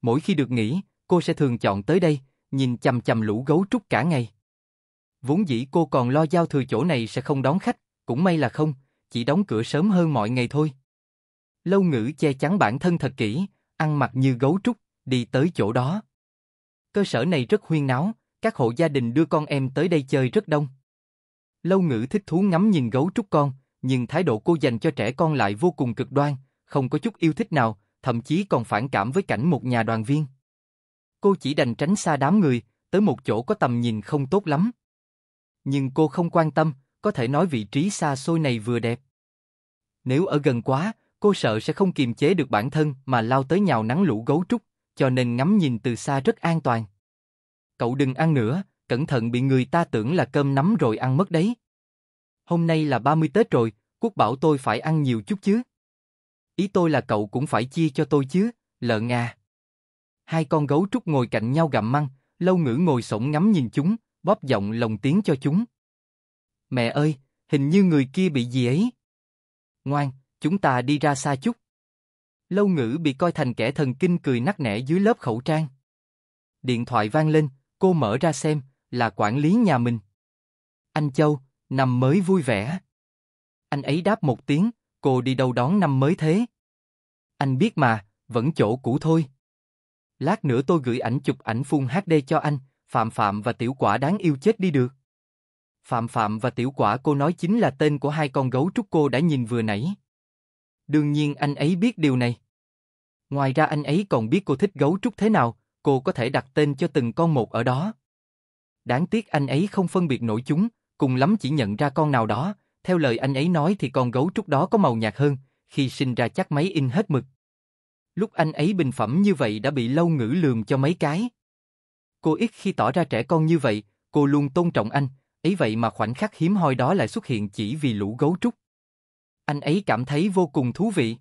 Mỗi khi được nghỉ, cô sẽ thường chọn tới đây, nhìn chằm chằm lũ gấu trúc cả ngày. Vốn dĩ cô còn lo giao thừa chỗ này sẽ không đón khách, cũng may là không, chỉ đóng cửa sớm hơn mọi ngày thôi. Lâu ngữ che chắn bản thân thật kỹ, ăn mặc như gấu trúc, đi tới chỗ đó. Cơ sở này rất huyên náo, các hộ gia đình đưa con em tới đây chơi rất đông. Lâu ngữ thích thú ngắm nhìn gấu trúc con, nhưng thái độ cô dành cho trẻ con lại vô cùng cực đoan, không có chút yêu thích nào, thậm chí còn phản cảm với cảnh một nhà đoàn viên. Cô chỉ đành tránh xa đám người, tới một chỗ có tầm nhìn không tốt lắm. Nhưng cô không quan tâm, có thể nói vị trí xa xôi này vừa đẹp. Nếu ở gần quá, cô sợ sẽ không kiềm chế được bản thân mà lao tới nhào nắng lũ gấu trúc, cho nên ngắm nhìn từ xa rất an toàn. Cậu đừng ăn nữa, cẩn thận bị người ta tưởng là cơm nắm rồi ăn mất đấy. Hôm nay là 30 Tết rồi, quốc bảo tôi phải ăn nhiều chút chứ. Ý tôi là cậu cũng phải chia cho tôi chứ, lợn à. Hai con gấu trúc ngồi cạnh nhau gặm măng, lâu ngữ ngồi sổng ngắm nhìn chúng, bóp giọng lồng tiếng cho chúng. Mẹ ơi, hình như người kia bị gì ấy. Ngoan, chúng ta đi ra xa chút. Lâu ngữ bị coi thành kẻ thần kinh cười nắc nẻ dưới lớp khẩu trang. Điện thoại vang lên, cô mở ra xem, là quản lý nhà mình. Anh Châu, năm mới vui vẻ. Anh ấy đáp một tiếng, cô đi đâu đón năm mới thế? Anh biết mà, vẫn chỗ cũ thôi. Lát nữa tôi gửi ảnh chụp ảnh phun HD cho anh, Phạm Phạm và Tiểu Quả đáng yêu chết đi được. Phạm Phạm và Tiểu Quả cô nói chính là tên của hai con gấu trúc cô đã nhìn vừa nãy. Đương nhiên anh ấy biết điều này. Ngoài ra anh ấy còn biết cô thích gấu trúc thế nào, cô có thể đặt tên cho từng con một ở đó. Đáng tiếc anh ấy không phân biệt nổi chúng, cùng lắm chỉ nhận ra con nào đó, theo lời anh ấy nói thì con gấu trúc đó có màu nhạt hơn, khi sinh ra chắc máy in hết mực. Lúc anh ấy bình phẩm như vậy đã bị lâu ngữ lường cho mấy cái. Cô ít khi tỏ ra trẻ con như vậy, cô luôn tôn trọng anh, ấy vậy mà khoảnh khắc hiếm hoi đó lại xuất hiện chỉ vì lũ gấu trúc. Anh ấy cảm thấy vô cùng thú vị.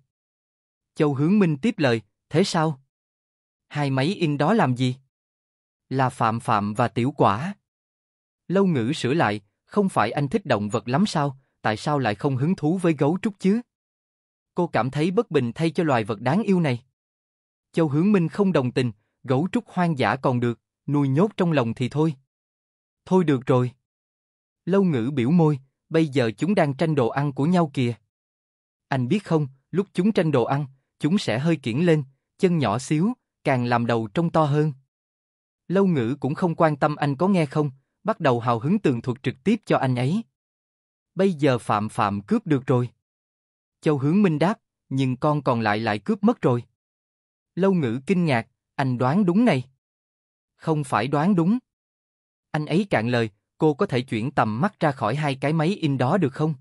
Châu Hướng Minh tiếp lời, thế sao? Hai máy in đó làm gì? Là Phạm Phạm và Tiểu Quả. Lâu ngữ sửa lại, không phải anh thích động vật lắm sao, tại sao lại không hứng thú với gấu trúc chứ? Cô cảm thấy bất bình thay cho loài vật đáng yêu này. Châu Hướng Minh không đồng tình, gấu trúc hoang dã còn được, nuôi nhốt trong lòng thì thôi. Thôi được rồi. Lâu ngữ biểu môi, bây giờ chúng đang tranh đồ ăn của nhau kìa. Anh biết không, lúc chúng tranh đồ ăn, chúng sẽ hơi kiển lên, chân nhỏ xíu, càng làm đầu trông to hơn. Lâu ngữ cũng không quan tâm anh có nghe không, bắt đầu hào hứng tường thuật trực tiếp cho anh ấy. Bây giờ Phạm Phạm cướp được rồi. Châu Hướng Minh đáp, nhưng con còn lại lại cướp mất rồi. Lâu ngữ kinh ngạc, anh đoán đúng này. Không phải đoán đúng. Anh ấy cạn lời, cô có thể chuyển tầm mắt ra khỏi hai cái máy in đó được không?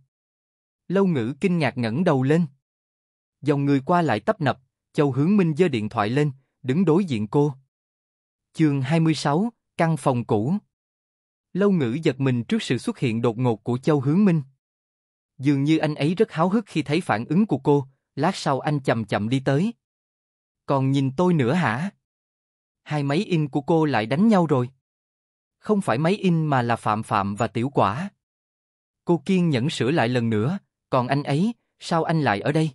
Lâu ngữ kinh ngạc ngẩng đầu lên. Dòng người qua lại tấp nập, Châu Hướng Minh giơ điện thoại lên, đứng đối diện cô. Chương 26, căn phòng cũ. Lâu ngữ giật mình trước sự xuất hiện đột ngột của Châu Hướng Minh. Dường như anh ấy rất háo hức khi thấy phản ứng của cô, lát sau anh chậm chậm đi tới. Còn nhìn tôi nữa hả? hai máy in của cô lại đánh nhau rồi. Không phải máy in mà là Phạm Phạm và Tiểu Quả. Cô kiên nhẫn sửa lại lần nữa, còn anh ấy, sao anh lại ở đây?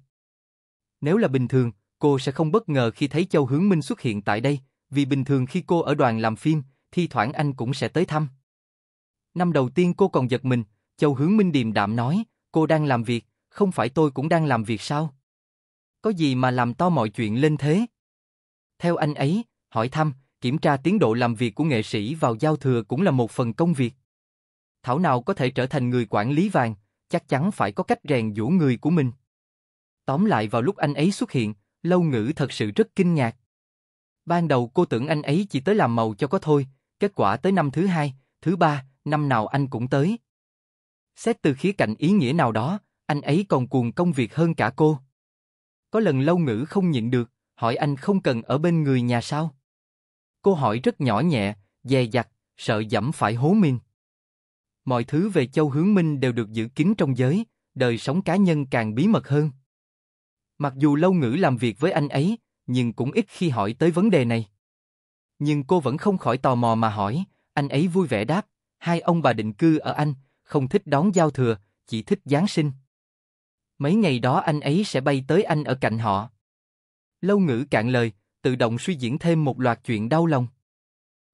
Nếu là bình thường, cô sẽ không bất ngờ khi thấy Châu Hướng Minh xuất hiện tại đây, vì bình thường khi cô ở đoàn làm phim, thi thoảng anh cũng sẽ tới thăm. Năm đầu tiên cô còn giật mình, Châu Hướng Minh điềm đạm nói, cô đang làm việc, không phải tôi cũng đang làm việc sao? Có gì mà làm to mọi chuyện lên thế? Theo anh ấy, hỏi thăm, kiểm tra tiến độ làm việc của nghệ sĩ vào giao thừa cũng là một phần công việc. Thảo nào có thể trở thành người quản lý vàng, chắc chắn phải có cách rèn giũa người của mình. Tóm lại vào lúc anh ấy xuất hiện, Lâu Ngữ thật sự rất kinh ngạc. Ban đầu cô tưởng anh ấy chỉ tới làm màu cho có thôi, kết quả tới năm thứ hai, thứ ba, năm nào anh cũng tới. Xét từ khía cạnh ý nghĩa nào đó, anh ấy còn cuồng công việc hơn cả cô. Có lần Lâu Ngữ không nhịn được, hỏi anh không cần ở bên người nhà sao? Cô hỏi rất nhỏ nhẹ, dè dặt, sợ dẫm phải hố minh. Mọi thứ về Châu Hướng Minh đều được giữ kín trong giới, đời sống cá nhân càng bí mật hơn. Mặc dù lâu ngữ làm việc với anh ấy, nhưng cũng ít khi hỏi tới vấn đề này. Nhưng cô vẫn không khỏi tò mò mà hỏi, anh ấy vui vẻ đáp, hai ông bà định cư ở Anh, không thích đón giao thừa, chỉ thích Giáng sinh. Mấy ngày đó anh ấy sẽ bay tới Anh ở cạnh họ. Lâu ngữ cạn lời, tự động suy diễn thêm một loạt chuyện đau lòng.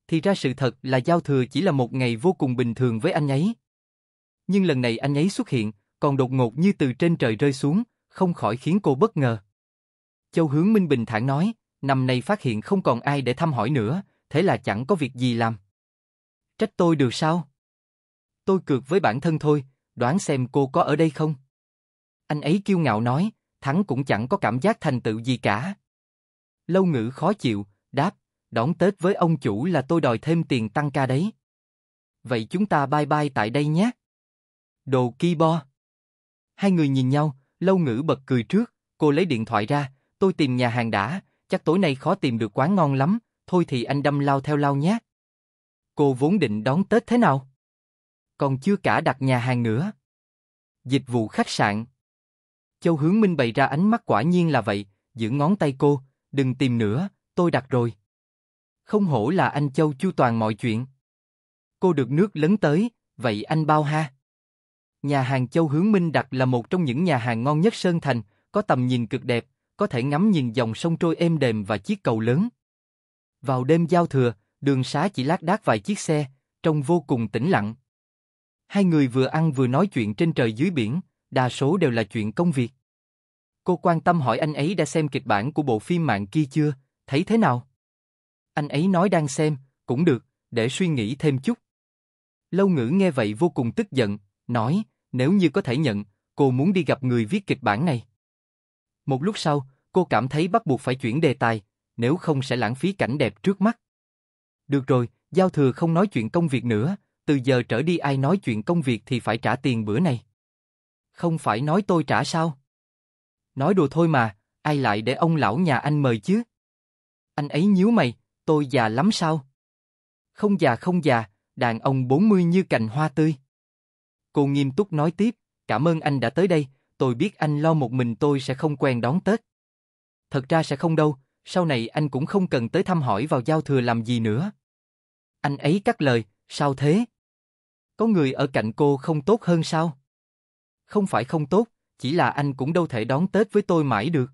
Thì ra sự thật là giao thừa chỉ là một ngày vô cùng bình thường với anh ấy. Nhưng lần này anh ấy xuất hiện, còn đột ngột như từ trên trời rơi xuống, không khỏi khiến cô bất ngờ. Châu Hướng Minh bình thản nói, năm nay phát hiện không còn ai để thăm hỏi nữa, thế là chẳng có việc gì làm. Trách tôi được sao? Tôi cược với bản thân thôi, đoán xem cô có ở đây không? Anh ấy kiêu ngạo nói, thắng cũng chẳng có cảm giác thành tựu gì cả. Lâu ngữ khó chịu, đáp, đón Tết với ông chủ là tôi đòi thêm tiền tăng ca đấy. Vậy chúng ta bye bye tại đây nhé. Đồ ki bo. Hai người nhìn nhau, lâu ngữ bật cười trước, cô lấy điện thoại ra, tôi tìm nhà hàng đã, chắc tối nay khó tìm được quán ngon lắm, thôi thì anh đâm lao theo lao nhé. Cô vốn định đón Tết thế nào? Còn chưa cả đặt nhà hàng nữa. Dịch vụ khách sạn. Châu Hướng Minh bày ra ánh mắt quả nhiên là vậy, giữ ngón tay cô, đừng tìm nữa, tôi đặt rồi. Không hổ là anh Châu chu toàn mọi chuyện. Cô được nước lấn tới, vậy anh bao ha? Nhà hàng Châu Hướng Minh đặt là một trong những nhà hàng ngon nhất Sơn Thành, có tầm nhìn cực đẹp, có thể ngắm nhìn dòng sông trôi êm đềm và chiếc cầu lớn. Vào đêm giao thừa, đường xá chỉ lác đác vài chiếc xe, trông vô cùng tĩnh lặng. Hai người vừa ăn vừa nói chuyện trên trời dưới biển, đa số đều là chuyện công việc. Cô quan tâm hỏi anh ấy đã xem kịch bản của bộ phim mạng kia chưa, thấy thế nào? Anh ấy nói đang xem, cũng được, để suy nghĩ thêm chút. Lâu ngữ nghe vậy vô cùng tức giận, nói, nếu như có thể nhận, cô muốn đi gặp người viết kịch bản này. Một lúc sau, cô cảm thấy bắt buộc phải chuyển đề tài, nếu không sẽ lãng phí cảnh đẹp trước mắt. Được rồi, giao thừa không nói chuyện công việc nữa, từ giờ trở đi ai nói chuyện công việc thì phải trả tiền bữa này. Không phải nói tôi trả sao? Nói đùa thôi mà, ai lại để ông lão nhà anh mời chứ? Anh ấy nhíu mày, tôi già lắm sao? Không già không già, đàn ông 40 như cành hoa tươi. Cô nghiêm túc nói tiếp, cảm ơn anh đã tới đây, tôi biết anh lo một mình tôi sẽ không quen đón Tết. Thật ra sẽ không đâu, sau này anh cũng không cần tới thăm hỏi vào giao thừa làm gì nữa. Anh ấy cắt lời, sao thế? Có người ở cạnh cô không tốt hơn sao? Không phải không tốt, chỉ là anh cũng đâu thể đón Tết với tôi mãi được.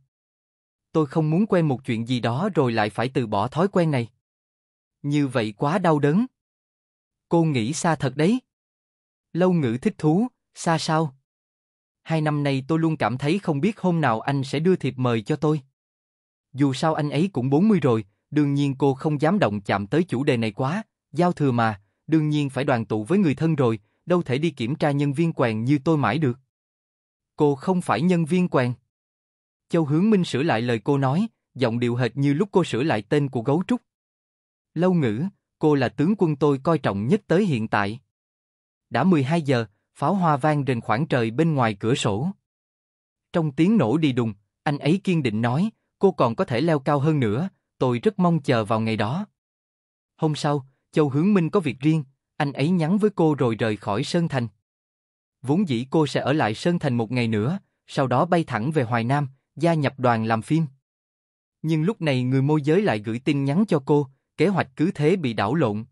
Tôi không muốn quen một chuyện gì đó rồi lại phải từ bỏ thói quen này. Như vậy quá đau đớn. Cô nghĩ xa thật đấy. Lâu ngữ thích thú, xa sao? Hai năm nay tôi luôn cảm thấy không biết hôm nào anh sẽ đưa thiệp mời cho tôi. Dù sao anh ấy cũng 40 rồi, đương nhiên cô không dám động chạm tới chủ đề này quá, giao thừa mà, đương nhiên phải đoàn tụ với người thân rồi, đâu thể đi kiểm tra nhân viên quèn như tôi mãi được. Cô không phải nhân viên quèn. Châu Hướng Minh sửa lại lời cô nói, giọng điệu hệt như lúc cô sửa lại tên của gấu trúc. Lâu ngữ, cô là tướng quân tôi coi trọng nhất tới hiện tại. Đã 12 giờ, pháo hoa vang trên khoảng trời bên ngoài cửa sổ. Trong tiếng nổ đi đùng, anh ấy kiên định nói, cô còn có thể leo cao hơn nữa, tôi rất mong chờ vào ngày đó. Hôm sau, Châu Hướng Minh có việc riêng, anh ấy nhắn với cô rồi rời khỏi Sơn Thành. Vốn dĩ cô sẽ ở lại Sơn Thành một ngày nữa, sau đó bay thẳng về Hoài Nam, gia nhập đoàn làm phim. Nhưng lúc này người môi giới lại gửi tin nhắn cho cô, kế hoạch cứ thế bị đảo lộn.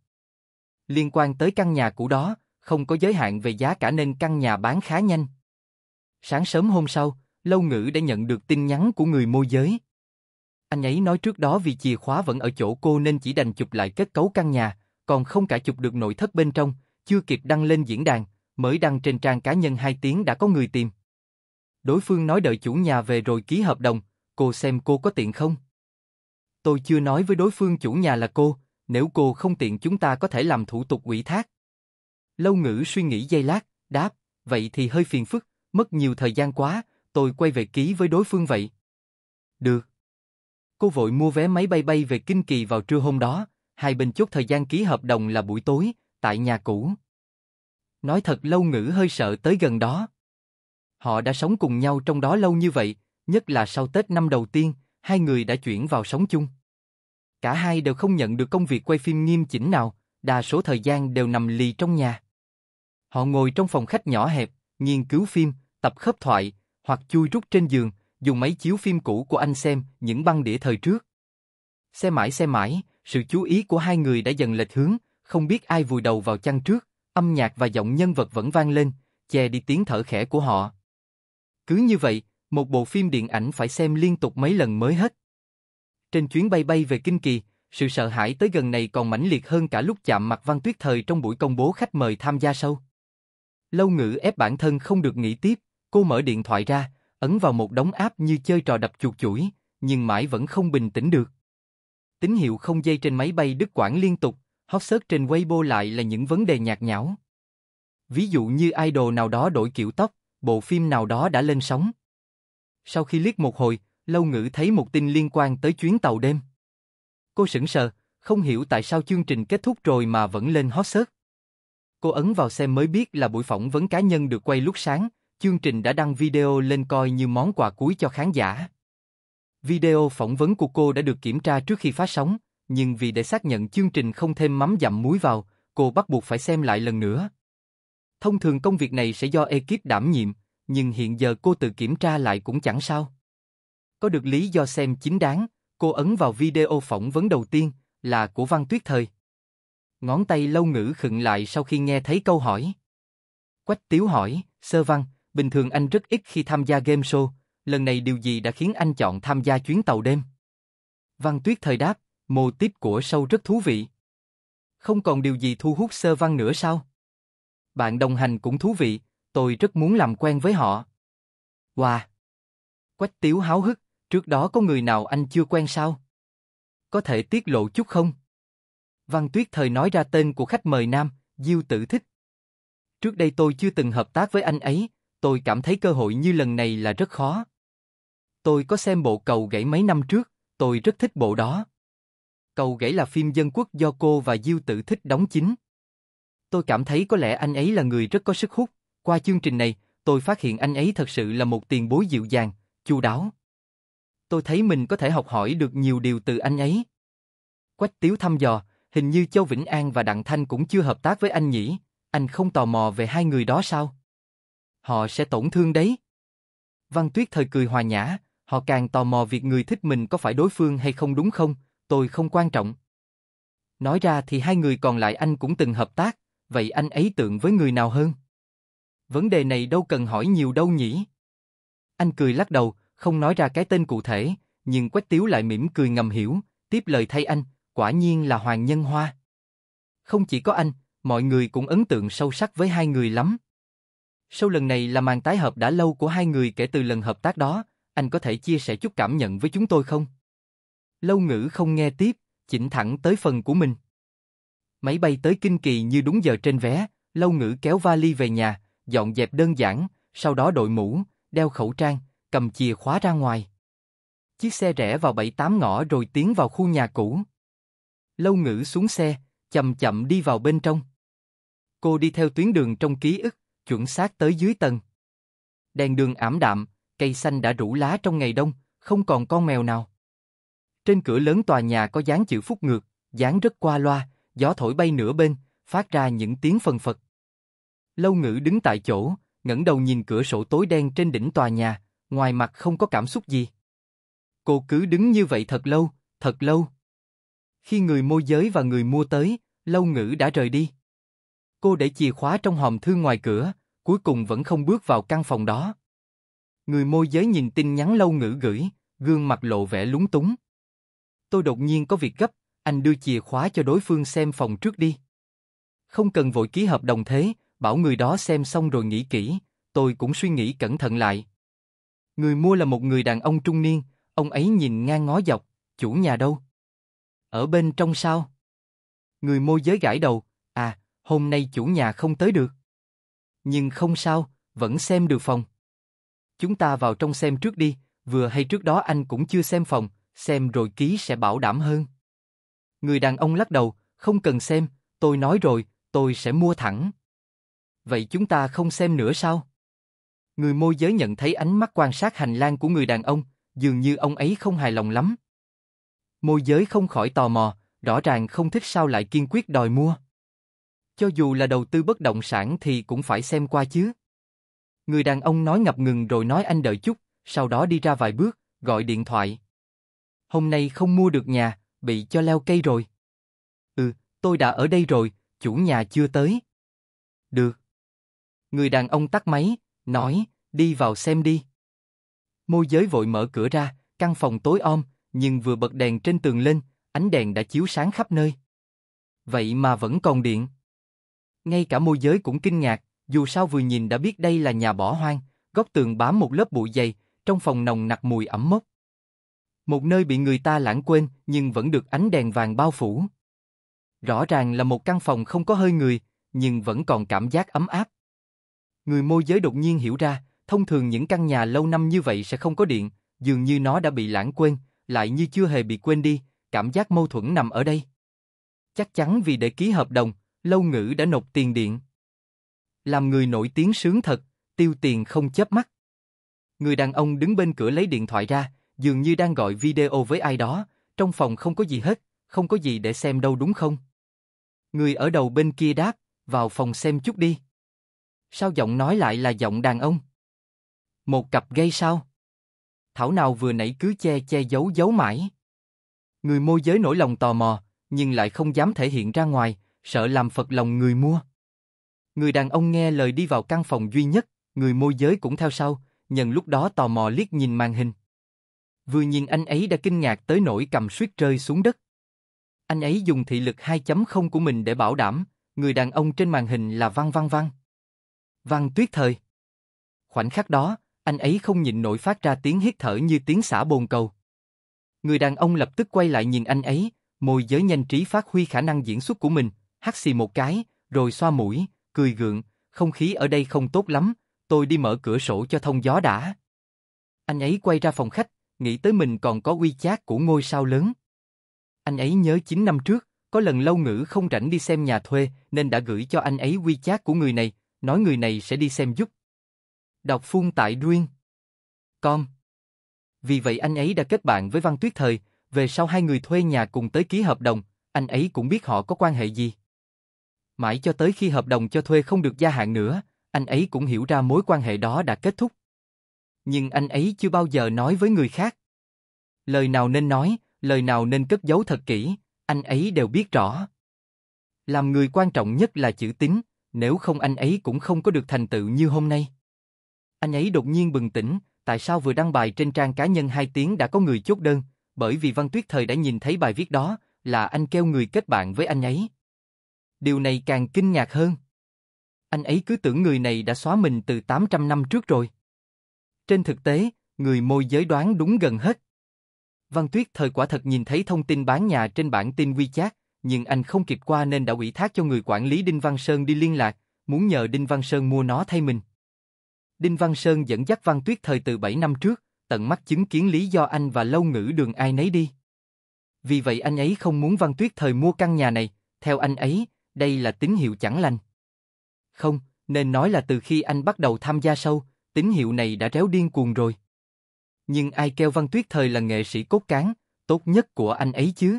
Liên quan tới căn nhà cũ đó, không có giới hạn về giá cả nên căn nhà bán khá nhanh. Sáng sớm hôm sau, Lâu Ngữ đã nhận được tin nhắn của người môi giới. Anh ấy nói trước đó vì chìa khóa vẫn ở chỗ cô nên chỉ đành chụp lại kết cấu căn nhà, còn không cả chụp được nội thất bên trong, chưa kịp đăng lên diễn đàn, mới đăng trên trang cá nhân 2 tiếng đã có người tìm. Đối phương nói đợi chủ nhà về rồi ký hợp đồng, cô xem cô có tiện không? Tôi chưa nói với đối phương chủ nhà là cô, nếu cô không tiện chúng ta có thể làm thủ tục ủy thác. Lâu ngữ suy nghĩ giây lát, đáp, vậy thì hơi phiền phức, mất nhiều thời gian quá, tôi quay về ký với đối phương vậy. Được. Cô vội mua vé máy bay bay về Kinh Kỳ vào trưa hôm đó, hai bên chốt thời gian ký hợp đồng là buổi tối, tại nhà cũ. Nói thật lâu ngữ hơi sợ tới gần đó. Họ đã sống cùng nhau trong đó lâu như vậy, nhất là sau Tết năm đầu tiên, hai người đã chuyển vào sống chung. Cả hai đều không nhận được công việc quay phim nghiêm chỉnh nào, đa số thời gian đều nằm lì trong nhà. Họ ngồi trong phòng khách nhỏ hẹp, nghiên cứu phim, tập khớp thoại, hoặc chui rút trên giường, dùng máy chiếu phim cũ của anh xem những băng đĩa thời trước. Xe mãi xe mãi, sự chú ý của hai người đã dần lệch hướng, không biết ai vùi đầu vào chăn trước âm nhạc và giọng nhân vật vẫn vang lên, che đi tiếng thở khẽ của họ. Cứ như vậy, một bộ phim điện ảnh phải xem liên tục mấy lần mới hết. Trên chuyến bay bay về Kinh Kỳ, sự sợ hãi tới gần này còn mãnh liệt hơn cả lúc chạm mặt Văn Tuyết Thời trong buổi công bố khách mời tham gia sâu. Lâu ngữ ép bản thân không được nghỉ tiếp, cô mở điện thoại ra, ấn vào một đống áp như chơi trò đập chuột chuỗi, nhưng mãi vẫn không bình tĩnh được. Tín hiệu không dây trên máy bay đứt quãng liên tục, hot search trên Weibo lại là những vấn đề nhạt nhẽo. Ví dụ như idol nào đó đổi kiểu tóc, bộ phim nào đó đã lên sóng. Sau khi liếc một hồi, Lâu Ngữ thấy một tin liên quan tới chuyến tàu đêm. Cô sững sờ, không hiểu tại sao chương trình kết thúc rồi mà vẫn lên hot search. Cô ấn vào xem mới biết là buổi phỏng vấn cá nhân được quay lúc sáng, chương trình đã đăng video lên coi như món quà cuối cho khán giả. Video phỏng vấn của cô đã được kiểm tra trước khi phát sóng, nhưng vì để xác nhận chương trình không thêm mắm dặm muối vào, cô bắt buộc phải xem lại lần nữa. Thông thường công việc này sẽ do ekip đảm nhiệm, nhưng hiện giờ cô tự kiểm tra lại cũng chẳng sao. Có được lý do xem chính đáng, cô ấn vào video phỏng vấn đầu tiên, là của Văn Tuyết Thời. Ngón tay lâu ngữ khựng lại sau khi nghe thấy câu hỏi. Quách Tiếu hỏi, Sơ Văn, bình thường anh rất ít khi tham gia game show, lần này điều gì đã khiến anh chọn tham gia chuyến tàu đêm? Văn Tuyết Thời đáp, Mô tiếp của sâu rất thú vị. Không còn điều gì thu hút sơ văn nữa sao? Bạn đồng hành cũng thú vị, tôi rất muốn làm quen với họ. Wow! Quách tiếu háo hức, trước đó có người nào anh chưa quen sao? Có thể tiết lộ chút không? Văn Tuyết thời nói ra tên của khách mời nam, Diêu Tử Thích. Trước đây tôi chưa từng hợp tác với anh ấy, tôi cảm thấy cơ hội như lần này là rất khó. Tôi có xem bộ cầu gãy mấy năm trước, tôi rất thích bộ đó. Cầu gãy là phim dân quốc do cô và Diêu tự thích đóng chính. Tôi cảm thấy có lẽ anh ấy là người rất có sức hút. Qua chương trình này, tôi phát hiện anh ấy thật sự là một tiền bối dịu dàng, chu đáo. Tôi thấy mình có thể học hỏi được nhiều điều từ anh ấy. Quách Tiếu thăm dò, hình như Châu Vĩnh An và Đặng Thanh cũng chưa hợp tác với anh nhỉ? Anh không tò mò về hai người đó sao? Họ sẽ tổn thương đấy. Văn Tuyết thời cười hòa nhã, họ càng tò mò việc người thích mình có phải đối phương hay không đúng không? tôi không quan trọng. Nói ra thì hai người còn lại anh cũng từng hợp tác, vậy anh ấy tượng với người nào hơn? Vấn đề này đâu cần hỏi nhiều đâu nhỉ? Anh cười lắc đầu, không nói ra cái tên cụ thể, nhưng Quách Tiếu lại mỉm cười ngầm hiểu, tiếp lời thay anh, quả nhiên là Hoàng Nhân Hoa. Không chỉ có anh, mọi người cũng ấn tượng sâu sắc với hai người lắm. Sau lần này là màn tái hợp đã lâu của hai người kể từ lần hợp tác đó, anh có thể chia sẻ chút cảm nhận với chúng tôi không? Lâu ngữ không nghe tiếp, chỉnh thẳng tới phần của mình. Máy bay tới kinh kỳ như đúng giờ trên vé, lâu ngữ kéo vali về nhà, dọn dẹp đơn giản, sau đó đội mũ, đeo khẩu trang, cầm chìa khóa ra ngoài. Chiếc xe rẽ vào bảy tám ngõ rồi tiến vào khu nhà cũ. Lâu ngữ xuống xe, chậm chậm đi vào bên trong. Cô đi theo tuyến đường trong ký ức, chuẩn xác tới dưới tầng. Đèn đường ảm đạm, cây xanh đã rủ lá trong ngày đông, không còn con mèo nào. Trên cửa lớn tòa nhà có dán chữ phúc ngược, dán rất qua loa, gió thổi bay nửa bên, phát ra những tiếng phần phật. Lâu ngữ đứng tại chỗ, ngẩng đầu nhìn cửa sổ tối đen trên đỉnh tòa nhà, ngoài mặt không có cảm xúc gì. Cô cứ đứng như vậy thật lâu, thật lâu. Khi người môi giới và người mua tới, lâu ngữ đã rời đi. Cô để chìa khóa trong hòm thư ngoài cửa, cuối cùng vẫn không bước vào căn phòng đó. Người môi giới nhìn tin nhắn lâu ngữ gửi, gương mặt lộ vẻ lúng túng tôi đột nhiên có việc gấp, anh đưa chìa khóa cho đối phương xem phòng trước đi. Không cần vội ký hợp đồng thế, bảo người đó xem xong rồi nghĩ kỹ, tôi cũng suy nghĩ cẩn thận lại. Người mua là một người đàn ông trung niên, ông ấy nhìn ngang ngó dọc, chủ nhà đâu? Ở bên trong sao? Người môi giới gãi đầu, à, hôm nay chủ nhà không tới được. Nhưng không sao, vẫn xem được phòng. Chúng ta vào trong xem trước đi, vừa hay trước đó anh cũng chưa xem phòng, xem rồi ký sẽ bảo đảm hơn. Người đàn ông lắc đầu, không cần xem, tôi nói rồi, tôi sẽ mua thẳng. Vậy chúng ta không xem nữa sao? Người môi giới nhận thấy ánh mắt quan sát hành lang của người đàn ông, dường như ông ấy không hài lòng lắm. Môi giới không khỏi tò mò, rõ ràng không thích sao lại kiên quyết đòi mua. Cho dù là đầu tư bất động sản thì cũng phải xem qua chứ. Người đàn ông nói ngập ngừng rồi nói anh đợi chút, sau đó đi ra vài bước, gọi điện thoại hôm nay không mua được nhà, bị cho leo cây rồi. Ừ, tôi đã ở đây rồi, chủ nhà chưa tới. Được. Người đàn ông tắt máy, nói, đi vào xem đi. Môi giới vội mở cửa ra, căn phòng tối om, nhưng vừa bật đèn trên tường lên, ánh đèn đã chiếu sáng khắp nơi. Vậy mà vẫn còn điện. Ngay cả môi giới cũng kinh ngạc, dù sao vừa nhìn đã biết đây là nhà bỏ hoang, góc tường bám một lớp bụi dày, trong phòng nồng nặc mùi ẩm mốc. Một nơi bị người ta lãng quên nhưng vẫn được ánh đèn vàng bao phủ. Rõ ràng là một căn phòng không có hơi người, nhưng vẫn còn cảm giác ấm áp. Người môi giới đột nhiên hiểu ra, thông thường những căn nhà lâu năm như vậy sẽ không có điện, dường như nó đã bị lãng quên, lại như chưa hề bị quên đi, cảm giác mâu thuẫn nằm ở đây. Chắc chắn vì để ký hợp đồng, lâu ngữ đã nộp tiền điện. Làm người nổi tiếng sướng thật, tiêu tiền không chớp mắt. Người đàn ông đứng bên cửa lấy điện thoại ra, dường như đang gọi video với ai đó, trong phòng không có gì hết, không có gì để xem đâu đúng không? Người ở đầu bên kia đáp, vào phòng xem chút đi. Sao giọng nói lại là giọng đàn ông? Một cặp gây sao? Thảo nào vừa nãy cứ che che giấu giấu mãi. Người môi giới nổi lòng tò mò, nhưng lại không dám thể hiện ra ngoài, sợ làm phật lòng người mua. Người đàn ông nghe lời đi vào căn phòng duy nhất, người môi giới cũng theo sau, nhận lúc đó tò mò liếc nhìn màn hình. Vừa nhìn anh ấy đã kinh ngạc tới nỗi cầm suýt rơi xuống đất. Anh ấy dùng thị lực 2.0 của mình để bảo đảm, người đàn ông trên màn hình là Văn Văn Văn. Văn tuyết thời. Khoảnh khắc đó, anh ấy không nhịn nổi phát ra tiếng hít thở như tiếng xả bồn cầu. Người đàn ông lập tức quay lại nhìn anh ấy, môi giới nhanh trí phát huy khả năng diễn xuất của mình, hắt xì một cái, rồi xoa mũi, cười gượng, không khí ở đây không tốt lắm, tôi đi mở cửa sổ cho thông gió đã. Anh ấy quay ra phòng khách, nghĩ tới mình còn có chát của ngôi sao lớn. Anh ấy nhớ 9 năm trước, có lần lâu ngữ không rảnh đi xem nhà thuê nên đã gửi cho anh ấy chát của người này, nói người này sẽ đi xem giúp. Đọc phun tại Duyên. Com. Vì vậy anh ấy đã kết bạn với Văn Tuyết Thời, về sau hai người thuê nhà cùng tới ký hợp đồng, anh ấy cũng biết họ có quan hệ gì. Mãi cho tới khi hợp đồng cho thuê không được gia hạn nữa, anh ấy cũng hiểu ra mối quan hệ đó đã kết thúc nhưng anh ấy chưa bao giờ nói với người khác. Lời nào nên nói, lời nào nên cất giấu thật kỹ, anh ấy đều biết rõ. Làm người quan trọng nhất là chữ tín, nếu không anh ấy cũng không có được thành tựu như hôm nay. Anh ấy đột nhiên bừng tỉnh, tại sao vừa đăng bài trên trang cá nhân 2 tiếng đã có người chốt đơn, bởi vì Văn Tuyết Thời đã nhìn thấy bài viết đó, là anh kêu người kết bạn với anh ấy. Điều này càng kinh ngạc hơn. Anh ấy cứ tưởng người này đã xóa mình từ 800 năm trước rồi. Trên thực tế, người môi giới đoán đúng gần hết. Văn Tuyết thời quả thật nhìn thấy thông tin bán nhà trên bản tin WeChat, nhưng anh không kịp qua nên đã ủy thác cho người quản lý Đinh Văn Sơn đi liên lạc, muốn nhờ Đinh Văn Sơn mua nó thay mình. Đinh Văn Sơn dẫn dắt Văn Tuyết thời từ 7 năm trước, tận mắt chứng kiến lý do anh và lâu ngữ đường ai nấy đi. Vì vậy anh ấy không muốn Văn Tuyết thời mua căn nhà này, theo anh ấy, đây là tín hiệu chẳng lành. Không, nên nói là từ khi anh bắt đầu tham gia sâu, tín hiệu này đã réo điên cuồng rồi. Nhưng ai kêu Văn Tuyết thời là nghệ sĩ cốt cán, tốt nhất của anh ấy chứ.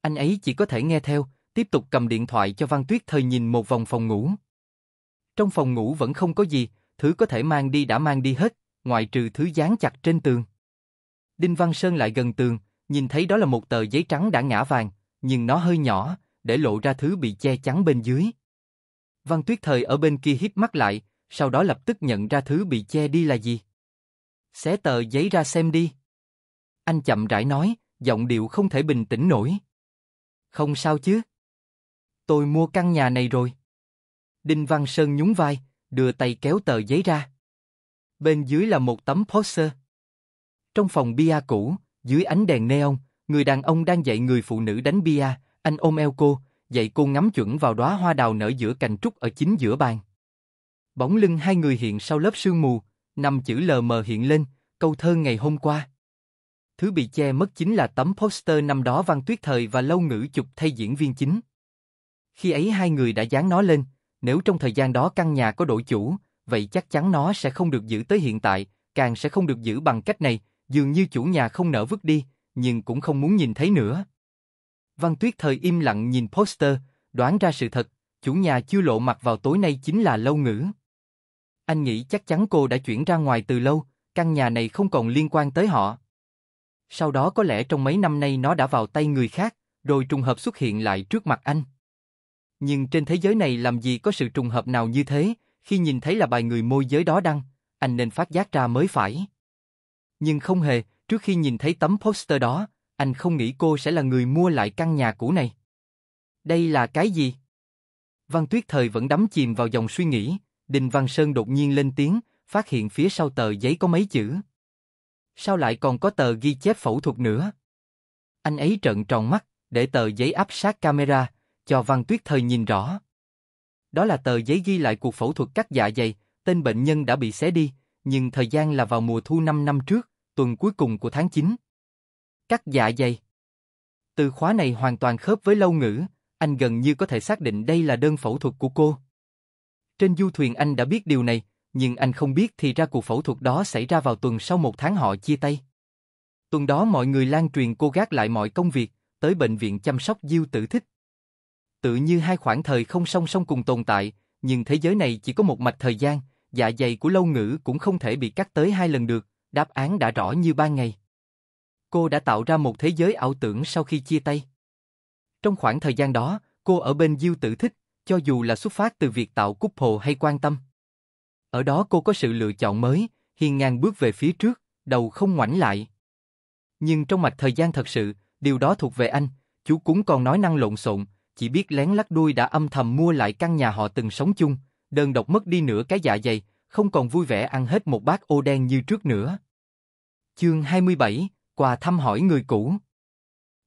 Anh ấy chỉ có thể nghe theo, tiếp tục cầm điện thoại cho Văn Tuyết thời nhìn một vòng phòng ngủ. Trong phòng ngủ vẫn không có gì, thứ có thể mang đi đã mang đi hết, ngoại trừ thứ dán chặt trên tường. Đinh Văn Sơn lại gần tường, nhìn thấy đó là một tờ giấy trắng đã ngã vàng, nhưng nó hơi nhỏ, để lộ ra thứ bị che chắn bên dưới. Văn Tuyết Thời ở bên kia híp mắt lại, sau đó lập tức nhận ra thứ bị che đi là gì. Xé tờ giấy ra xem đi. Anh chậm rãi nói, giọng điệu không thể bình tĩnh nổi. Không sao chứ. Tôi mua căn nhà này rồi. Đinh Văn Sơn nhún vai, đưa tay kéo tờ giấy ra. Bên dưới là một tấm poster. Trong phòng bia cũ, dưới ánh đèn neon, người đàn ông đang dạy người phụ nữ đánh bia, anh ôm eo cô, dạy cô ngắm chuẩn vào đóa hoa đào nở giữa cành trúc ở chính giữa bàn. Bóng lưng hai người hiện sau lớp sương mù, năm chữ lờ mờ hiện lên, câu thơ ngày hôm qua. Thứ bị che mất chính là tấm poster năm đó Văn Tuyết Thời và Lâu Ngữ chụp thay diễn viên chính. Khi ấy hai người đã dán nó lên, nếu trong thời gian đó căn nhà có đổi chủ, vậy chắc chắn nó sẽ không được giữ tới hiện tại, càng sẽ không được giữ bằng cách này, dường như chủ nhà không nỡ vứt đi, nhưng cũng không muốn nhìn thấy nữa. Văn Tuyết Thời im lặng nhìn poster, đoán ra sự thật, chủ nhà chưa lộ mặt vào tối nay chính là Lâu Ngữ. Anh nghĩ chắc chắn cô đã chuyển ra ngoài từ lâu, căn nhà này không còn liên quan tới họ. Sau đó có lẽ trong mấy năm nay nó đã vào tay người khác, rồi trùng hợp xuất hiện lại trước mặt anh. Nhưng trên thế giới này làm gì có sự trùng hợp nào như thế, khi nhìn thấy là bài người môi giới đó đăng, anh nên phát giác ra mới phải. Nhưng không hề, trước khi nhìn thấy tấm poster đó, anh không nghĩ cô sẽ là người mua lại căn nhà cũ này. Đây là cái gì? Văn Tuyết Thời vẫn đắm chìm vào dòng suy nghĩ, Đình Văn Sơn đột nhiên lên tiếng, phát hiện phía sau tờ giấy có mấy chữ. Sao lại còn có tờ ghi chép phẫu thuật nữa? Anh ấy trợn tròn mắt, để tờ giấy áp sát camera, cho Văn Tuyết Thời nhìn rõ. Đó là tờ giấy ghi lại cuộc phẫu thuật cắt dạ dày, tên bệnh nhân đã bị xé đi, nhưng thời gian là vào mùa thu 5 năm trước, tuần cuối cùng của tháng 9. Cắt dạ dày. Từ khóa này hoàn toàn khớp với lâu ngữ, anh gần như có thể xác định đây là đơn phẫu thuật của cô. Trên du thuyền anh đã biết điều này, nhưng anh không biết thì ra cuộc phẫu thuật đó xảy ra vào tuần sau một tháng họ chia tay. Tuần đó mọi người lan truyền cô gác lại mọi công việc, tới bệnh viện chăm sóc Diêu tử thích. Tự như hai khoảng thời không song song cùng tồn tại, nhưng thế giới này chỉ có một mạch thời gian, dạ dày của lâu ngữ cũng không thể bị cắt tới hai lần được, đáp án đã rõ như ban ngày. Cô đã tạo ra một thế giới ảo tưởng sau khi chia tay. Trong khoảng thời gian đó, cô ở bên Diêu tử thích, cho dù là xuất phát từ việc tạo cúp hồ hay quan tâm. Ở đó cô có sự lựa chọn mới, hiên ngang bước về phía trước, đầu không ngoảnh lại. Nhưng trong mạch thời gian thật sự, điều đó thuộc về anh, chú cũng còn nói năng lộn xộn, chỉ biết lén lắc đuôi đã âm thầm mua lại căn nhà họ từng sống chung, đơn độc mất đi nửa cái dạ dày, không còn vui vẻ ăn hết một bát ô đen như trước nữa. Chương 27, quà thăm hỏi người cũ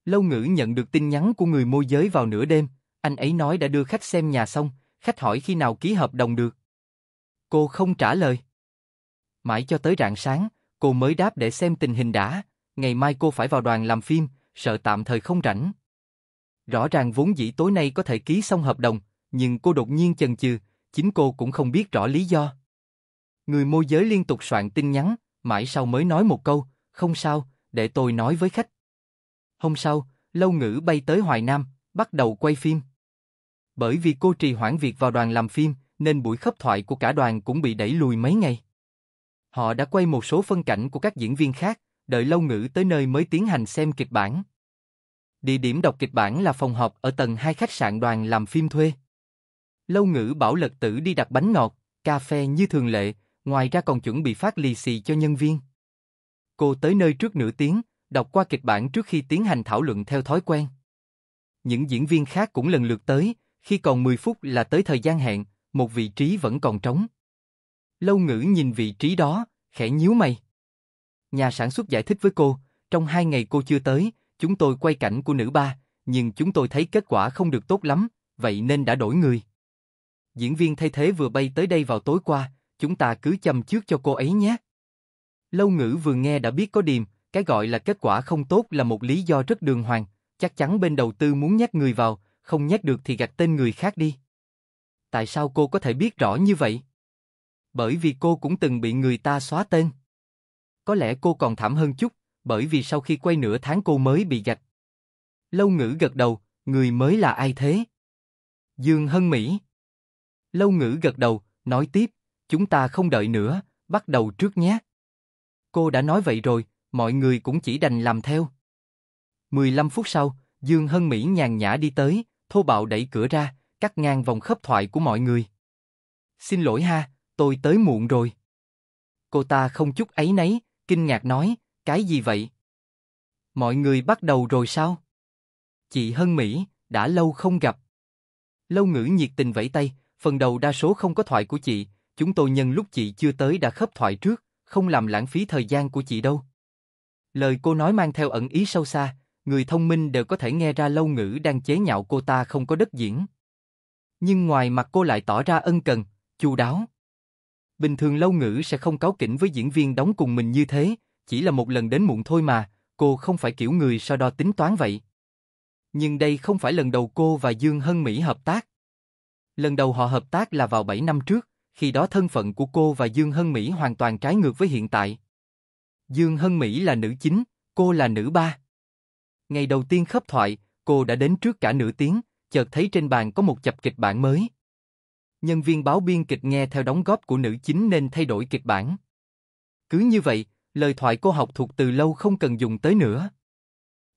Lâu ngữ nhận được tin nhắn của người môi giới vào nửa đêm, anh ấy nói đã đưa khách xem nhà xong, khách hỏi khi nào ký hợp đồng được. Cô không trả lời. Mãi cho tới rạng sáng, cô mới đáp để xem tình hình đã, ngày mai cô phải vào đoàn làm phim, sợ tạm thời không rảnh. Rõ ràng vốn dĩ tối nay có thể ký xong hợp đồng, nhưng cô đột nhiên chần chừ, chính cô cũng không biết rõ lý do. Người môi giới liên tục soạn tin nhắn, mãi sau mới nói một câu, không sao, để tôi nói với khách. Hôm sau, Lâu Ngữ bay tới Hoài Nam, bắt đầu quay phim bởi vì cô trì hoãn việc vào đoàn làm phim, nên buổi khấp thoại của cả đoàn cũng bị đẩy lùi mấy ngày. Họ đã quay một số phân cảnh của các diễn viên khác, đợi lâu ngữ tới nơi mới tiến hành xem kịch bản. Địa điểm đọc kịch bản là phòng họp ở tầng 2 khách sạn đoàn làm phim thuê. Lâu ngữ bảo lật tử đi đặt bánh ngọt, cà phê như thường lệ, ngoài ra còn chuẩn bị phát lì xì cho nhân viên. Cô tới nơi trước nửa tiếng, đọc qua kịch bản trước khi tiến hành thảo luận theo thói quen. Những diễn viên khác cũng lần lượt tới, khi còn 10 phút là tới thời gian hẹn, một vị trí vẫn còn trống. Lâu ngữ nhìn vị trí đó, khẽ nhíu mày. Nhà sản xuất giải thích với cô, trong hai ngày cô chưa tới, chúng tôi quay cảnh của nữ ba, nhưng chúng tôi thấy kết quả không được tốt lắm, vậy nên đã đổi người. Diễn viên thay thế vừa bay tới đây vào tối qua, chúng ta cứ chăm trước cho cô ấy nhé. Lâu ngữ vừa nghe đã biết có điềm, cái gọi là kết quả không tốt là một lý do rất đường hoàng, chắc chắn bên đầu tư muốn nhắc người vào, không nhét được thì gạch tên người khác đi. Tại sao cô có thể biết rõ như vậy? Bởi vì cô cũng từng bị người ta xóa tên. Có lẽ cô còn thảm hơn chút, bởi vì sau khi quay nửa tháng cô mới bị gạch. Lâu ngữ gật đầu, người mới là ai thế? Dương Hân Mỹ. Lâu ngữ gật đầu, nói tiếp, chúng ta không đợi nữa, bắt đầu trước nhé. Cô đã nói vậy rồi, mọi người cũng chỉ đành làm theo. 15 phút sau, Dương Hân Mỹ nhàn nhã đi tới, thô bạo đẩy cửa ra, cắt ngang vòng khớp thoại của mọi người. Xin lỗi ha, tôi tới muộn rồi. Cô ta không chút ấy nấy, kinh ngạc nói, cái gì vậy? Mọi người bắt đầu rồi sao? Chị Hân Mỹ, đã lâu không gặp. Lâu ngữ nhiệt tình vẫy tay, phần đầu đa số không có thoại của chị, chúng tôi nhân lúc chị chưa tới đã khớp thoại trước, không làm lãng phí thời gian của chị đâu. Lời cô nói mang theo ẩn ý sâu xa, người thông minh đều có thể nghe ra lâu ngữ đang chế nhạo cô ta không có đất diễn. Nhưng ngoài mặt cô lại tỏ ra ân cần, chu đáo. Bình thường lâu ngữ sẽ không cáo kỉnh với diễn viên đóng cùng mình như thế, chỉ là một lần đến muộn thôi mà, cô không phải kiểu người so đo tính toán vậy. Nhưng đây không phải lần đầu cô và Dương Hân Mỹ hợp tác. Lần đầu họ hợp tác là vào 7 năm trước, khi đó thân phận của cô và Dương Hân Mỹ hoàn toàn trái ngược với hiện tại. Dương Hân Mỹ là nữ chính, cô là nữ ba. Ngày đầu tiên khớp thoại, cô đã đến trước cả nửa tiếng, chợt thấy trên bàn có một chập kịch bản mới. Nhân viên báo biên kịch nghe theo đóng góp của nữ chính nên thay đổi kịch bản. Cứ như vậy, lời thoại cô học thuộc từ lâu không cần dùng tới nữa.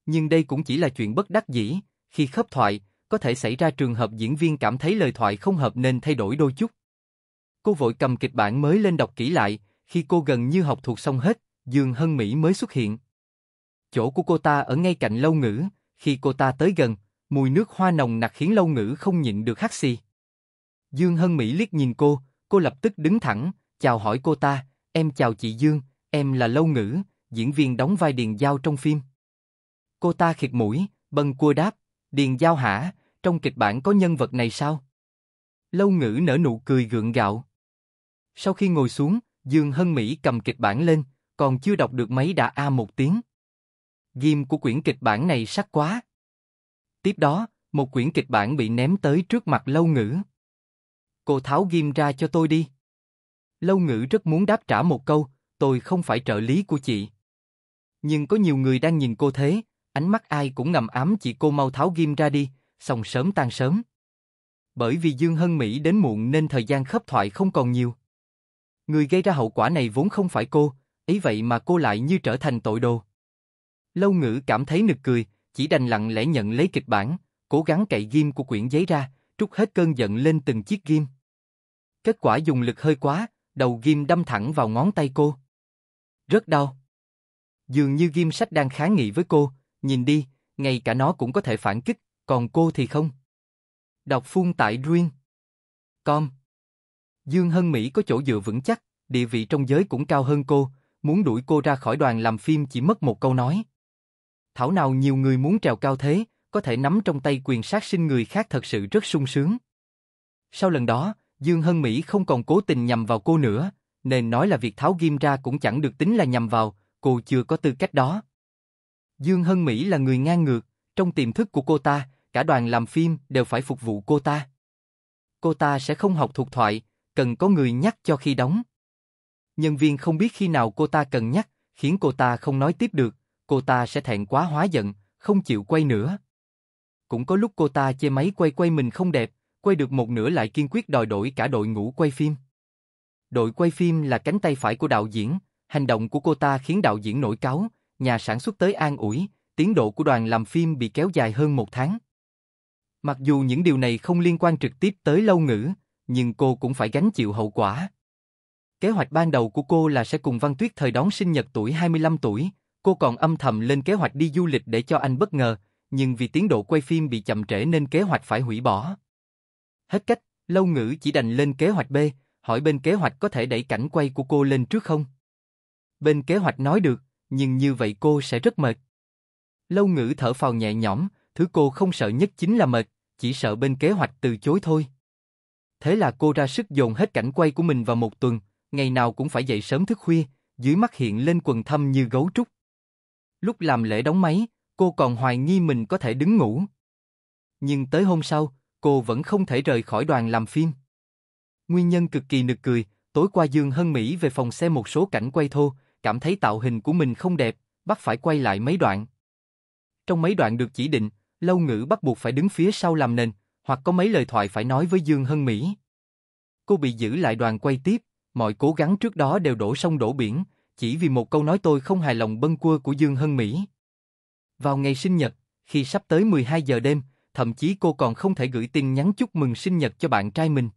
Nhưng đây cũng chỉ là chuyện bất đắc dĩ, khi khớp thoại, có thể xảy ra trường hợp diễn viên cảm thấy lời thoại không hợp nên thay đổi đôi chút. Cô vội cầm kịch bản mới lên đọc kỹ lại, khi cô gần như học thuộc xong hết, Dương Hân Mỹ mới xuất hiện. Chỗ của cô ta ở ngay cạnh lâu ngữ, khi cô ta tới gần, mùi nước hoa nồng nặc khiến lâu ngữ không nhịn được hắt xì. Dương Hân Mỹ liếc nhìn cô, cô lập tức đứng thẳng, chào hỏi cô ta, em chào chị Dương, em là lâu ngữ, diễn viên đóng vai Điền Giao trong phim. Cô ta khịt mũi, bần cua đáp, Điền Giao hả, trong kịch bản có nhân vật này sao? Lâu ngữ nở nụ cười gượng gạo. Sau khi ngồi xuống, Dương Hân Mỹ cầm kịch bản lên, còn chưa đọc được mấy đã a một tiếng. Ghim của quyển kịch bản này sắc quá. Tiếp đó, một quyển kịch bản bị ném tới trước mặt lâu ngữ. Cô tháo ghim ra cho tôi đi. Lâu ngữ rất muốn đáp trả một câu, tôi không phải trợ lý của chị. Nhưng có nhiều người đang nhìn cô thế, ánh mắt ai cũng ngầm ám chị cô mau tháo ghim ra đi, xong sớm tan sớm. Bởi vì Dương Hân Mỹ đến muộn nên thời gian khớp thoại không còn nhiều. Người gây ra hậu quả này vốn không phải cô, ấy vậy mà cô lại như trở thành tội đồ. Lâu ngữ cảm thấy nực cười, chỉ đành lặng lẽ nhận lấy kịch bản, cố gắng cậy ghim của quyển giấy ra, trút hết cơn giận lên từng chiếc ghim. Kết quả dùng lực hơi quá, đầu ghim đâm thẳng vào ngón tay cô. Rất đau. Dường như ghim sách đang kháng nghị với cô, nhìn đi, ngay cả nó cũng có thể phản kích, còn cô thì không. Đọc phun tại Dream. Com. Dương Hân Mỹ có chỗ dựa vững chắc, địa vị trong giới cũng cao hơn cô, muốn đuổi cô ra khỏi đoàn làm phim chỉ mất một câu nói thảo nào nhiều người muốn trèo cao thế, có thể nắm trong tay quyền sát sinh người khác thật sự rất sung sướng. Sau lần đó, Dương Hân Mỹ không còn cố tình nhằm vào cô nữa, nên nói là việc tháo ghim ra cũng chẳng được tính là nhằm vào, cô chưa có tư cách đó. Dương Hân Mỹ là người ngang ngược, trong tiềm thức của cô ta, cả đoàn làm phim đều phải phục vụ cô ta. Cô ta sẽ không học thuộc thoại, cần có người nhắc cho khi đóng. Nhân viên không biết khi nào cô ta cần nhắc, khiến cô ta không nói tiếp được, cô ta sẽ thẹn quá hóa giận, không chịu quay nữa. Cũng có lúc cô ta chê máy quay quay mình không đẹp, quay được một nửa lại kiên quyết đòi đổi cả đội ngũ quay phim. Đội quay phim là cánh tay phải của đạo diễn, hành động của cô ta khiến đạo diễn nổi cáu, nhà sản xuất tới an ủi, tiến độ của đoàn làm phim bị kéo dài hơn một tháng. Mặc dù những điều này không liên quan trực tiếp tới lâu ngữ, nhưng cô cũng phải gánh chịu hậu quả. Kế hoạch ban đầu của cô là sẽ cùng Văn Tuyết thời đón sinh nhật tuổi 25 tuổi, Cô còn âm thầm lên kế hoạch đi du lịch để cho anh bất ngờ, nhưng vì tiến độ quay phim bị chậm trễ nên kế hoạch phải hủy bỏ. Hết cách, Lâu Ngữ chỉ đành lên kế hoạch B, hỏi bên kế hoạch có thể đẩy cảnh quay của cô lên trước không? Bên kế hoạch nói được, nhưng như vậy cô sẽ rất mệt. Lâu Ngữ thở phào nhẹ nhõm, thứ cô không sợ nhất chính là mệt, chỉ sợ bên kế hoạch từ chối thôi. Thế là cô ra sức dồn hết cảnh quay của mình vào một tuần, ngày nào cũng phải dậy sớm thức khuya, dưới mắt hiện lên quần thâm như gấu trúc. Lúc làm lễ đóng máy, cô còn hoài nghi mình có thể đứng ngủ. Nhưng tới hôm sau, cô vẫn không thể rời khỏi đoàn làm phim. Nguyên nhân cực kỳ nực cười, tối qua Dương Hân Mỹ về phòng xem một số cảnh quay thô, cảm thấy tạo hình của mình không đẹp, bắt phải quay lại mấy đoạn. Trong mấy đoạn được chỉ định, Lâu Ngữ bắt buộc phải đứng phía sau làm nền, hoặc có mấy lời thoại phải nói với Dương Hân Mỹ. Cô bị giữ lại đoàn quay tiếp, mọi cố gắng trước đó đều đổ sông đổ biển, chỉ vì một câu nói tôi không hài lòng bâng quơ của Dương Hân Mỹ. Vào ngày sinh nhật, khi sắp tới 12 giờ đêm, thậm chí cô còn không thể gửi tin nhắn chúc mừng sinh nhật cho bạn trai mình.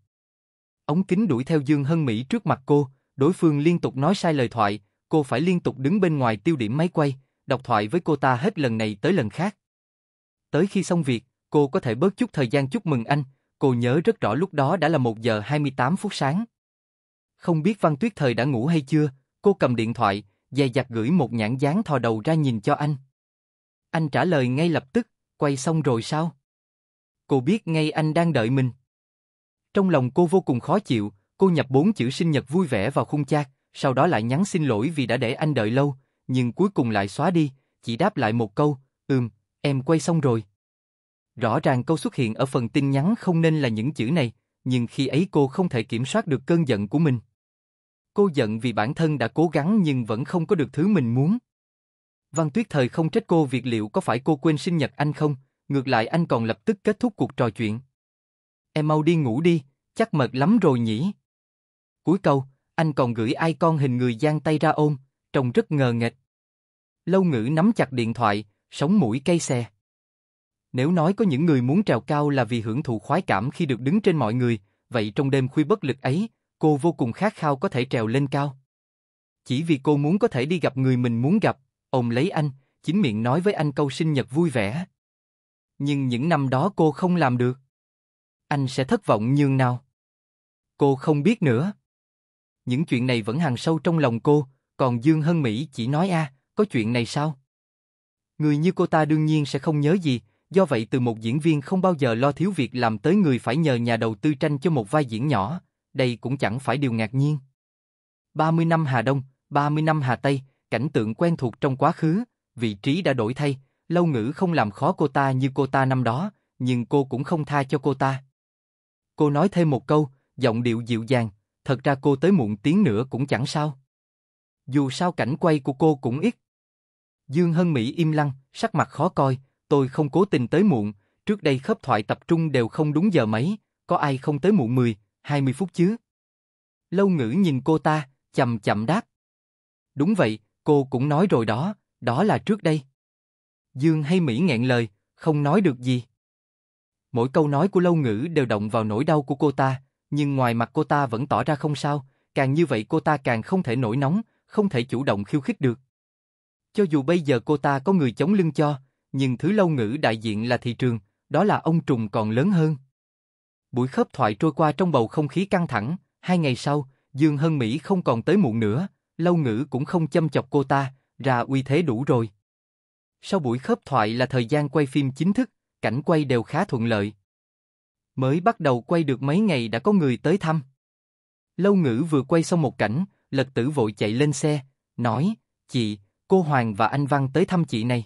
Ống kính đuổi theo Dương Hân Mỹ trước mặt cô, đối phương liên tục nói sai lời thoại, cô phải liên tục đứng bên ngoài tiêu điểm máy quay, đọc thoại với cô ta hết lần này tới lần khác. Tới khi xong việc, cô có thể bớt chút thời gian chúc mừng anh, cô nhớ rất rõ lúc đó đã là 1 giờ 28 phút sáng. Không biết Văn Tuyết Thời đã ngủ hay chưa, Cô cầm điện thoại, dè dặt gửi một nhãn dáng thò đầu ra nhìn cho anh. Anh trả lời ngay lập tức, quay xong rồi sao? Cô biết ngay anh đang đợi mình. Trong lòng cô vô cùng khó chịu, cô nhập bốn chữ sinh nhật vui vẻ vào khung chat, sau đó lại nhắn xin lỗi vì đã để anh đợi lâu, nhưng cuối cùng lại xóa đi, chỉ đáp lại một câu, ừm, em quay xong rồi. Rõ ràng câu xuất hiện ở phần tin nhắn không nên là những chữ này, nhưng khi ấy cô không thể kiểm soát được cơn giận của mình. Cô giận vì bản thân đã cố gắng nhưng vẫn không có được thứ mình muốn. Văn Tuyết Thời không trách cô việc liệu có phải cô quên sinh nhật anh không, ngược lại anh còn lập tức kết thúc cuộc trò chuyện. Em mau đi ngủ đi, chắc mệt lắm rồi nhỉ. Cuối câu, anh còn gửi ai con hình người giang tay ra ôm, trông rất ngờ nghệch. Lâu ngữ nắm chặt điện thoại, sống mũi cây xe. Nếu nói có những người muốn trèo cao là vì hưởng thụ khoái cảm khi được đứng trên mọi người, vậy trong đêm khuya bất lực ấy, cô vô cùng khát khao có thể trèo lên cao. Chỉ vì cô muốn có thể đi gặp người mình muốn gặp, ông lấy anh, chính miệng nói với anh câu sinh nhật vui vẻ. Nhưng những năm đó cô không làm được. Anh sẽ thất vọng như nào? Cô không biết nữa. Những chuyện này vẫn hằn sâu trong lòng cô, còn Dương Hân Mỹ chỉ nói a, có chuyện này sao? Người như cô ta đương nhiên sẽ không nhớ gì, do vậy từ một diễn viên không bao giờ lo thiếu việc làm tới người phải nhờ nhà đầu tư tranh cho một vai diễn nhỏ, đây cũng chẳng phải điều ngạc nhiên. 30 năm Hà Đông, 30 năm Hà Tây, cảnh tượng quen thuộc trong quá khứ, vị trí đã đổi thay, lâu ngữ không làm khó cô ta như cô ta năm đó, nhưng cô cũng không tha cho cô ta. Cô nói thêm một câu, giọng điệu dịu dàng, thật ra cô tới muộn tiếng nữa cũng chẳng sao. Dù sao cảnh quay của cô cũng ít. Dương Hân Mỹ im lặng, sắc mặt khó coi, tôi không cố tình tới muộn, trước đây khớp thoại tập trung đều không đúng giờ mấy, có ai không tới muộn 10, 20 phút chứ? Lâu ngữ nhìn cô ta, chậm chậm đáp. Đúng vậy, cô cũng nói rồi đó, đó là trước đây. Dương hay Mỹ nghẹn lời, không nói được gì. Mỗi câu nói của lâu ngữ đều động vào nỗi đau của cô ta, nhưng ngoài mặt cô ta vẫn tỏ ra không sao, càng như vậy cô ta càng không thể nổi nóng, không thể chủ động khiêu khích được. Cho dù bây giờ cô ta có người chống lưng cho, nhưng thứ lâu ngữ đại diện là thị trường, đó là ông trùng còn lớn hơn buổi khớp thoại trôi qua trong bầu không khí căng thẳng, hai ngày sau, Dương Hân Mỹ không còn tới muộn nữa, lâu ngữ cũng không châm chọc cô ta, ra uy thế đủ rồi. Sau buổi khớp thoại là thời gian quay phim chính thức, cảnh quay đều khá thuận lợi. Mới bắt đầu quay được mấy ngày đã có người tới thăm. Lâu ngữ vừa quay xong một cảnh, lật tử vội chạy lên xe, nói, chị, cô Hoàng và anh Văn tới thăm chị này.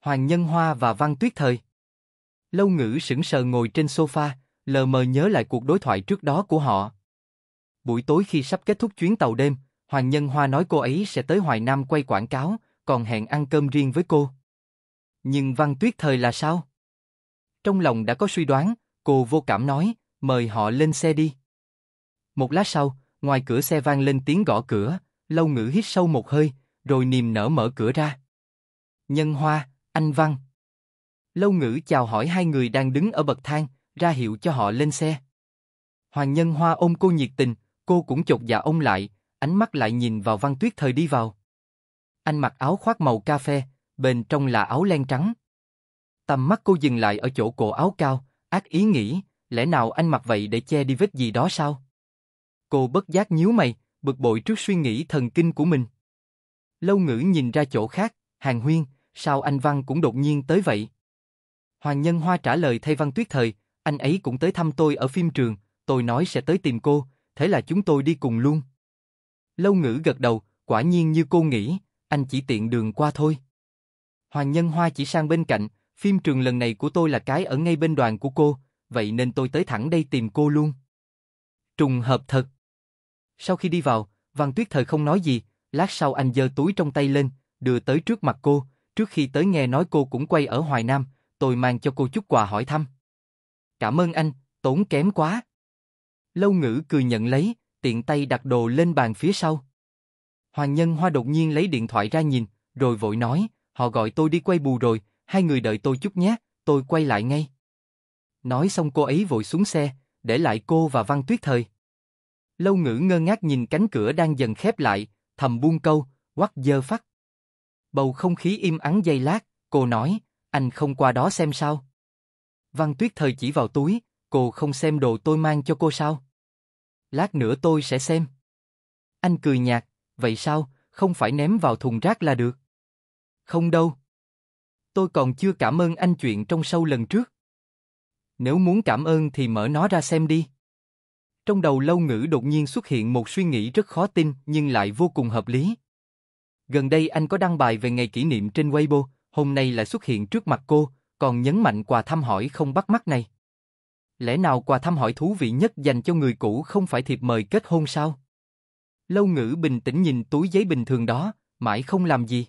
Hoàng Nhân Hoa và Văn Tuyết Thời. Lâu ngữ sững sờ ngồi trên sofa, lờ mờ nhớ lại cuộc đối thoại trước đó của họ. Buổi tối khi sắp kết thúc chuyến tàu đêm, Hoàng Nhân Hoa nói cô ấy sẽ tới Hoài Nam quay quảng cáo, còn hẹn ăn cơm riêng với cô. Nhưng Văn Tuyết Thời là sao? Trong lòng đã có suy đoán, cô vô cảm nói, mời họ lên xe đi. Một lát sau, ngoài cửa xe vang lên tiếng gõ cửa, lâu ngữ hít sâu một hơi, rồi niềm nở mở cửa ra. Nhân Hoa, anh Văn. Lâu ngữ chào hỏi hai người đang đứng ở bậc thang, ra hiệu cho họ lên xe. Hoàng Nhân Hoa ôm cô nhiệt tình, cô cũng chột dạ ôm lại, ánh mắt lại nhìn vào Văn Tuyết thời đi vào. Anh mặc áo khoác màu cà phê, bên trong là áo len trắng. Tầm mắt cô dừng lại ở chỗ cổ áo cao, ác ý nghĩ, lẽ nào anh mặc vậy để che đi vết gì đó sao? Cô bất giác nhíu mày, bực bội trước suy nghĩ thần kinh của mình. Lâu ngữ nhìn ra chỗ khác, hàng huyên, sao anh Văn cũng đột nhiên tới vậy? Hoàng Nhân Hoa trả lời thay Văn Tuyết Thời, anh ấy cũng tới thăm tôi ở phim trường, tôi nói sẽ tới tìm cô, thế là chúng tôi đi cùng luôn. Lâu ngữ gật đầu, quả nhiên như cô nghĩ, anh chỉ tiện đường qua thôi. Hoàng Nhân Hoa chỉ sang bên cạnh, phim trường lần này của tôi là cái ở ngay bên đoàn của cô, vậy nên tôi tới thẳng đây tìm cô luôn. Trùng hợp thật. Sau khi đi vào, Văn Tuyết Thời không nói gì, lát sau anh giơ túi trong tay lên, đưa tới trước mặt cô, trước khi tới nghe nói cô cũng quay ở Hoài Nam, tôi mang cho cô chút quà hỏi thăm. Cảm ơn anh, tốn kém quá. Lâu ngữ cười nhận lấy, tiện tay đặt đồ lên bàn phía sau. Hoàng nhân hoa đột nhiên lấy điện thoại ra nhìn, rồi vội nói, họ gọi tôi đi quay bù rồi, hai người đợi tôi chút nhé, tôi quay lại ngay. Nói xong cô ấy vội xuống xe, để lại cô và Văn Tuyết Thời. Lâu ngữ ngơ ngác nhìn cánh cửa đang dần khép lại, thầm buông câu, quắc dơ phát. Bầu không khí im ắng giây lát, cô nói, anh không qua đó xem sao. Văn Tuyết thời chỉ vào túi, cô không xem đồ tôi mang cho cô sao? Lát nữa tôi sẽ xem. Anh cười nhạt, vậy sao, không phải ném vào thùng rác là được. Không đâu. Tôi còn chưa cảm ơn anh chuyện trong sâu lần trước. Nếu muốn cảm ơn thì mở nó ra xem đi. Trong đầu lâu ngữ đột nhiên xuất hiện một suy nghĩ rất khó tin nhưng lại vô cùng hợp lý. Gần đây anh có đăng bài về ngày kỷ niệm trên Weibo, hôm nay lại xuất hiện trước mặt cô, còn nhấn mạnh quà thăm hỏi không bắt mắt này. Lẽ nào quà thăm hỏi thú vị nhất dành cho người cũ không phải thiệp mời kết hôn sao? Lâu ngữ bình tĩnh nhìn túi giấy bình thường đó, mãi không làm gì.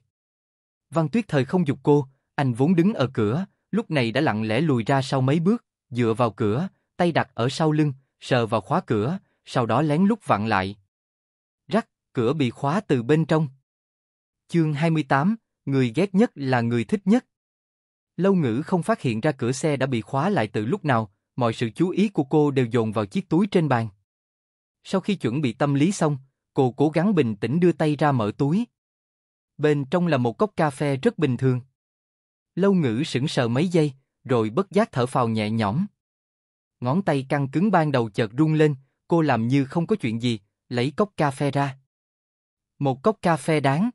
Văn tuyết thời không dục cô, anh vốn đứng ở cửa, lúc này đã lặng lẽ lùi ra sau mấy bước, dựa vào cửa, tay đặt ở sau lưng, sờ vào khóa cửa, sau đó lén lút vặn lại. Rắc, cửa bị khóa từ bên trong. Chương 28, người ghét nhất là người thích nhất. Lâu ngữ không phát hiện ra cửa xe đã bị khóa lại từ lúc nào, mọi sự chú ý của cô đều dồn vào chiếc túi trên bàn. Sau khi chuẩn bị tâm lý xong, cô cố gắng bình tĩnh đưa tay ra mở túi. Bên trong là một cốc cà phê rất bình thường. Lâu ngữ sững sờ mấy giây, rồi bất giác thở phào nhẹ nhõm. Ngón tay căng cứng ban đầu chợt rung lên, cô làm như không có chuyện gì, lấy cốc cà phê ra. Một cốc cà phê đáng.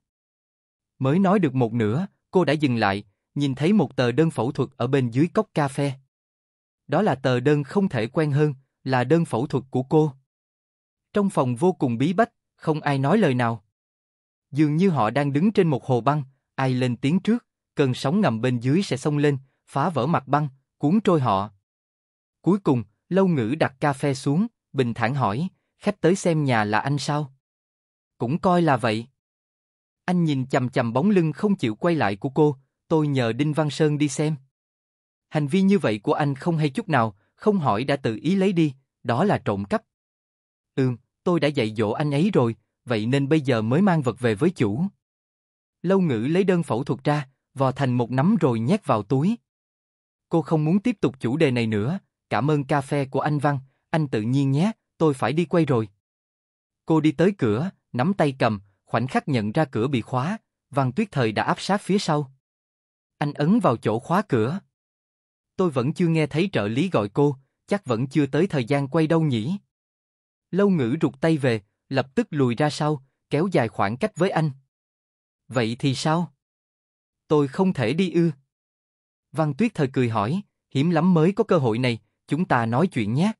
Mới nói được một nửa, cô đã dừng lại, nhìn thấy một tờ đơn phẫu thuật ở bên dưới cốc cà phê. Đó là tờ đơn không thể quen hơn, là đơn phẫu thuật của cô. Trong phòng vô cùng bí bách, không ai nói lời nào. Dường như họ đang đứng trên một hồ băng, ai lên tiếng trước, cơn sóng ngầm bên dưới sẽ xông lên, phá vỡ mặt băng, cuốn trôi họ. Cuối cùng, lâu ngữ đặt cà phê xuống, bình thản hỏi, khách tới xem nhà là anh sao? Cũng coi là vậy. Anh nhìn chầm chầm bóng lưng không chịu quay lại của cô, tôi nhờ Đinh Văn Sơn đi xem. Hành vi như vậy của anh không hay chút nào, không hỏi đã tự ý lấy đi, đó là trộm cắp. Ừm, tôi đã dạy dỗ anh ấy rồi, vậy nên bây giờ mới mang vật về với chủ. Lâu ngữ lấy đơn phẫu thuật ra, vò thành một nắm rồi nhét vào túi. Cô không muốn tiếp tục chủ đề này nữa, cảm ơn cà phê của anh Văn, anh tự nhiên nhé, tôi phải đi quay rồi. Cô đi tới cửa, nắm tay cầm, khoảnh khắc nhận ra cửa bị khóa, Văn Tuyết Thời đã áp sát phía sau. Anh ấn vào chỗ khóa cửa. Tôi vẫn chưa nghe thấy trợ lý gọi cô, chắc vẫn chưa tới thời gian quay đâu nhỉ. Lâu ngữ rụt tay về, lập tức lùi ra sau, kéo dài khoảng cách với anh. Vậy thì sao? Tôi không thể đi ư. Văn Tuyết thời cười hỏi, hiếm lắm mới có cơ hội này, chúng ta nói chuyện nhé.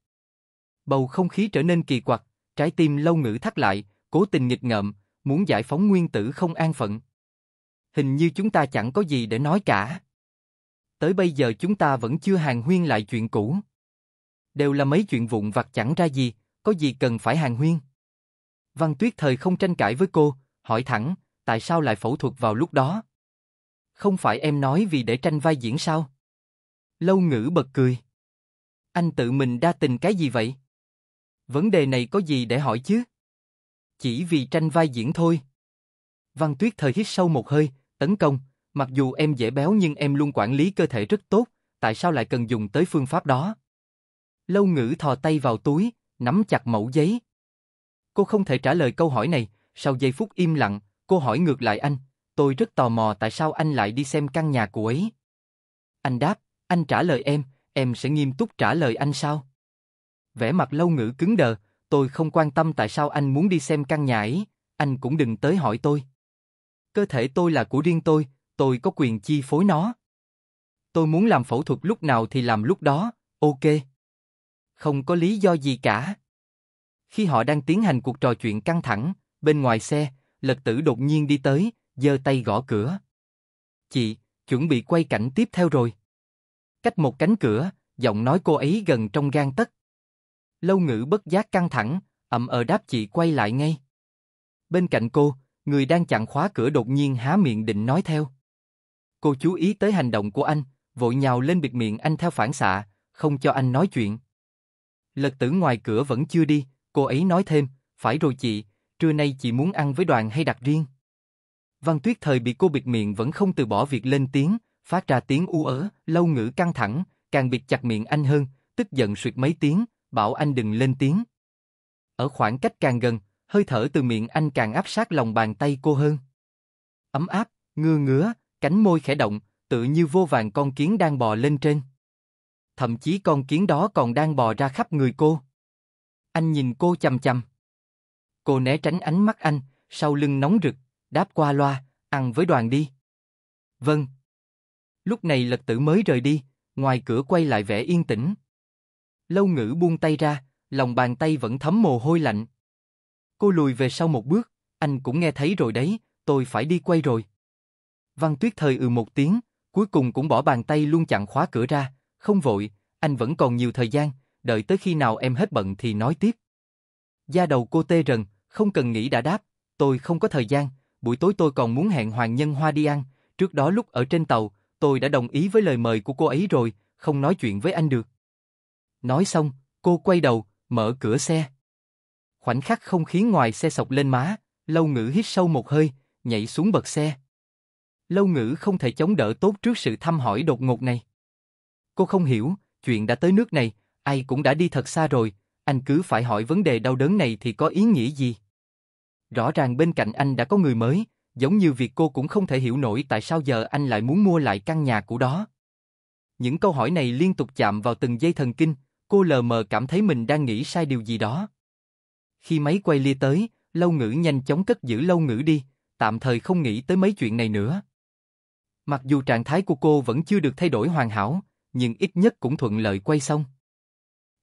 Bầu không khí trở nên kỳ quặc, trái tim lâu ngữ thắt lại, cố tình nghịch ngợm, muốn giải phóng nguyên tử không an phận hình như chúng ta chẳng có gì để nói cả. Tới bây giờ chúng ta vẫn chưa hàng huyên lại chuyện cũ. Đều là mấy chuyện vụn vặt chẳng ra gì, có gì cần phải hàng huyên. Văn Tuyết thời không tranh cãi với cô, hỏi thẳng, tại sao lại phẫu thuật vào lúc đó? Không phải em nói vì để tranh vai diễn sao? Lâu ngữ bật cười. Anh tự mình đa tình cái gì vậy? Vấn đề này có gì để hỏi chứ? Chỉ vì tranh vai diễn thôi. Văn Tuyết thời hít sâu một hơi, tấn công, mặc dù em dễ béo nhưng em luôn quản lý cơ thể rất tốt, tại sao lại cần dùng tới phương pháp đó? Lâu ngữ thò tay vào túi, nắm chặt mẫu giấy. Cô không thể trả lời câu hỏi này, sau giây phút im lặng, cô hỏi ngược lại anh, tôi rất tò mò tại sao anh lại đi xem căn nhà của ấy. Anh đáp, anh trả lời em, em sẽ nghiêm túc trả lời anh sao? Vẻ mặt lâu ngữ cứng đờ, tôi không quan tâm tại sao anh muốn đi xem căn nhà ấy, anh cũng đừng tới hỏi tôi cơ thể tôi là của riêng tôi, tôi có quyền chi phối nó. Tôi muốn làm phẫu thuật lúc nào thì làm lúc đó, ok. Không có lý do gì cả. Khi họ đang tiến hành cuộc trò chuyện căng thẳng, bên ngoài xe, lật tử đột nhiên đi tới, giơ tay gõ cửa. Chị, chuẩn bị quay cảnh tiếp theo rồi. Cách một cánh cửa, giọng nói cô ấy gần trong gan tất. Lâu ngữ bất giác căng thẳng, ậm ờ đáp chị quay lại ngay. Bên cạnh cô, Người đang chặn khóa cửa đột nhiên há miệng định nói theo. Cô chú ý tới hành động của anh, vội nhào lên bịt miệng anh theo phản xạ, không cho anh nói chuyện. Lật tử ngoài cửa vẫn chưa đi, cô ấy nói thêm, phải rồi chị, trưa nay chị muốn ăn với đoàn hay đặt riêng? Văn Tuyết thời bị cô bịt miệng vẫn không từ bỏ việc lên tiếng, phát ra tiếng u ớ, lâu ngữ căng thẳng, càng bịt chặt miệng anh hơn, tức giận suyệt mấy tiếng, bảo anh đừng lên tiếng. Ở khoảng cách càng gần, hơi thở từ miệng anh càng áp sát lòng bàn tay cô hơn. Ấm áp, ngưa ngứa, cánh môi khẽ động, tự như vô vàng con kiến đang bò lên trên. Thậm chí con kiến đó còn đang bò ra khắp người cô. Anh nhìn cô chầm chầm. Cô né tránh ánh mắt anh, sau lưng nóng rực, đáp qua loa, ăn với đoàn đi. Vâng. Lúc này lật tử mới rời đi, ngoài cửa quay lại vẻ yên tĩnh. Lâu ngữ buông tay ra, lòng bàn tay vẫn thấm mồ hôi lạnh. Cô lùi về sau một bước, anh cũng nghe thấy rồi đấy, tôi phải đi quay rồi. Văn Tuyết thời ừ một tiếng, cuối cùng cũng bỏ bàn tay luôn chặn khóa cửa ra, không vội, anh vẫn còn nhiều thời gian, đợi tới khi nào em hết bận thì nói tiếp. Da đầu cô tê rần, không cần nghĩ đã đáp, tôi không có thời gian, buổi tối tôi còn muốn hẹn Hoàng Nhân Hoa đi ăn, trước đó lúc ở trên tàu, tôi đã đồng ý với lời mời của cô ấy rồi, không nói chuyện với anh được. Nói xong, cô quay đầu, mở cửa xe. Khoảnh khắc không khí ngoài xe sộc lên má, Lâu Ngữ hít sâu một hơi, nhảy xuống bậc xe. Lâu Ngữ không thể chống đỡ tốt trước sự thăm hỏi đột ngột này. Cô không hiểu, chuyện đã tới nước này, ai cũng đã đi thật xa rồi, anh cứ phải hỏi vấn đề đau đớn này thì có ý nghĩa gì? Rõ ràng bên cạnh anh đã có người mới, giống như việc cô cũng không thể hiểu nổi tại sao giờ anh lại muốn mua lại căn nhà của đó. Những câu hỏi này liên tục chạm vào từng dây thần kinh, cô lờ mờ cảm thấy mình đang nghĩ sai điều gì đó. Khi máy quay lia tới, lâu ngữ nhanh chóng cất giữ lâu ngữ đi, tạm thời không nghĩ tới mấy chuyện này nữa. Mặc dù trạng thái của cô vẫn chưa được thay đổi hoàn hảo, nhưng ít nhất cũng thuận lợi quay xong.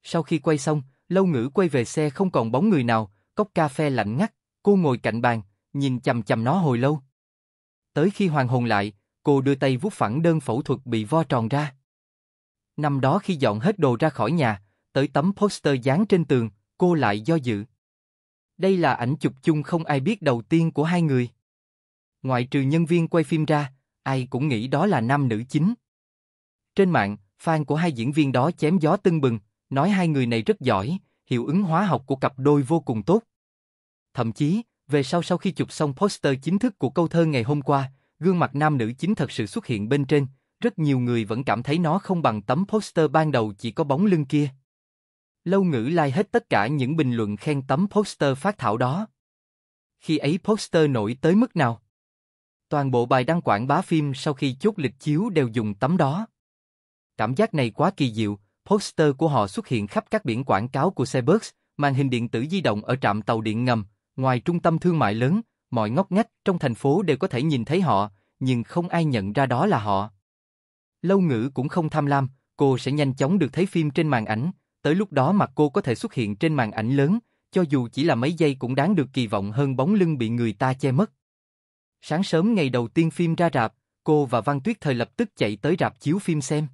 Sau khi quay xong, lâu ngữ quay về xe không còn bóng người nào, cốc cà phê lạnh ngắt, cô ngồi cạnh bàn, nhìn chầm chầm nó hồi lâu. Tới khi hoàng hồn lại, cô đưa tay vuốt phẳng đơn phẫu thuật bị vo tròn ra. Năm đó khi dọn hết đồ ra khỏi nhà, tới tấm poster dán trên tường, cô lại do dự. Đây là ảnh chụp chung không ai biết đầu tiên của hai người. Ngoại trừ nhân viên quay phim ra, ai cũng nghĩ đó là nam nữ chính. Trên mạng, fan của hai diễn viên đó chém gió tưng bừng, nói hai người này rất giỏi, hiệu ứng hóa học của cặp đôi vô cùng tốt. Thậm chí, về sau sau khi chụp xong poster chính thức của câu thơ ngày hôm qua, gương mặt nam nữ chính thật sự xuất hiện bên trên, rất nhiều người vẫn cảm thấy nó không bằng tấm poster ban đầu chỉ có bóng lưng kia. Lâu ngữ like hết tất cả những bình luận khen tấm poster phát thảo đó. Khi ấy poster nổi tới mức nào? Toàn bộ bài đăng quảng bá phim sau khi chốt lịch chiếu đều dùng tấm đó. Cảm giác này quá kỳ diệu, poster của họ xuất hiện khắp các biển quảng cáo của xe bus, màn hình điện tử di động ở trạm tàu điện ngầm, ngoài trung tâm thương mại lớn, mọi ngóc ngách trong thành phố đều có thể nhìn thấy họ, nhưng không ai nhận ra đó là họ. Lâu ngữ cũng không tham lam, cô sẽ nhanh chóng được thấy phim trên màn ảnh, tới lúc đó mặt cô có thể xuất hiện trên màn ảnh lớn, cho dù chỉ là mấy giây cũng đáng được kỳ vọng hơn bóng lưng bị người ta che mất. Sáng sớm ngày đầu tiên phim ra rạp, cô và Văn Tuyết Thời lập tức chạy tới rạp chiếu phim xem.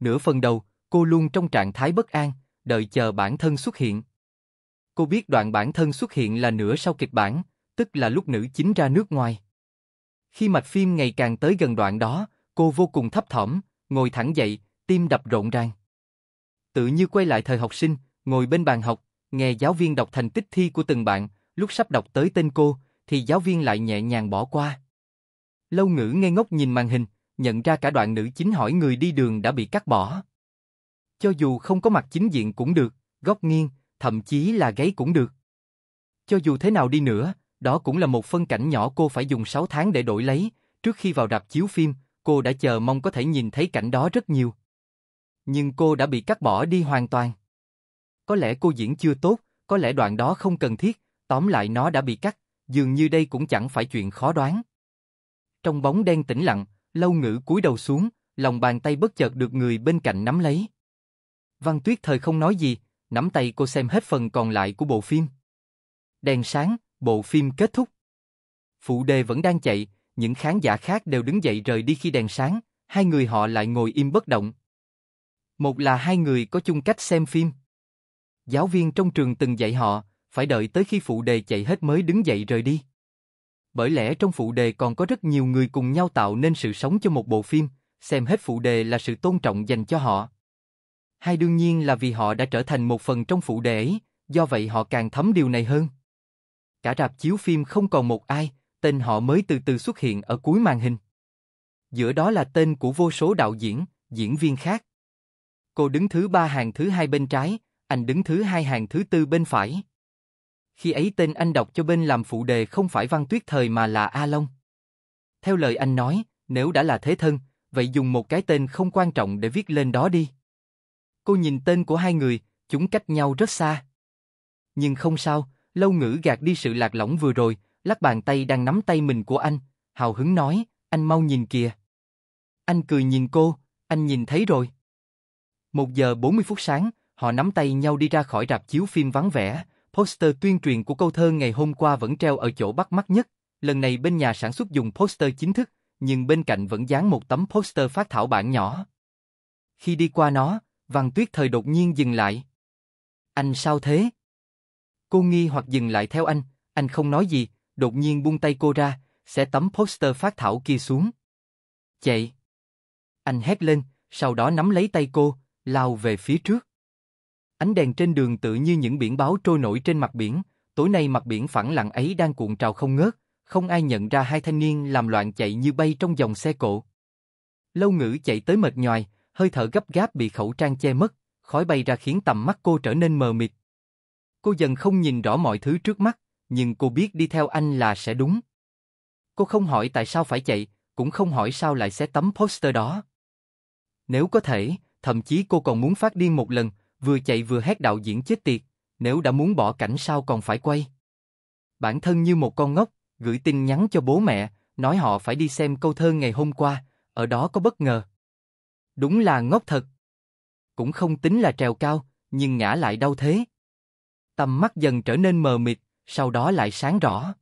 Nửa phần đầu, cô luôn trong trạng thái bất an, đợi chờ bản thân xuất hiện. Cô biết đoạn bản thân xuất hiện là nửa sau kịch bản, tức là lúc nữ chính ra nước ngoài. Khi mạch phim ngày càng tới gần đoạn đó, cô vô cùng thấp thỏm, ngồi thẳng dậy, tim đập rộn ràng tự như quay lại thời học sinh, ngồi bên bàn học, nghe giáo viên đọc thành tích thi của từng bạn, lúc sắp đọc tới tên cô, thì giáo viên lại nhẹ nhàng bỏ qua. Lâu ngữ ngây ngốc nhìn màn hình, nhận ra cả đoạn nữ chính hỏi người đi đường đã bị cắt bỏ. Cho dù không có mặt chính diện cũng được, góc nghiêng, thậm chí là gáy cũng được. Cho dù thế nào đi nữa, đó cũng là một phân cảnh nhỏ cô phải dùng 6 tháng để đổi lấy, trước khi vào đạp chiếu phim, cô đã chờ mong có thể nhìn thấy cảnh đó rất nhiều nhưng cô đã bị cắt bỏ đi hoàn toàn. Có lẽ cô diễn chưa tốt, có lẽ đoạn đó không cần thiết, tóm lại nó đã bị cắt, dường như đây cũng chẳng phải chuyện khó đoán. Trong bóng đen tĩnh lặng, lâu ngữ cúi đầu xuống, lòng bàn tay bất chợt được người bên cạnh nắm lấy. Văn Tuyết thời không nói gì, nắm tay cô xem hết phần còn lại của bộ phim. Đèn sáng, bộ phim kết thúc. Phụ đề vẫn đang chạy, những khán giả khác đều đứng dậy rời đi khi đèn sáng, hai người họ lại ngồi im bất động, một là hai người có chung cách xem phim. Giáo viên trong trường từng dạy họ, phải đợi tới khi phụ đề chạy hết mới đứng dậy rời đi. Bởi lẽ trong phụ đề còn có rất nhiều người cùng nhau tạo nên sự sống cho một bộ phim, xem hết phụ đề là sự tôn trọng dành cho họ. Hai đương nhiên là vì họ đã trở thành một phần trong phụ đề ấy, do vậy họ càng thấm điều này hơn. Cả rạp chiếu phim không còn một ai, tên họ mới từ từ xuất hiện ở cuối màn hình. Giữa đó là tên của vô số đạo diễn, diễn viên khác. Cô đứng thứ ba hàng thứ hai bên trái, anh đứng thứ hai hàng thứ tư bên phải. Khi ấy tên anh đọc cho bên làm phụ đề không phải Văn Tuyết Thời mà là A Long. Theo lời anh nói, nếu đã là thế thân, vậy dùng một cái tên không quan trọng để viết lên đó đi. Cô nhìn tên của hai người, chúng cách nhau rất xa. Nhưng không sao, lâu ngữ gạt đi sự lạc lõng vừa rồi, lắc bàn tay đang nắm tay mình của anh, hào hứng nói, anh mau nhìn kìa. Anh cười nhìn cô, anh nhìn thấy rồi. 1 giờ 40 phút sáng, họ nắm tay nhau đi ra khỏi rạp chiếu phim vắng vẻ, poster tuyên truyền của câu thơ ngày hôm qua vẫn treo ở chỗ bắt mắt nhất, lần này bên nhà sản xuất dùng poster chính thức, nhưng bên cạnh vẫn dán một tấm poster phát thảo bản nhỏ. Khi đi qua nó, Văn Tuyết thời đột nhiên dừng lại. Anh sao thế? Cô nghi hoặc dừng lại theo anh, anh không nói gì, đột nhiên buông tay cô ra, sẽ tấm poster phát thảo kia xuống. Chạy! Anh hét lên, sau đó nắm lấy tay cô, lao về phía trước. Ánh đèn trên đường tự như những biển báo trôi nổi trên mặt biển, tối nay mặt biển phẳng lặng ấy đang cuộn trào không ngớt, không ai nhận ra hai thanh niên làm loạn chạy như bay trong dòng xe cộ. Lâu ngữ chạy tới mệt nhoài, hơi thở gấp gáp bị khẩu trang che mất, khói bay ra khiến tầm mắt cô trở nên mờ mịt. Cô dần không nhìn rõ mọi thứ trước mắt, nhưng cô biết đi theo anh là sẽ đúng. Cô không hỏi tại sao phải chạy, cũng không hỏi sao lại xé tấm poster đó. Nếu có thể, thậm chí cô còn muốn phát điên một lần, vừa chạy vừa hét đạo diễn chết tiệt, nếu đã muốn bỏ cảnh sao còn phải quay. Bản thân như một con ngốc, gửi tin nhắn cho bố mẹ, nói họ phải đi xem câu thơ ngày hôm qua, ở đó có bất ngờ. Đúng là ngốc thật. Cũng không tính là trèo cao, nhưng ngã lại đau thế. Tầm mắt dần trở nên mờ mịt, sau đó lại sáng rõ.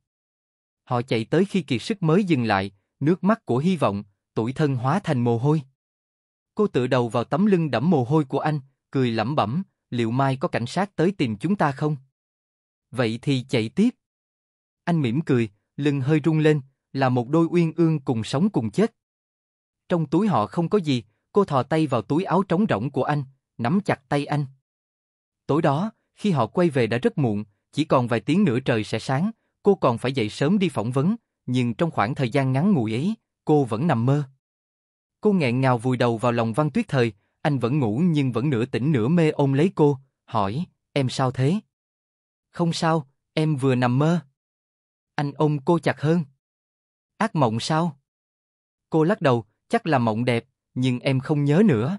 Họ chạy tới khi kiệt sức mới dừng lại, nước mắt của hy vọng, tuổi thân hóa thành mồ hôi. Cô tự đầu vào tấm lưng đẫm mồ hôi của anh, cười lẩm bẩm, liệu mai có cảnh sát tới tìm chúng ta không? Vậy thì chạy tiếp. Anh mỉm cười, lưng hơi rung lên, là một đôi uyên ương cùng sống cùng chết. Trong túi họ không có gì, cô thò tay vào túi áo trống rỗng của anh, nắm chặt tay anh. Tối đó, khi họ quay về đã rất muộn, chỉ còn vài tiếng nữa trời sẽ sáng, cô còn phải dậy sớm đi phỏng vấn, nhưng trong khoảng thời gian ngắn ngủi ấy, cô vẫn nằm mơ. Cô nghẹn ngào vùi đầu vào lòng Văn Tuyết Thời, anh vẫn ngủ nhưng vẫn nửa tỉnh nửa mê ôm lấy cô, hỏi, em sao thế? Không sao, em vừa nằm mơ. Anh ôm cô chặt hơn. Ác mộng sao? Cô lắc đầu, chắc là mộng đẹp, nhưng em không nhớ nữa.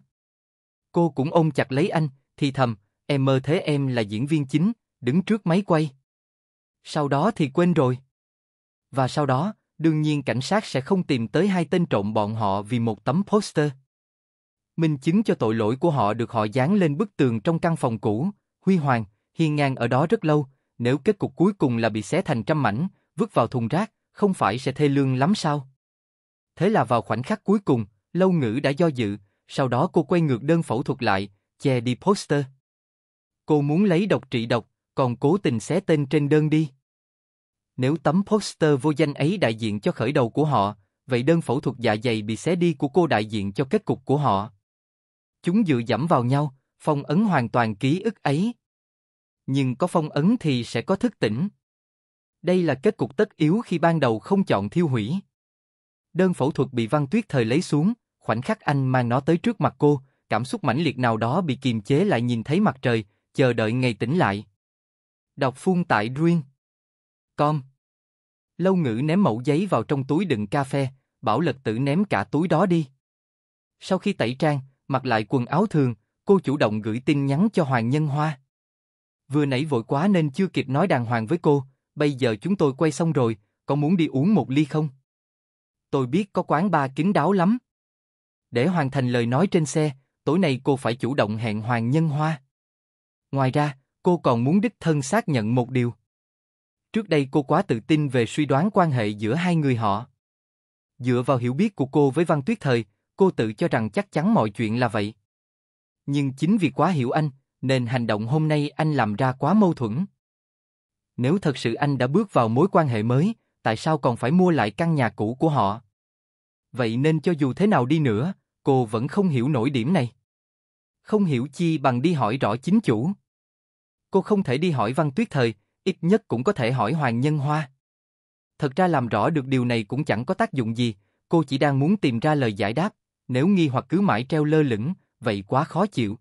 Cô cũng ôm chặt lấy anh, thì thầm, em mơ thế em là diễn viên chính, đứng trước máy quay. Sau đó thì quên rồi. Và sau đó, Đương nhiên cảnh sát sẽ không tìm tới hai tên trộm bọn họ vì một tấm poster. Minh chứng cho tội lỗi của họ được họ dán lên bức tường trong căn phòng cũ, huy hoàng, hiên ngang ở đó rất lâu, nếu kết cục cuối cùng là bị xé thành trăm mảnh, vứt vào thùng rác, không phải sẽ thê lương lắm sao? Thế là vào khoảnh khắc cuối cùng, lâu ngữ đã do dự, sau đó cô quay ngược đơn phẫu thuật lại, che đi poster. Cô muốn lấy độc trị độc, còn cố tình xé tên trên đơn đi. Nếu tấm poster vô danh ấy đại diện cho khởi đầu của họ, vậy đơn phẫu thuật dạ dày bị xé đi của cô đại diện cho kết cục của họ. Chúng dựa dẫm vào nhau, phong ấn hoàn toàn ký ức ấy. Nhưng có phong ấn thì sẽ có thức tỉnh. Đây là kết cục tất yếu khi ban đầu không chọn thiêu hủy. Đơn phẫu thuật bị Văn Tuyết thời lấy xuống, khoảnh khắc anh mang nó tới trước mặt cô, cảm xúc mãnh liệt nào đó bị kiềm chế lại nhìn thấy mặt trời, chờ đợi ngày tỉnh lại. Đọc phun tại Dream. Com Lâu ngữ ném mẫu giấy vào trong túi đựng cà phê, bảo lật tử ném cả túi đó đi. Sau khi tẩy trang, mặc lại quần áo thường, cô chủ động gửi tin nhắn cho Hoàng Nhân Hoa. Vừa nãy vội quá nên chưa kịp nói đàng hoàng với cô, bây giờ chúng tôi quay xong rồi, có muốn đi uống một ly không? Tôi biết có quán ba kín đáo lắm. Để hoàn thành lời nói trên xe, tối nay cô phải chủ động hẹn Hoàng Nhân Hoa. Ngoài ra, cô còn muốn đích thân xác nhận một điều. Trước đây cô quá tự tin về suy đoán quan hệ giữa hai người họ. Dựa vào hiểu biết của cô với Văn Tuyết Thời, cô tự cho rằng chắc chắn mọi chuyện là vậy. Nhưng chính vì quá hiểu anh, nên hành động hôm nay anh làm ra quá mâu thuẫn. Nếu thật sự anh đã bước vào mối quan hệ mới, tại sao còn phải mua lại căn nhà cũ của họ? Vậy nên cho dù thế nào đi nữa, cô vẫn không hiểu nổi điểm này. Không hiểu chi bằng đi hỏi rõ chính chủ. Cô không thể đi hỏi Văn Tuyết Thời, ít nhất cũng có thể hỏi Hoàng Nhân Hoa. Thật ra làm rõ được điều này cũng chẳng có tác dụng gì, cô chỉ đang muốn tìm ra lời giải đáp, nếu nghi hoặc cứ mãi treo lơ lửng, vậy quá khó chịu.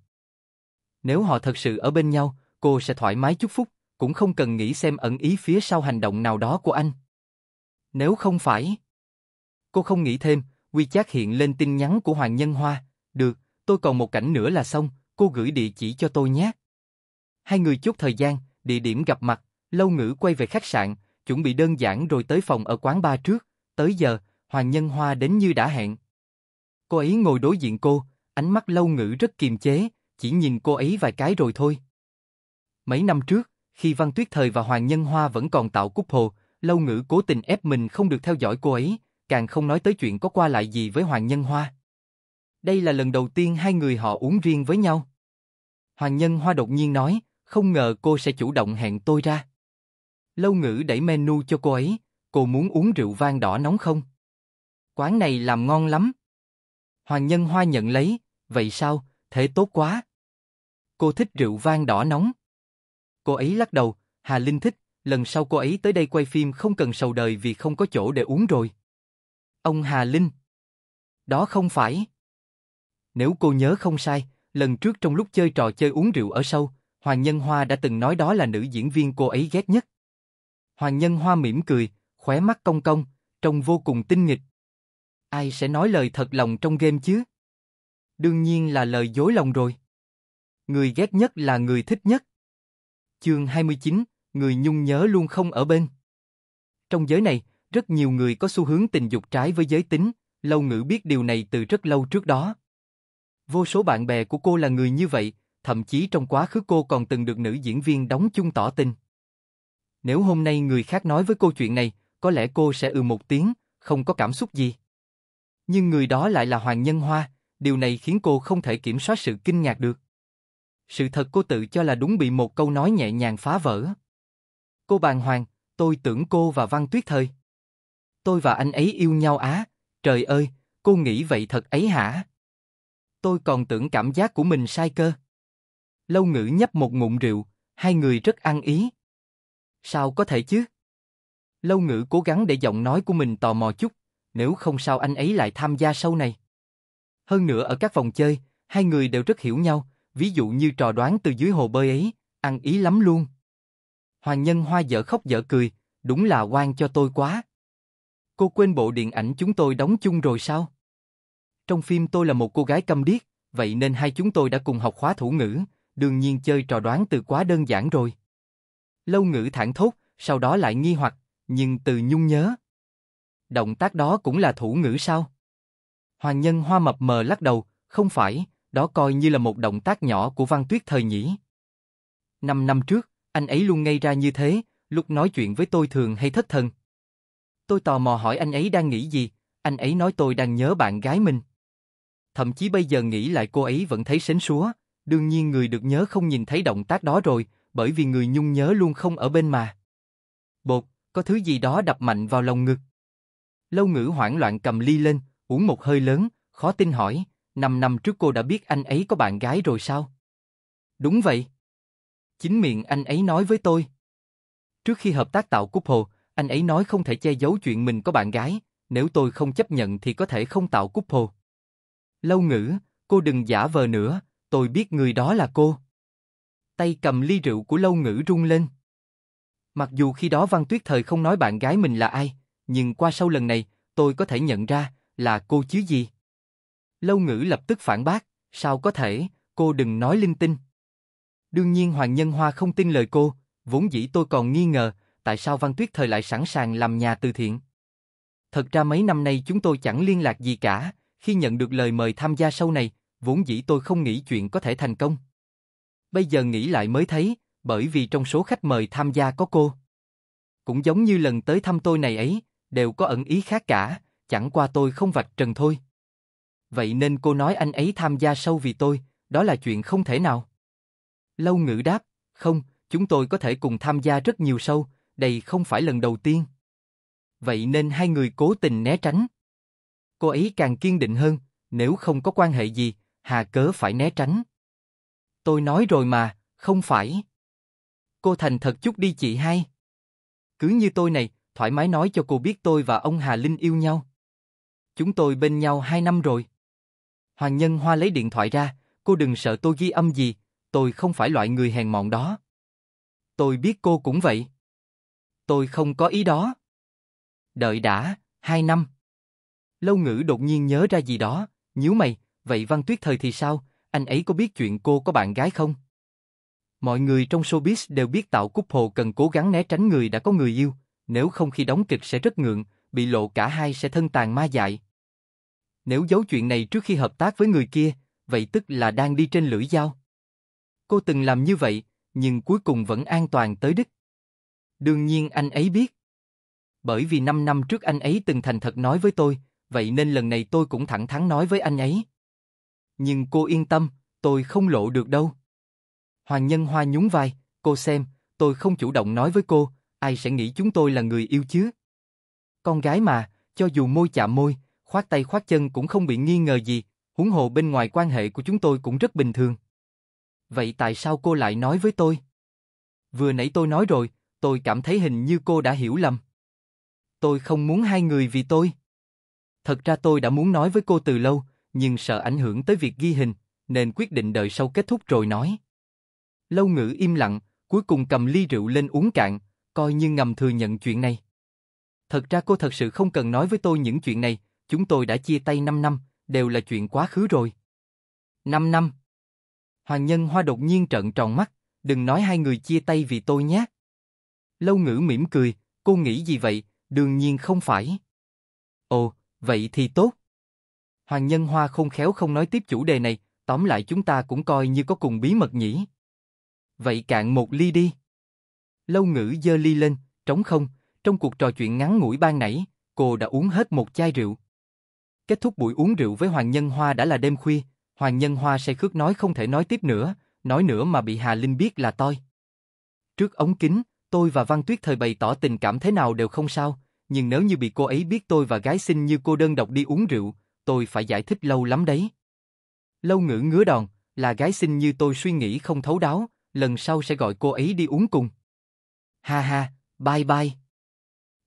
Nếu họ thật sự ở bên nhau, cô sẽ thoải mái chúc phúc, cũng không cần nghĩ xem ẩn ý phía sau hành động nào đó của anh. Nếu không phải... Cô không nghĩ thêm, WeChat hiện lên tin nhắn của Hoàng Nhân Hoa. Được, tôi còn một cảnh nữa là xong, cô gửi địa chỉ cho tôi nhé. Hai người chốt thời gian, địa điểm gặp mặt, Lâu ngữ quay về khách sạn, chuẩn bị đơn giản rồi tới phòng ở quán ba trước, tới giờ, Hoàng Nhân Hoa đến như đã hẹn. Cô ấy ngồi đối diện cô, ánh mắt lâu ngữ rất kiềm chế, chỉ nhìn cô ấy vài cái rồi thôi. Mấy năm trước, khi Văn Tuyết Thời và Hoàng Nhân Hoa vẫn còn tạo cúp hồ, lâu ngữ cố tình ép mình không được theo dõi cô ấy, càng không nói tới chuyện có qua lại gì với Hoàng Nhân Hoa. Đây là lần đầu tiên hai người họ uống riêng với nhau. Hoàng Nhân Hoa đột nhiên nói, không ngờ cô sẽ chủ động hẹn tôi ra. Lâu ngữ đẩy menu cho cô ấy, cô muốn uống rượu vang đỏ nóng không? Quán này làm ngon lắm. Hoàng Nhân Hoa nhận lấy, vậy sao, thế tốt quá. Cô thích rượu vang đỏ nóng. Cô ấy lắc đầu, Hà Linh thích, lần sau cô ấy tới đây quay phim không cần sầu đời vì không có chỗ để uống rồi. Ông Hà Linh. Đó không phải. Nếu cô nhớ không sai, lần trước trong lúc chơi trò chơi uống rượu ở sâu, Hoàng Nhân Hoa đã từng nói đó là nữ diễn viên cô ấy ghét nhất. Hoàng Nhân Hoa mỉm cười, khóe mắt cong cong, trông vô cùng tinh nghịch. Ai sẽ nói lời thật lòng trong game chứ? Đương nhiên là lời dối lòng rồi. Người ghét nhất là người thích nhất. Chương 29, người nhung nhớ luôn không ở bên. Trong giới này, rất nhiều người có xu hướng tình dục trái với giới tính, lâu ngữ biết điều này từ rất lâu trước đó. Vô số bạn bè của cô là người như vậy, thậm chí trong quá khứ cô còn từng được nữ diễn viên đóng chung tỏ tình. Nếu hôm nay người khác nói với cô chuyện này, có lẽ cô sẽ ừ một tiếng, không có cảm xúc gì. Nhưng người đó lại là Hoàng Nhân Hoa, điều này khiến cô không thể kiểm soát sự kinh ngạc được. Sự thật cô tự cho là đúng bị một câu nói nhẹ nhàng phá vỡ. Cô bàng hoàng, tôi tưởng cô và Văn Tuyết thời. Tôi và anh ấy yêu nhau á, trời ơi, cô nghĩ vậy thật ấy hả? Tôi còn tưởng cảm giác của mình sai cơ. Lâu ngữ nhấp một ngụm rượu, hai người rất ăn ý. Sao có thể chứ? Lâu ngữ cố gắng để giọng nói của mình tò mò chút, nếu không sao anh ấy lại tham gia sau này. Hơn nữa ở các vòng chơi, hai người đều rất hiểu nhau, ví dụ như trò đoán từ dưới hồ bơi ấy, ăn ý lắm luôn. Hoàng Nhân Hoa dở khóc dở cười, đúng là quan cho tôi quá. Cô quên bộ điện ảnh chúng tôi đóng chung rồi sao? Trong phim tôi là một cô gái câm điếc, vậy nên hai chúng tôi đã cùng học khóa thủ ngữ, đương nhiên chơi trò đoán từ quá đơn giản rồi. Lâu ngữ thản thốt, sau đó lại nghi hoặc, nhưng từ nhung nhớ. Động tác đó cũng là thủ ngữ sao? Hoàng nhân hoa mập mờ lắc đầu, không phải, đó coi như là một động tác nhỏ của văn tuyết thời nhỉ. Năm năm trước, anh ấy luôn ngây ra như thế, lúc nói chuyện với tôi thường hay thất thần. Tôi tò mò hỏi anh ấy đang nghĩ gì, anh ấy nói tôi đang nhớ bạn gái mình. Thậm chí bây giờ nghĩ lại cô ấy vẫn thấy sến súa, đương nhiên người được nhớ không nhìn thấy động tác đó rồi, bởi vì người nhung nhớ luôn không ở bên mà. Bột, có thứ gì đó đập mạnh vào lòng ngực. Lâu ngữ hoảng loạn cầm ly lên, uống một hơi lớn, khó tin hỏi, năm năm trước cô đã biết anh ấy có bạn gái rồi sao? Đúng vậy. Chính miệng anh ấy nói với tôi. Trước khi hợp tác tạo cúp hồ, anh ấy nói không thể che giấu chuyện mình có bạn gái, nếu tôi không chấp nhận thì có thể không tạo cúp hồ. Lâu ngữ, cô đừng giả vờ nữa, tôi biết người đó là cô tay cầm ly rượu của lâu ngữ rung lên. Mặc dù khi đó Văn Tuyết Thời không nói bạn gái mình là ai, nhưng qua sau lần này, tôi có thể nhận ra là cô chứ gì. Lâu ngữ lập tức phản bác, sao có thể, cô đừng nói linh tinh. Đương nhiên Hoàng Nhân Hoa không tin lời cô, vốn dĩ tôi còn nghi ngờ, tại sao Văn Tuyết Thời lại sẵn sàng làm nhà từ thiện. Thật ra mấy năm nay chúng tôi chẳng liên lạc gì cả, khi nhận được lời mời tham gia sau này, vốn dĩ tôi không nghĩ chuyện có thể thành công bây giờ nghĩ lại mới thấy, bởi vì trong số khách mời tham gia có cô. Cũng giống như lần tới thăm tôi này ấy, đều có ẩn ý khác cả, chẳng qua tôi không vạch trần thôi. Vậy nên cô nói anh ấy tham gia sâu vì tôi, đó là chuyện không thể nào. Lâu ngữ đáp, không, chúng tôi có thể cùng tham gia rất nhiều sâu, đây không phải lần đầu tiên. Vậy nên hai người cố tình né tránh. Cô ấy càng kiên định hơn, nếu không có quan hệ gì, hà cớ phải né tránh tôi nói rồi mà, không phải. Cô thành thật chút đi chị hai. Cứ như tôi này, thoải mái nói cho cô biết tôi và ông Hà Linh yêu nhau. Chúng tôi bên nhau hai năm rồi. Hoàng Nhân Hoa lấy điện thoại ra, cô đừng sợ tôi ghi âm gì, tôi không phải loại người hèn mọn đó. Tôi biết cô cũng vậy. Tôi không có ý đó. Đợi đã, hai năm. Lâu ngữ đột nhiên nhớ ra gì đó, nhíu mày, vậy Văn Tuyết thời thì sao, anh ấy có biết chuyện cô có bạn gái không? Mọi người trong showbiz đều biết Tạo cúp Hồ cần cố gắng né tránh người đã có người yêu, nếu không khi đóng kịch sẽ rất ngượng, bị lộ cả hai sẽ thân tàn ma dại. Nếu giấu chuyện này trước khi hợp tác với người kia, vậy tức là đang đi trên lưỡi dao. Cô từng làm như vậy, nhưng cuối cùng vẫn an toàn tới đích. Đương nhiên anh ấy biết. Bởi vì 5 năm trước anh ấy từng thành thật nói với tôi, vậy nên lần này tôi cũng thẳng thắn nói với anh ấy nhưng cô yên tâm, tôi không lộ được đâu. Hoàng Nhân Hoa nhún vai, cô xem, tôi không chủ động nói với cô, ai sẽ nghĩ chúng tôi là người yêu chứ? Con gái mà, cho dù môi chạm môi, khoát tay khoát chân cũng không bị nghi ngờ gì, huống hồ bên ngoài quan hệ của chúng tôi cũng rất bình thường. Vậy tại sao cô lại nói với tôi? Vừa nãy tôi nói rồi, tôi cảm thấy hình như cô đã hiểu lầm. Tôi không muốn hai người vì tôi. Thật ra tôi đã muốn nói với cô từ lâu, nhưng sợ ảnh hưởng tới việc ghi hình, nên quyết định đợi sau kết thúc rồi nói. Lâu ngữ im lặng, cuối cùng cầm ly rượu lên uống cạn, coi như ngầm thừa nhận chuyện này. Thật ra cô thật sự không cần nói với tôi những chuyện này, chúng tôi đã chia tay 5 năm, đều là chuyện quá khứ rồi. 5 năm. Hoàng Nhân Hoa đột nhiên trợn tròn mắt, đừng nói hai người chia tay vì tôi nhé. Lâu ngữ mỉm cười, cô nghĩ gì vậy, đương nhiên không phải. Ồ, vậy thì tốt. Hoàng Nhân Hoa không khéo không nói tiếp chủ đề này, tóm lại chúng ta cũng coi như có cùng bí mật nhỉ. Vậy cạn một ly đi. Lâu ngữ dơ ly lên, trống không, trong cuộc trò chuyện ngắn ngủi ban nãy, cô đã uống hết một chai rượu. Kết thúc buổi uống rượu với Hoàng Nhân Hoa đã là đêm khuya, Hoàng Nhân Hoa say khước nói không thể nói tiếp nữa, nói nữa mà bị Hà Linh biết là tôi. Trước ống kính, tôi và Văn Tuyết thời bày tỏ tình cảm thế nào đều không sao, nhưng nếu như bị cô ấy biết tôi và gái xinh như cô đơn độc đi uống rượu, tôi phải giải thích lâu lắm đấy. Lâu ngữ ngứa đòn, là gái xinh như tôi suy nghĩ không thấu đáo, lần sau sẽ gọi cô ấy đi uống cùng. Ha ha, bye bye.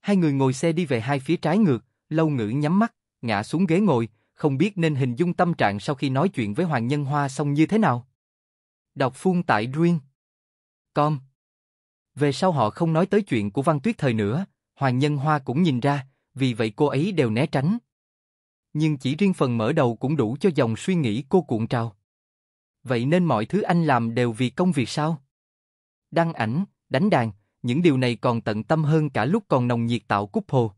Hai người ngồi xe đi về hai phía trái ngược, lâu ngữ nhắm mắt, ngã xuống ghế ngồi, không biết nên hình dung tâm trạng sau khi nói chuyện với Hoàng Nhân Hoa xong như thế nào. Đọc phun tại Duyên. com Về sau họ không nói tới chuyện của Văn Tuyết thời nữa, Hoàng Nhân Hoa cũng nhìn ra, vì vậy cô ấy đều né tránh, nhưng chỉ riêng phần mở đầu cũng đủ cho dòng suy nghĩ cô cuộn trào. Vậy nên mọi thứ anh làm đều vì công việc sao? Đăng ảnh, đánh đàn, những điều này còn tận tâm hơn cả lúc còn nồng nhiệt tạo cúp hồ.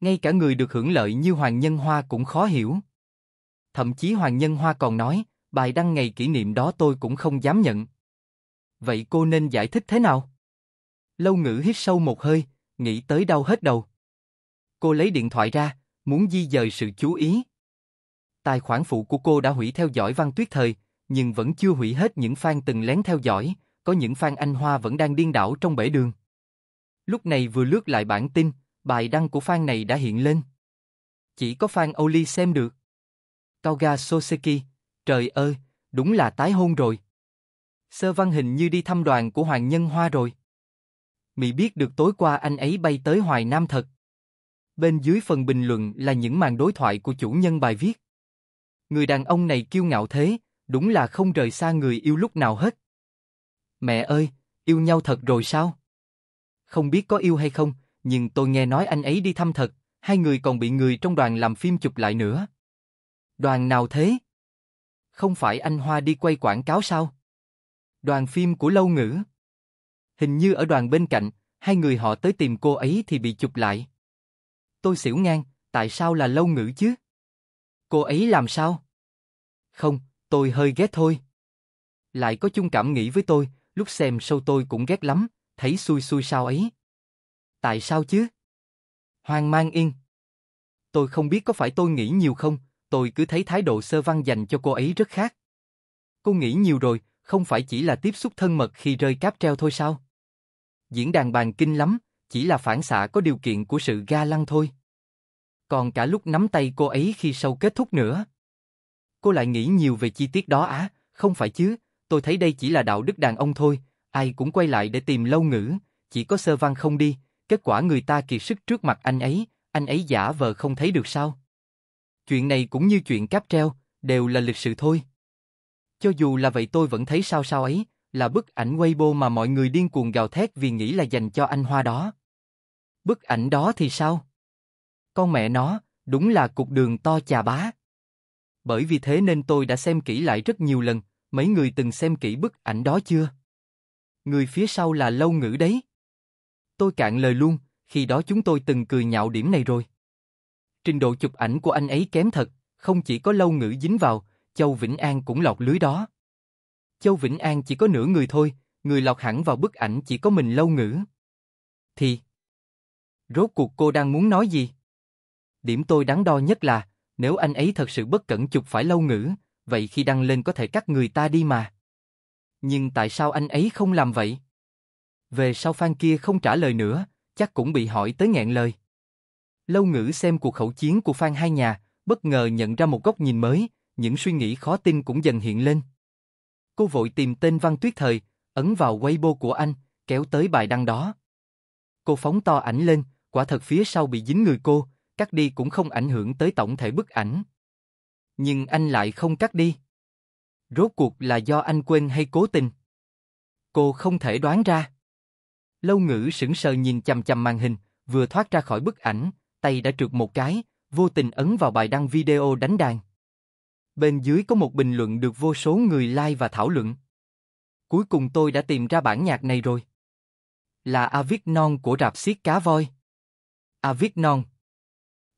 Ngay cả người được hưởng lợi như Hoàng Nhân Hoa cũng khó hiểu. Thậm chí Hoàng Nhân Hoa còn nói, bài đăng ngày kỷ niệm đó tôi cũng không dám nhận. Vậy cô nên giải thích thế nào? Lâu ngữ hít sâu một hơi, nghĩ tới đau hết đầu. Cô lấy điện thoại ra, muốn di dời sự chú ý. Tài khoản phụ của cô đã hủy theo dõi Văn Tuyết Thời, nhưng vẫn chưa hủy hết những fan từng lén theo dõi, có những fan Anh Hoa vẫn đang điên đảo trong bể đường. Lúc này vừa lướt lại bản tin, bài đăng của fan này đã hiện lên. Chỉ có fan Oli xem được. Kaoga Soseki, trời ơi, đúng là tái hôn rồi. Sơ Văn hình như đi thăm đoàn của Hoàng Nhân Hoa rồi. Mỹ biết được tối qua anh ấy bay tới Hoài Nam thật. Bên dưới phần bình luận là những màn đối thoại của chủ nhân bài viết. Người đàn ông này kiêu ngạo thế, đúng là không rời xa người yêu lúc nào hết. Mẹ ơi, yêu nhau thật rồi sao? Không biết có yêu hay không, nhưng tôi nghe nói anh ấy đi thăm thật, hai người còn bị người trong đoàn làm phim chụp lại nữa. Đoàn nào thế? Không phải anh Hoa đi quay quảng cáo sao? Đoàn phim của Lâu Ngữ. Hình như ở đoàn bên cạnh, hai người họ tới tìm cô ấy thì bị chụp lại tôi xỉu ngang, tại sao là lâu ngữ chứ? Cô ấy làm sao? Không, tôi hơi ghét thôi. Lại có chung cảm nghĩ với tôi, lúc xem sâu tôi cũng ghét lắm, thấy xui xui sao ấy. Tại sao chứ? Hoàng mang yên. Tôi không biết có phải tôi nghĩ nhiều không, tôi cứ thấy thái độ sơ văn dành cho cô ấy rất khác. Cô nghĩ nhiều rồi, không phải chỉ là tiếp xúc thân mật khi rơi cáp treo thôi sao? Diễn đàn bàn kinh lắm, chỉ là phản xạ có điều kiện của sự ga lăng thôi. Còn cả lúc nắm tay cô ấy khi sau kết thúc nữa. Cô lại nghĩ nhiều về chi tiết đó á, không phải chứ, tôi thấy đây chỉ là đạo đức đàn ông thôi, ai cũng quay lại để tìm lâu ngữ, chỉ có sơ văn không đi, kết quả người ta kỳ sức trước mặt anh ấy, anh ấy giả vờ không thấy được sao. Chuyện này cũng như chuyện cáp treo, đều là lịch sự thôi. Cho dù là vậy tôi vẫn thấy sao sao ấy, là bức ảnh Weibo mà mọi người điên cuồng gào thét vì nghĩ là dành cho anh Hoa đó. Bức ảnh đó thì sao? Con mẹ nó, đúng là cục đường to chà bá. Bởi vì thế nên tôi đã xem kỹ lại rất nhiều lần, mấy người từng xem kỹ bức ảnh đó chưa? Người phía sau là lâu ngữ đấy. Tôi cạn lời luôn, khi đó chúng tôi từng cười nhạo điểm này rồi. Trình độ chụp ảnh của anh ấy kém thật, không chỉ có lâu ngữ dính vào, Châu Vĩnh An cũng lọt lưới đó. Châu Vĩnh An chỉ có nửa người thôi, người lọt hẳn vào bức ảnh chỉ có mình lâu ngữ. Thì... Rốt cuộc cô đang muốn nói gì? Điểm tôi đáng đo nhất là, nếu anh ấy thật sự bất cẩn chụp phải lâu ngữ, vậy khi đăng lên có thể cắt người ta đi mà. Nhưng tại sao anh ấy không làm vậy? Về sau phan kia không trả lời nữa, chắc cũng bị hỏi tới nghẹn lời. Lâu ngữ xem cuộc khẩu chiến của phan hai nhà, bất ngờ nhận ra một góc nhìn mới, những suy nghĩ khó tin cũng dần hiện lên. Cô vội tìm tên Văn Tuyết Thời, ấn vào Weibo của anh, kéo tới bài đăng đó. Cô phóng to ảnh lên, quả thật phía sau bị dính người cô, cắt đi cũng không ảnh hưởng tới tổng thể bức ảnh. Nhưng anh lại không cắt đi. Rốt cuộc là do anh quên hay cố tình? Cô không thể đoán ra. Lâu ngữ sững sờ nhìn chằm chằm màn hình, vừa thoát ra khỏi bức ảnh, tay đã trượt một cái, vô tình ấn vào bài đăng video đánh đàn. Bên dưới có một bình luận được vô số người like và thảo luận. Cuối cùng tôi đã tìm ra bản nhạc này rồi. Là Avic Non của rạp xiết cá voi. Avic Non.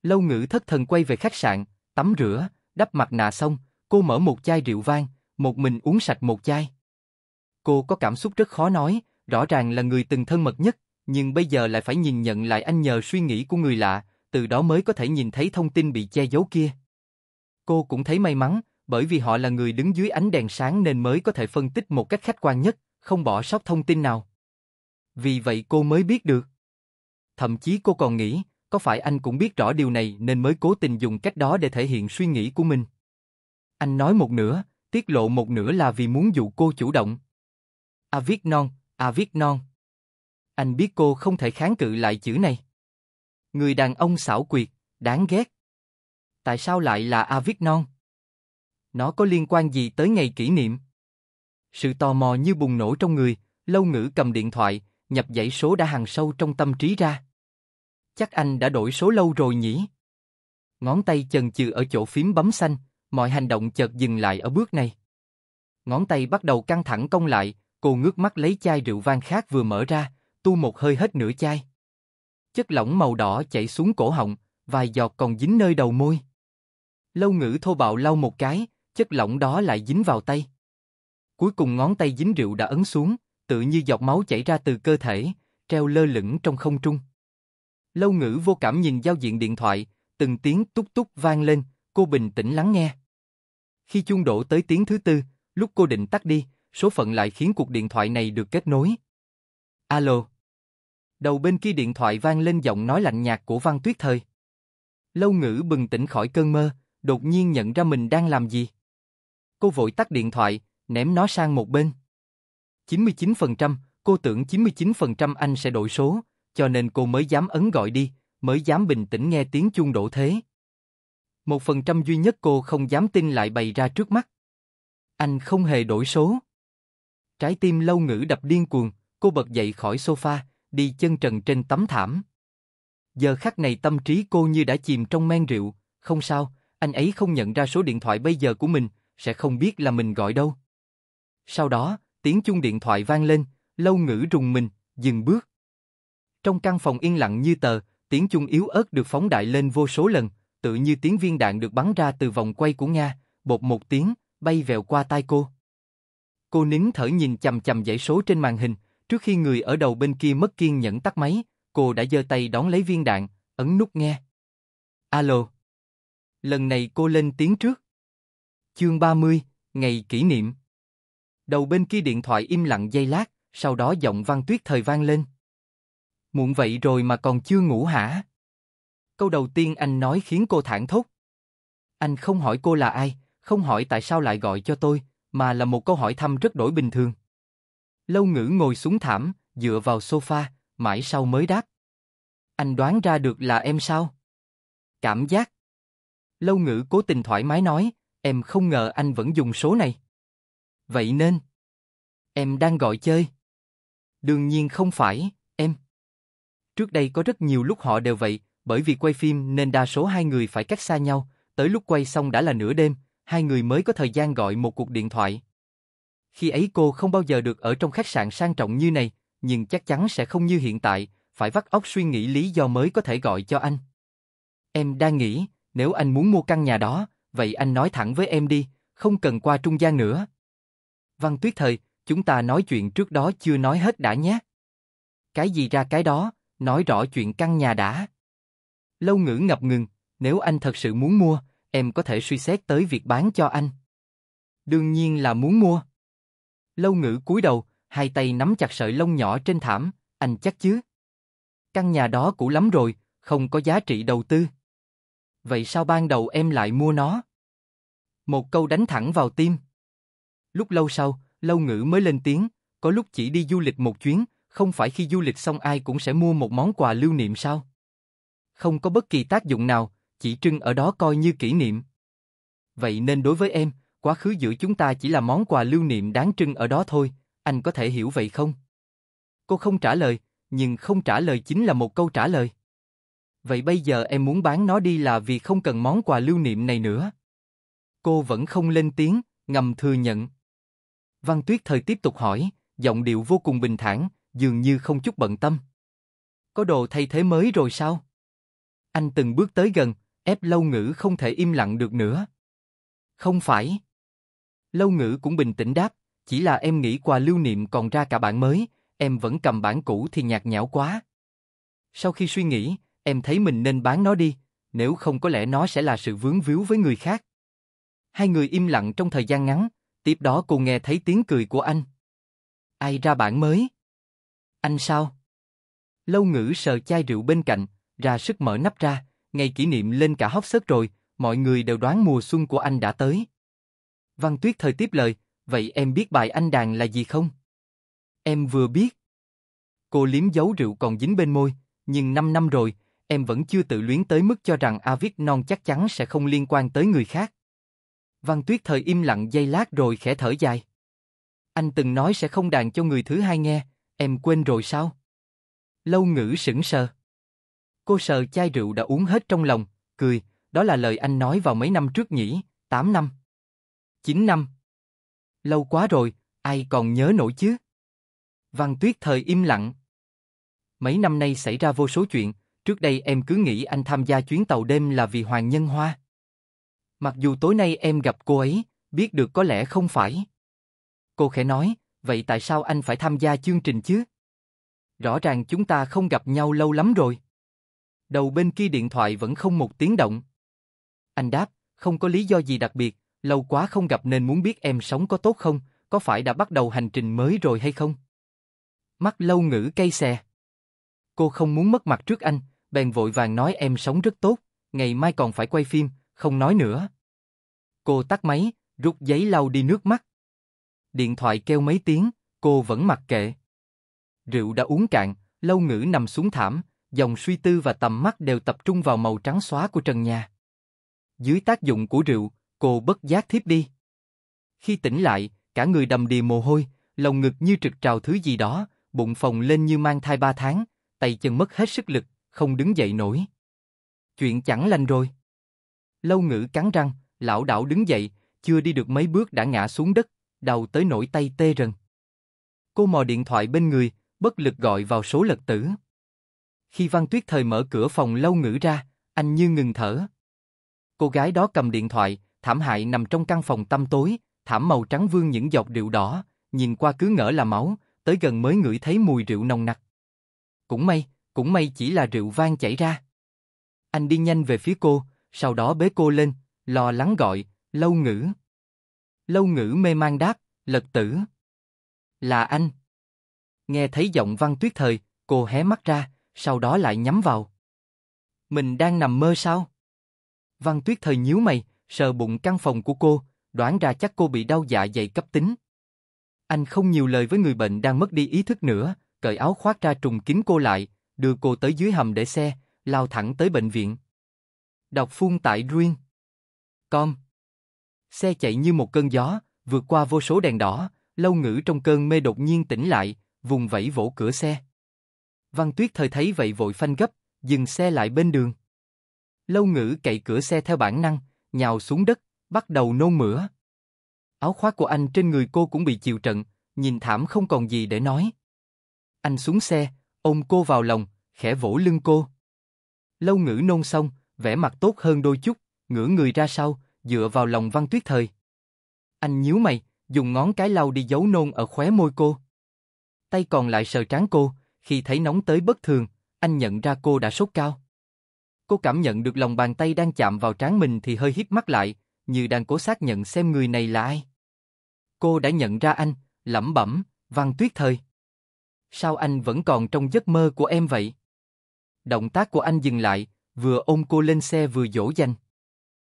Lâu ngữ thất thần quay về khách sạn, tắm rửa, đắp mặt nạ xong, cô mở một chai rượu vang, một mình uống sạch một chai. Cô có cảm xúc rất khó nói, rõ ràng là người từng thân mật nhất, nhưng bây giờ lại phải nhìn nhận lại anh nhờ suy nghĩ của người lạ, từ đó mới có thể nhìn thấy thông tin bị che giấu kia. Cô cũng thấy may mắn, bởi vì họ là người đứng dưới ánh đèn sáng nên mới có thể phân tích một cách khách quan nhất, không bỏ sót thông tin nào. Vì vậy cô mới biết được. Thậm chí cô còn nghĩ, có phải anh cũng biết rõ điều này nên mới cố tình dùng cách đó để thể hiện suy nghĩ của mình. Anh nói một nửa, tiết lộ một nửa là vì muốn dụ cô chủ động. A à viết non, a à viết non. Anh biết cô không thể kháng cự lại chữ này. Người đàn ông xảo quyệt, đáng ghét. Tại sao lại là Avignon? Nó có liên quan gì tới ngày kỷ niệm? Sự tò mò như bùng nổ trong người, lâu ngữ cầm điện thoại, nhập dãy số đã hàng sâu trong tâm trí ra. Chắc anh đã đổi số lâu rồi nhỉ? Ngón tay chần chừ ở chỗ phím bấm xanh, mọi hành động chợt dừng lại ở bước này. Ngón tay bắt đầu căng thẳng cong lại, cô ngước mắt lấy chai rượu vang khác vừa mở ra, tu một hơi hết nửa chai. Chất lỏng màu đỏ chảy xuống cổ họng, vài giọt còn dính nơi đầu môi. Lâu ngữ thô bạo lau một cái, chất lỏng đó lại dính vào tay. Cuối cùng ngón tay dính rượu đã ấn xuống, tự như giọt máu chảy ra từ cơ thể, treo lơ lửng trong không trung. Lâu ngữ vô cảm nhìn giao diện điện thoại, từng tiếng túc túc vang lên, cô bình tĩnh lắng nghe. Khi chuông đổ tới tiếng thứ tư, lúc cô định tắt đi, số phận lại khiến cuộc điện thoại này được kết nối. Alo. Đầu bên kia điện thoại vang lên giọng nói lạnh nhạt của Văn Tuyết Thời. Lâu ngữ bừng tỉnh khỏi cơn mơ, đột nhiên nhận ra mình đang làm gì. Cô vội tắt điện thoại, ném nó sang một bên. 99%, cô tưởng 99% anh sẽ đổi số, cho nên cô mới dám ấn gọi đi, mới dám bình tĩnh nghe tiếng chuông đổ thế. Một phần trăm duy nhất cô không dám tin lại bày ra trước mắt. Anh không hề đổi số. Trái tim lâu ngữ đập điên cuồng, cô bật dậy khỏi sofa, đi chân trần trên tấm thảm. Giờ khắc này tâm trí cô như đã chìm trong men rượu, không sao, anh ấy không nhận ra số điện thoại bây giờ của mình, sẽ không biết là mình gọi đâu. Sau đó, tiếng chung điện thoại vang lên, lâu ngữ rùng mình, dừng bước. Trong căn phòng yên lặng như tờ, tiếng chung yếu ớt được phóng đại lên vô số lần, tự như tiếng viên đạn được bắn ra từ vòng quay của Nga, bột một tiếng, bay vèo qua tai cô. Cô nín thở nhìn chầm chầm dãy số trên màn hình, trước khi người ở đầu bên kia mất kiên nhẫn tắt máy, cô đã giơ tay đón lấy viên đạn, ấn nút nghe. Alo. Lần này cô lên tiếng trước. Chương 30, ngày kỷ niệm. Đầu bên kia điện thoại im lặng giây lát, sau đó giọng văn tuyết thời vang lên. Muộn vậy rồi mà còn chưa ngủ hả? Câu đầu tiên anh nói khiến cô thản thốt. Anh không hỏi cô là ai, không hỏi tại sao lại gọi cho tôi, mà là một câu hỏi thăm rất đổi bình thường. Lâu ngữ ngồi xuống thảm, dựa vào sofa, mãi sau mới đáp. Anh đoán ra được là em sao? Cảm giác. Lâu ngữ cố tình thoải mái nói, em không ngờ anh vẫn dùng số này. Vậy nên, em đang gọi chơi. Đương nhiên không phải, em. Trước đây có rất nhiều lúc họ đều vậy, bởi vì quay phim nên đa số hai người phải cách xa nhau, tới lúc quay xong đã là nửa đêm, hai người mới có thời gian gọi một cuộc điện thoại. Khi ấy cô không bao giờ được ở trong khách sạn sang trọng như này, nhưng chắc chắn sẽ không như hiện tại, phải vắt óc suy nghĩ lý do mới có thể gọi cho anh. Em đang nghĩ, nếu anh muốn mua căn nhà đó, vậy anh nói thẳng với em đi, không cần qua trung gian nữa. Văn Tuyết Thời, chúng ta nói chuyện trước đó chưa nói hết đã nhé. Cái gì ra cái đó, nói rõ chuyện căn nhà đã. Lâu ngữ ngập ngừng, nếu anh thật sự muốn mua, em có thể suy xét tới việc bán cho anh. Đương nhiên là muốn mua. Lâu ngữ cúi đầu, hai tay nắm chặt sợi lông nhỏ trên thảm, anh chắc chứ? Căn nhà đó cũ lắm rồi, không có giá trị đầu tư. Vậy sao ban đầu em lại mua nó? Một câu đánh thẳng vào tim. Lúc lâu sau, lâu ngữ mới lên tiếng, có lúc chỉ đi du lịch một chuyến, không phải khi du lịch xong ai cũng sẽ mua một món quà lưu niệm sao? Không có bất kỳ tác dụng nào, chỉ trưng ở đó coi như kỷ niệm. Vậy nên đối với em, quá khứ giữa chúng ta chỉ là món quà lưu niệm đáng trưng ở đó thôi, anh có thể hiểu vậy không? Cô không trả lời, nhưng không trả lời chính là một câu trả lời vậy bây giờ em muốn bán nó đi là vì không cần món quà lưu niệm này nữa. Cô vẫn không lên tiếng, ngầm thừa nhận. Văn Tuyết Thời tiếp tục hỏi, giọng điệu vô cùng bình thản, dường như không chút bận tâm. Có đồ thay thế mới rồi sao? Anh từng bước tới gần, ép Lâu Ngữ không thể im lặng được nữa. Không phải. Lâu Ngữ cũng bình tĩnh đáp, chỉ là em nghĩ quà lưu niệm còn ra cả bản mới, em vẫn cầm bản cũ thì nhạt nhẽo quá. Sau khi suy nghĩ, Em thấy mình nên bán nó đi, nếu không có lẽ nó sẽ là sự vướng víu với người khác. Hai người im lặng trong thời gian ngắn, tiếp đó cô nghe thấy tiếng cười của anh. Ai ra bản mới? Anh sao? Lâu ngữ sờ chai rượu bên cạnh, ra sức mở nắp ra, ngày kỷ niệm lên cả hóc sớt rồi, mọi người đều đoán mùa xuân của anh đã tới. Văn Tuyết thời tiếp lời, vậy em biết bài anh đàn là gì không? Em vừa biết. Cô liếm dấu rượu còn dính bên môi, nhưng 5 năm rồi, em vẫn chưa tự luyến tới mức cho rằng Avik Non chắc chắn sẽ không liên quan tới người khác. Văn Tuyết thời im lặng giây lát rồi khẽ thở dài. Anh từng nói sẽ không đàn cho người thứ hai nghe, em quên rồi sao? Lâu ngữ sững sờ. Cô sờ chai rượu đã uống hết trong lòng, cười, đó là lời anh nói vào mấy năm trước nhỉ, 8 năm. 9 năm. Lâu quá rồi, ai còn nhớ nổi chứ? Văn Tuyết thời im lặng. Mấy năm nay xảy ra vô số chuyện, Trước đây em cứ nghĩ anh tham gia chuyến tàu đêm là vì Hoàng Nhân Hoa. Mặc dù tối nay em gặp cô ấy, biết được có lẽ không phải. Cô khẽ nói, vậy tại sao anh phải tham gia chương trình chứ? Rõ ràng chúng ta không gặp nhau lâu lắm rồi. Đầu bên kia điện thoại vẫn không một tiếng động. Anh đáp, không có lý do gì đặc biệt, lâu quá không gặp nên muốn biết em sống có tốt không, có phải đã bắt đầu hành trình mới rồi hay không? Mắt lâu ngữ cây xè. Cô không muốn mất mặt trước anh, bèn vội vàng nói em sống rất tốt, ngày mai còn phải quay phim, không nói nữa. Cô tắt máy, rút giấy lau đi nước mắt. Điện thoại kêu mấy tiếng, cô vẫn mặc kệ. Rượu đã uống cạn, lâu ngữ nằm xuống thảm, dòng suy tư và tầm mắt đều tập trung vào màu trắng xóa của trần nhà. Dưới tác dụng của rượu, cô bất giác thiếp đi. Khi tỉnh lại, cả người đầm đìa mồ hôi, lồng ngực như trực trào thứ gì đó, bụng phồng lên như mang thai ba tháng, tay chân mất hết sức lực, không đứng dậy nổi. Chuyện chẳng lành rồi. Lâu ngữ cắn răng, lão đạo đứng dậy, chưa đi được mấy bước đã ngã xuống đất, đầu tới nổi tay tê rần. Cô mò điện thoại bên người, bất lực gọi vào số lật tử. Khi Văn Tuyết thời mở cửa phòng lâu ngữ ra, anh như ngừng thở. Cô gái đó cầm điện thoại, thảm hại nằm trong căn phòng tăm tối, thảm màu trắng vương những giọt rượu đỏ, nhìn qua cứ ngỡ là máu, tới gần mới ngửi thấy mùi rượu nồng nặc. Cũng may, cũng may chỉ là rượu vang chảy ra. Anh đi nhanh về phía cô, sau đó bế cô lên, lo lắng gọi, lâu ngữ. Lâu ngữ mê mang đáp, lật tử. Là anh. Nghe thấy giọng văn tuyết thời, cô hé mắt ra, sau đó lại nhắm vào. Mình đang nằm mơ sao? Văn tuyết thời nhíu mày, sờ bụng căn phòng của cô, đoán ra chắc cô bị đau dạ dày cấp tính. Anh không nhiều lời với người bệnh đang mất đi ý thức nữa, cởi áo khoác ra trùng kín cô lại, đưa cô tới dưới hầm để xe, lao thẳng tới bệnh viện. Đọc phun tại Green. com Xe chạy như một cơn gió, vượt qua vô số đèn đỏ, lâu ngữ trong cơn mê đột nhiên tỉnh lại, vùng vẫy vỗ cửa xe. Văn Tuyết thời thấy vậy vội phanh gấp, dừng xe lại bên đường. Lâu ngữ cậy cửa xe theo bản năng, nhào xuống đất, bắt đầu nôn mửa. Áo khoác của anh trên người cô cũng bị chịu trận, nhìn thảm không còn gì để nói. Anh xuống xe, ôm cô vào lòng, khẽ vỗ lưng cô. Lâu ngữ nôn xong, vẻ mặt tốt hơn đôi chút, ngửa người ra sau, dựa vào lòng văn tuyết thời. Anh nhíu mày, dùng ngón cái lau đi dấu nôn ở khóe môi cô. Tay còn lại sờ trán cô, khi thấy nóng tới bất thường, anh nhận ra cô đã sốt cao. Cô cảm nhận được lòng bàn tay đang chạm vào trán mình thì hơi híp mắt lại, như đang cố xác nhận xem người này là ai. Cô đã nhận ra anh, lẩm bẩm, văn tuyết thời. Sao anh vẫn còn trong giấc mơ của em vậy? Động tác của anh dừng lại, vừa ôm cô lên xe vừa dỗ dành.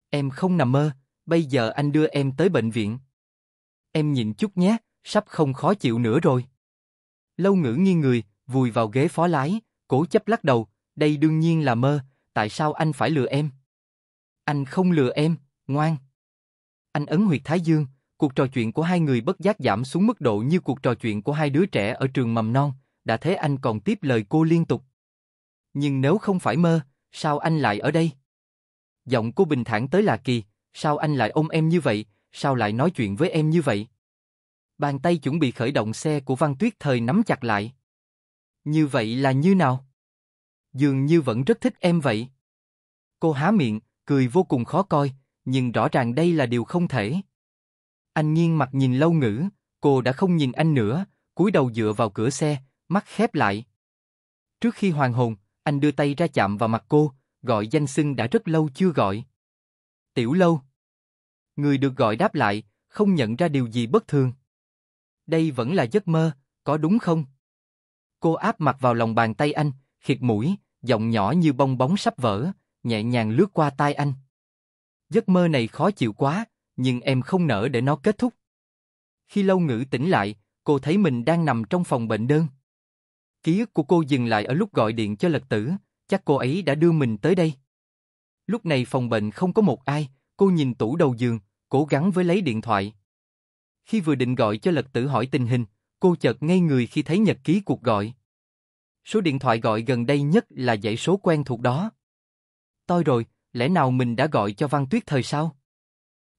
Em không nằm mơ, bây giờ anh đưa em tới bệnh viện. Em nhịn chút nhé, sắp không khó chịu nữa rồi. Lâu ngữ nghiêng người, vùi vào ghế phó lái, cố chấp lắc đầu, đây đương nhiên là mơ, tại sao anh phải lừa em? Anh không lừa em, ngoan. Anh ấn huyệt thái dương, cuộc trò chuyện của hai người bất giác giảm xuống mức độ như cuộc trò chuyện của hai đứa trẻ ở trường mầm non, đã thế anh còn tiếp lời cô liên tục. Nhưng nếu không phải mơ, sao anh lại ở đây? Giọng cô bình thản tới lạ kỳ, sao anh lại ôm em như vậy, sao lại nói chuyện với em như vậy? Bàn tay chuẩn bị khởi động xe của Văn Tuyết thời nắm chặt lại. Như vậy là như nào? Dường như vẫn rất thích em vậy. Cô há miệng, cười vô cùng khó coi, nhưng rõ ràng đây là điều không thể. Anh nghiêng mặt nhìn lâu ngữ, cô đã không nhìn anh nữa, cúi đầu dựa vào cửa xe, mắt khép lại. Trước khi hoàng hồn, anh đưa tay ra chạm vào mặt cô, gọi danh xưng đã rất lâu chưa gọi. Tiểu lâu. Người được gọi đáp lại, không nhận ra điều gì bất thường. Đây vẫn là giấc mơ, có đúng không? Cô áp mặt vào lòng bàn tay anh, khịt mũi, giọng nhỏ như bong bóng sắp vỡ, nhẹ nhàng lướt qua tai anh. Giấc mơ này khó chịu quá, nhưng em không nỡ để nó kết thúc. Khi lâu ngữ tỉnh lại, cô thấy mình đang nằm trong phòng bệnh đơn. Ký ức của cô dừng lại ở lúc gọi điện cho lật tử, chắc cô ấy đã đưa mình tới đây. Lúc này phòng bệnh không có một ai, cô nhìn tủ đầu giường, cố gắng với lấy điện thoại. Khi vừa định gọi cho lật tử hỏi tình hình, cô chợt ngay người khi thấy nhật ký cuộc gọi. Số điện thoại gọi gần đây nhất là dãy số quen thuộc đó. Tôi rồi, lẽ nào mình đã gọi cho Văn Tuyết thời sao?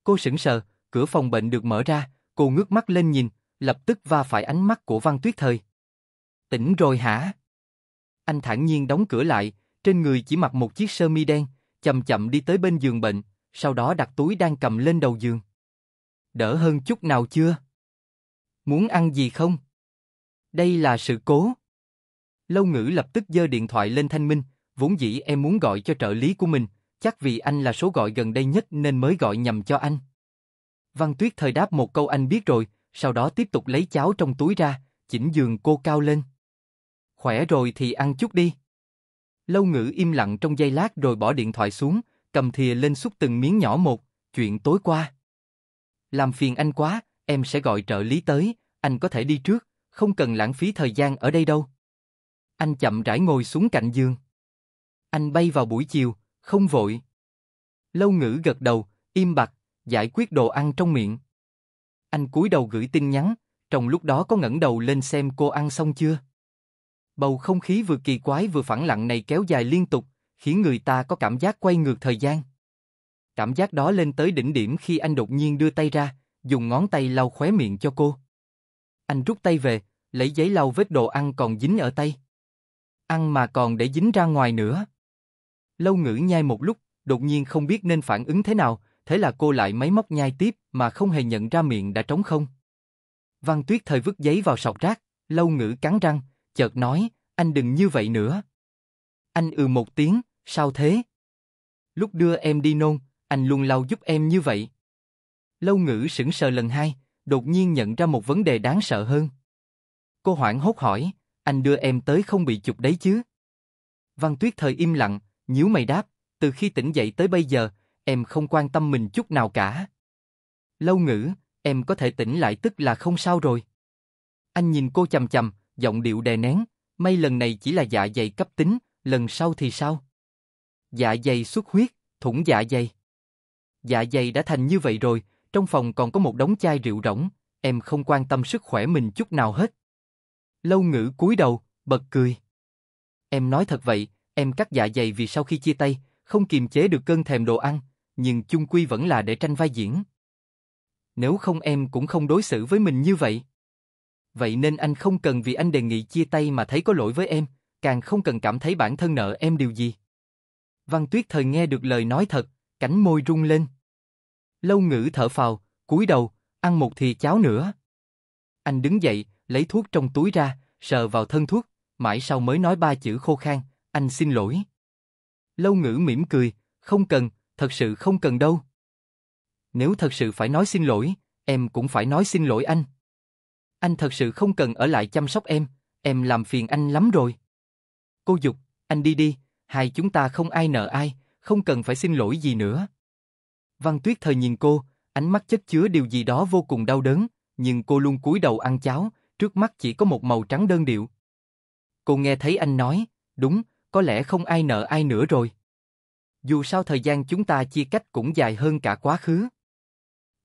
Cô sững sờ, cửa phòng bệnh được mở ra, cô ngước mắt lên nhìn, lập tức va phải ánh mắt của Văn Tuyết Thời. Tỉnh rồi hả? Anh thản nhiên đóng cửa lại, trên người chỉ mặc một chiếc sơ mi đen, chậm chậm đi tới bên giường bệnh, sau đó đặt túi đang cầm lên đầu giường. Đỡ hơn chút nào chưa? Muốn ăn gì không? Đây là sự cố. Lâu ngữ lập tức giơ điện thoại lên thanh minh, vốn dĩ em muốn gọi cho trợ lý của mình, Chắc vì anh là số gọi gần đây nhất nên mới gọi nhầm cho anh. Văn Tuyết thời đáp một câu anh biết rồi, sau đó tiếp tục lấy cháo trong túi ra, chỉnh giường cô cao lên. Khỏe rồi thì ăn chút đi. Lâu ngữ im lặng trong giây lát rồi bỏ điện thoại xuống, cầm thìa lên xúc từng miếng nhỏ một, chuyện tối qua. Làm phiền anh quá, em sẽ gọi trợ lý tới, anh có thể đi trước, không cần lãng phí thời gian ở đây đâu. Anh chậm rãi ngồi xuống cạnh giường. Anh bay vào buổi chiều, không vội. Lâu ngữ gật đầu, im bặt, giải quyết đồ ăn trong miệng. Anh cúi đầu gửi tin nhắn, trong lúc đó có ngẩng đầu lên xem cô ăn xong chưa. Bầu không khí vừa kỳ quái vừa phẳng lặng này kéo dài liên tục, khiến người ta có cảm giác quay ngược thời gian. Cảm giác đó lên tới đỉnh điểm khi anh đột nhiên đưa tay ra, dùng ngón tay lau khóe miệng cho cô. Anh rút tay về, lấy giấy lau vết đồ ăn còn dính ở tay. Ăn mà còn để dính ra ngoài nữa. Lâu ngữ nhai một lúc, đột nhiên không biết nên phản ứng thế nào, thế là cô lại máy móc nhai tiếp mà không hề nhận ra miệng đã trống không. Văn Tuyết thời vứt giấy vào sọt rác, lâu ngữ cắn răng, chợt nói, anh đừng như vậy nữa. Anh ừ một tiếng, sao thế? Lúc đưa em đi nôn, anh luôn lau giúp em như vậy. Lâu ngữ sững sờ lần hai, đột nhiên nhận ra một vấn đề đáng sợ hơn. Cô hoảng hốt hỏi, anh đưa em tới không bị chụp đấy chứ? Văn Tuyết thời im lặng, nhíu mày đáp, từ khi tỉnh dậy tới bây giờ, em không quan tâm mình chút nào cả. Lâu ngữ, em có thể tỉnh lại tức là không sao rồi. Anh nhìn cô chầm chầm, giọng điệu đè nén, may lần này chỉ là dạ dày cấp tính, lần sau thì sao? Dạ dày xuất huyết, thủng dạ dày. Dạ dày đã thành như vậy rồi, trong phòng còn có một đống chai rượu rỗng, em không quan tâm sức khỏe mình chút nào hết. Lâu ngữ cúi đầu, bật cười. Em nói thật vậy, Em cắt dạ dày vì sau khi chia tay, không kiềm chế được cơn thèm đồ ăn, nhưng chung quy vẫn là để tranh vai diễn. Nếu không em cũng không đối xử với mình như vậy. Vậy nên anh không cần vì anh đề nghị chia tay mà thấy có lỗi với em, càng không cần cảm thấy bản thân nợ em điều gì. Văn Tuyết thời nghe được lời nói thật, cánh môi rung lên. Lâu ngữ thở phào, cúi đầu, ăn một thì cháo nữa. Anh đứng dậy, lấy thuốc trong túi ra, sờ vào thân thuốc, mãi sau mới nói ba chữ khô khan, anh xin lỗi. Lâu ngữ mỉm cười, không cần, thật sự không cần đâu. Nếu thật sự phải nói xin lỗi, em cũng phải nói xin lỗi anh. Anh thật sự không cần ở lại chăm sóc em, em làm phiền anh lắm rồi. Cô Dục, anh đi đi, hai chúng ta không ai nợ ai, không cần phải xin lỗi gì nữa. Văn Tuyết thời nhìn cô, ánh mắt chất chứa điều gì đó vô cùng đau đớn, nhưng cô luôn cúi đầu ăn cháo, trước mắt chỉ có một màu trắng đơn điệu. Cô nghe thấy anh nói, đúng, có lẽ không ai nợ ai nữa rồi. Dù sao thời gian chúng ta chia cách cũng dài hơn cả quá khứ.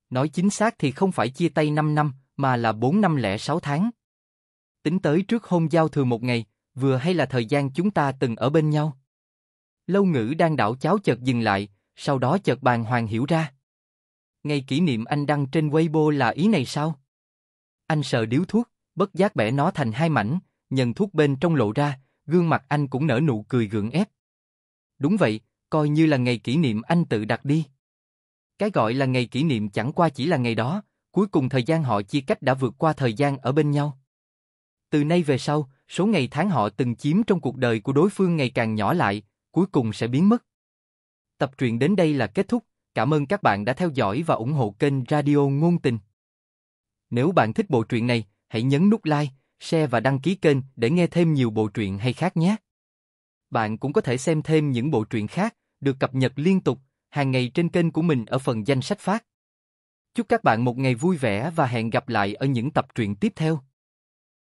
Nói chính xác thì không phải chia tay 5 năm, mà là 4 năm lẻ 6 tháng. Tính tới trước hôn giao thừa một ngày, vừa hay là thời gian chúng ta từng ở bên nhau. Lâu ngữ đang đảo cháo chợt dừng lại, sau đó chợt bàn hoàng hiểu ra. Ngày kỷ niệm anh đăng trên Weibo là ý này sao? Anh sợ điếu thuốc, bất giác bẻ nó thành hai mảnh, nhận thuốc bên trong lộ ra, gương mặt anh cũng nở nụ cười gượng ép. Đúng vậy, coi như là ngày kỷ niệm anh tự đặt đi. Cái gọi là ngày kỷ niệm chẳng qua chỉ là ngày đó, cuối cùng thời gian họ chia cách đã vượt qua thời gian ở bên nhau. Từ nay về sau, số ngày tháng họ từng chiếm trong cuộc đời của đối phương ngày càng nhỏ lại, cuối cùng sẽ biến mất. Tập truyện đến đây là kết thúc, cảm ơn các bạn đã theo dõi và ủng hộ kênh Radio Ngôn Tình. Nếu bạn thích bộ truyện này, hãy nhấn nút like share và đăng ký kênh để nghe thêm nhiều bộ truyện hay khác nhé. Bạn cũng có thể xem thêm những bộ truyện khác được cập nhật liên tục hàng ngày trên kênh của mình ở phần danh sách phát. Chúc các bạn một ngày vui vẻ và hẹn gặp lại ở những tập truyện tiếp theo.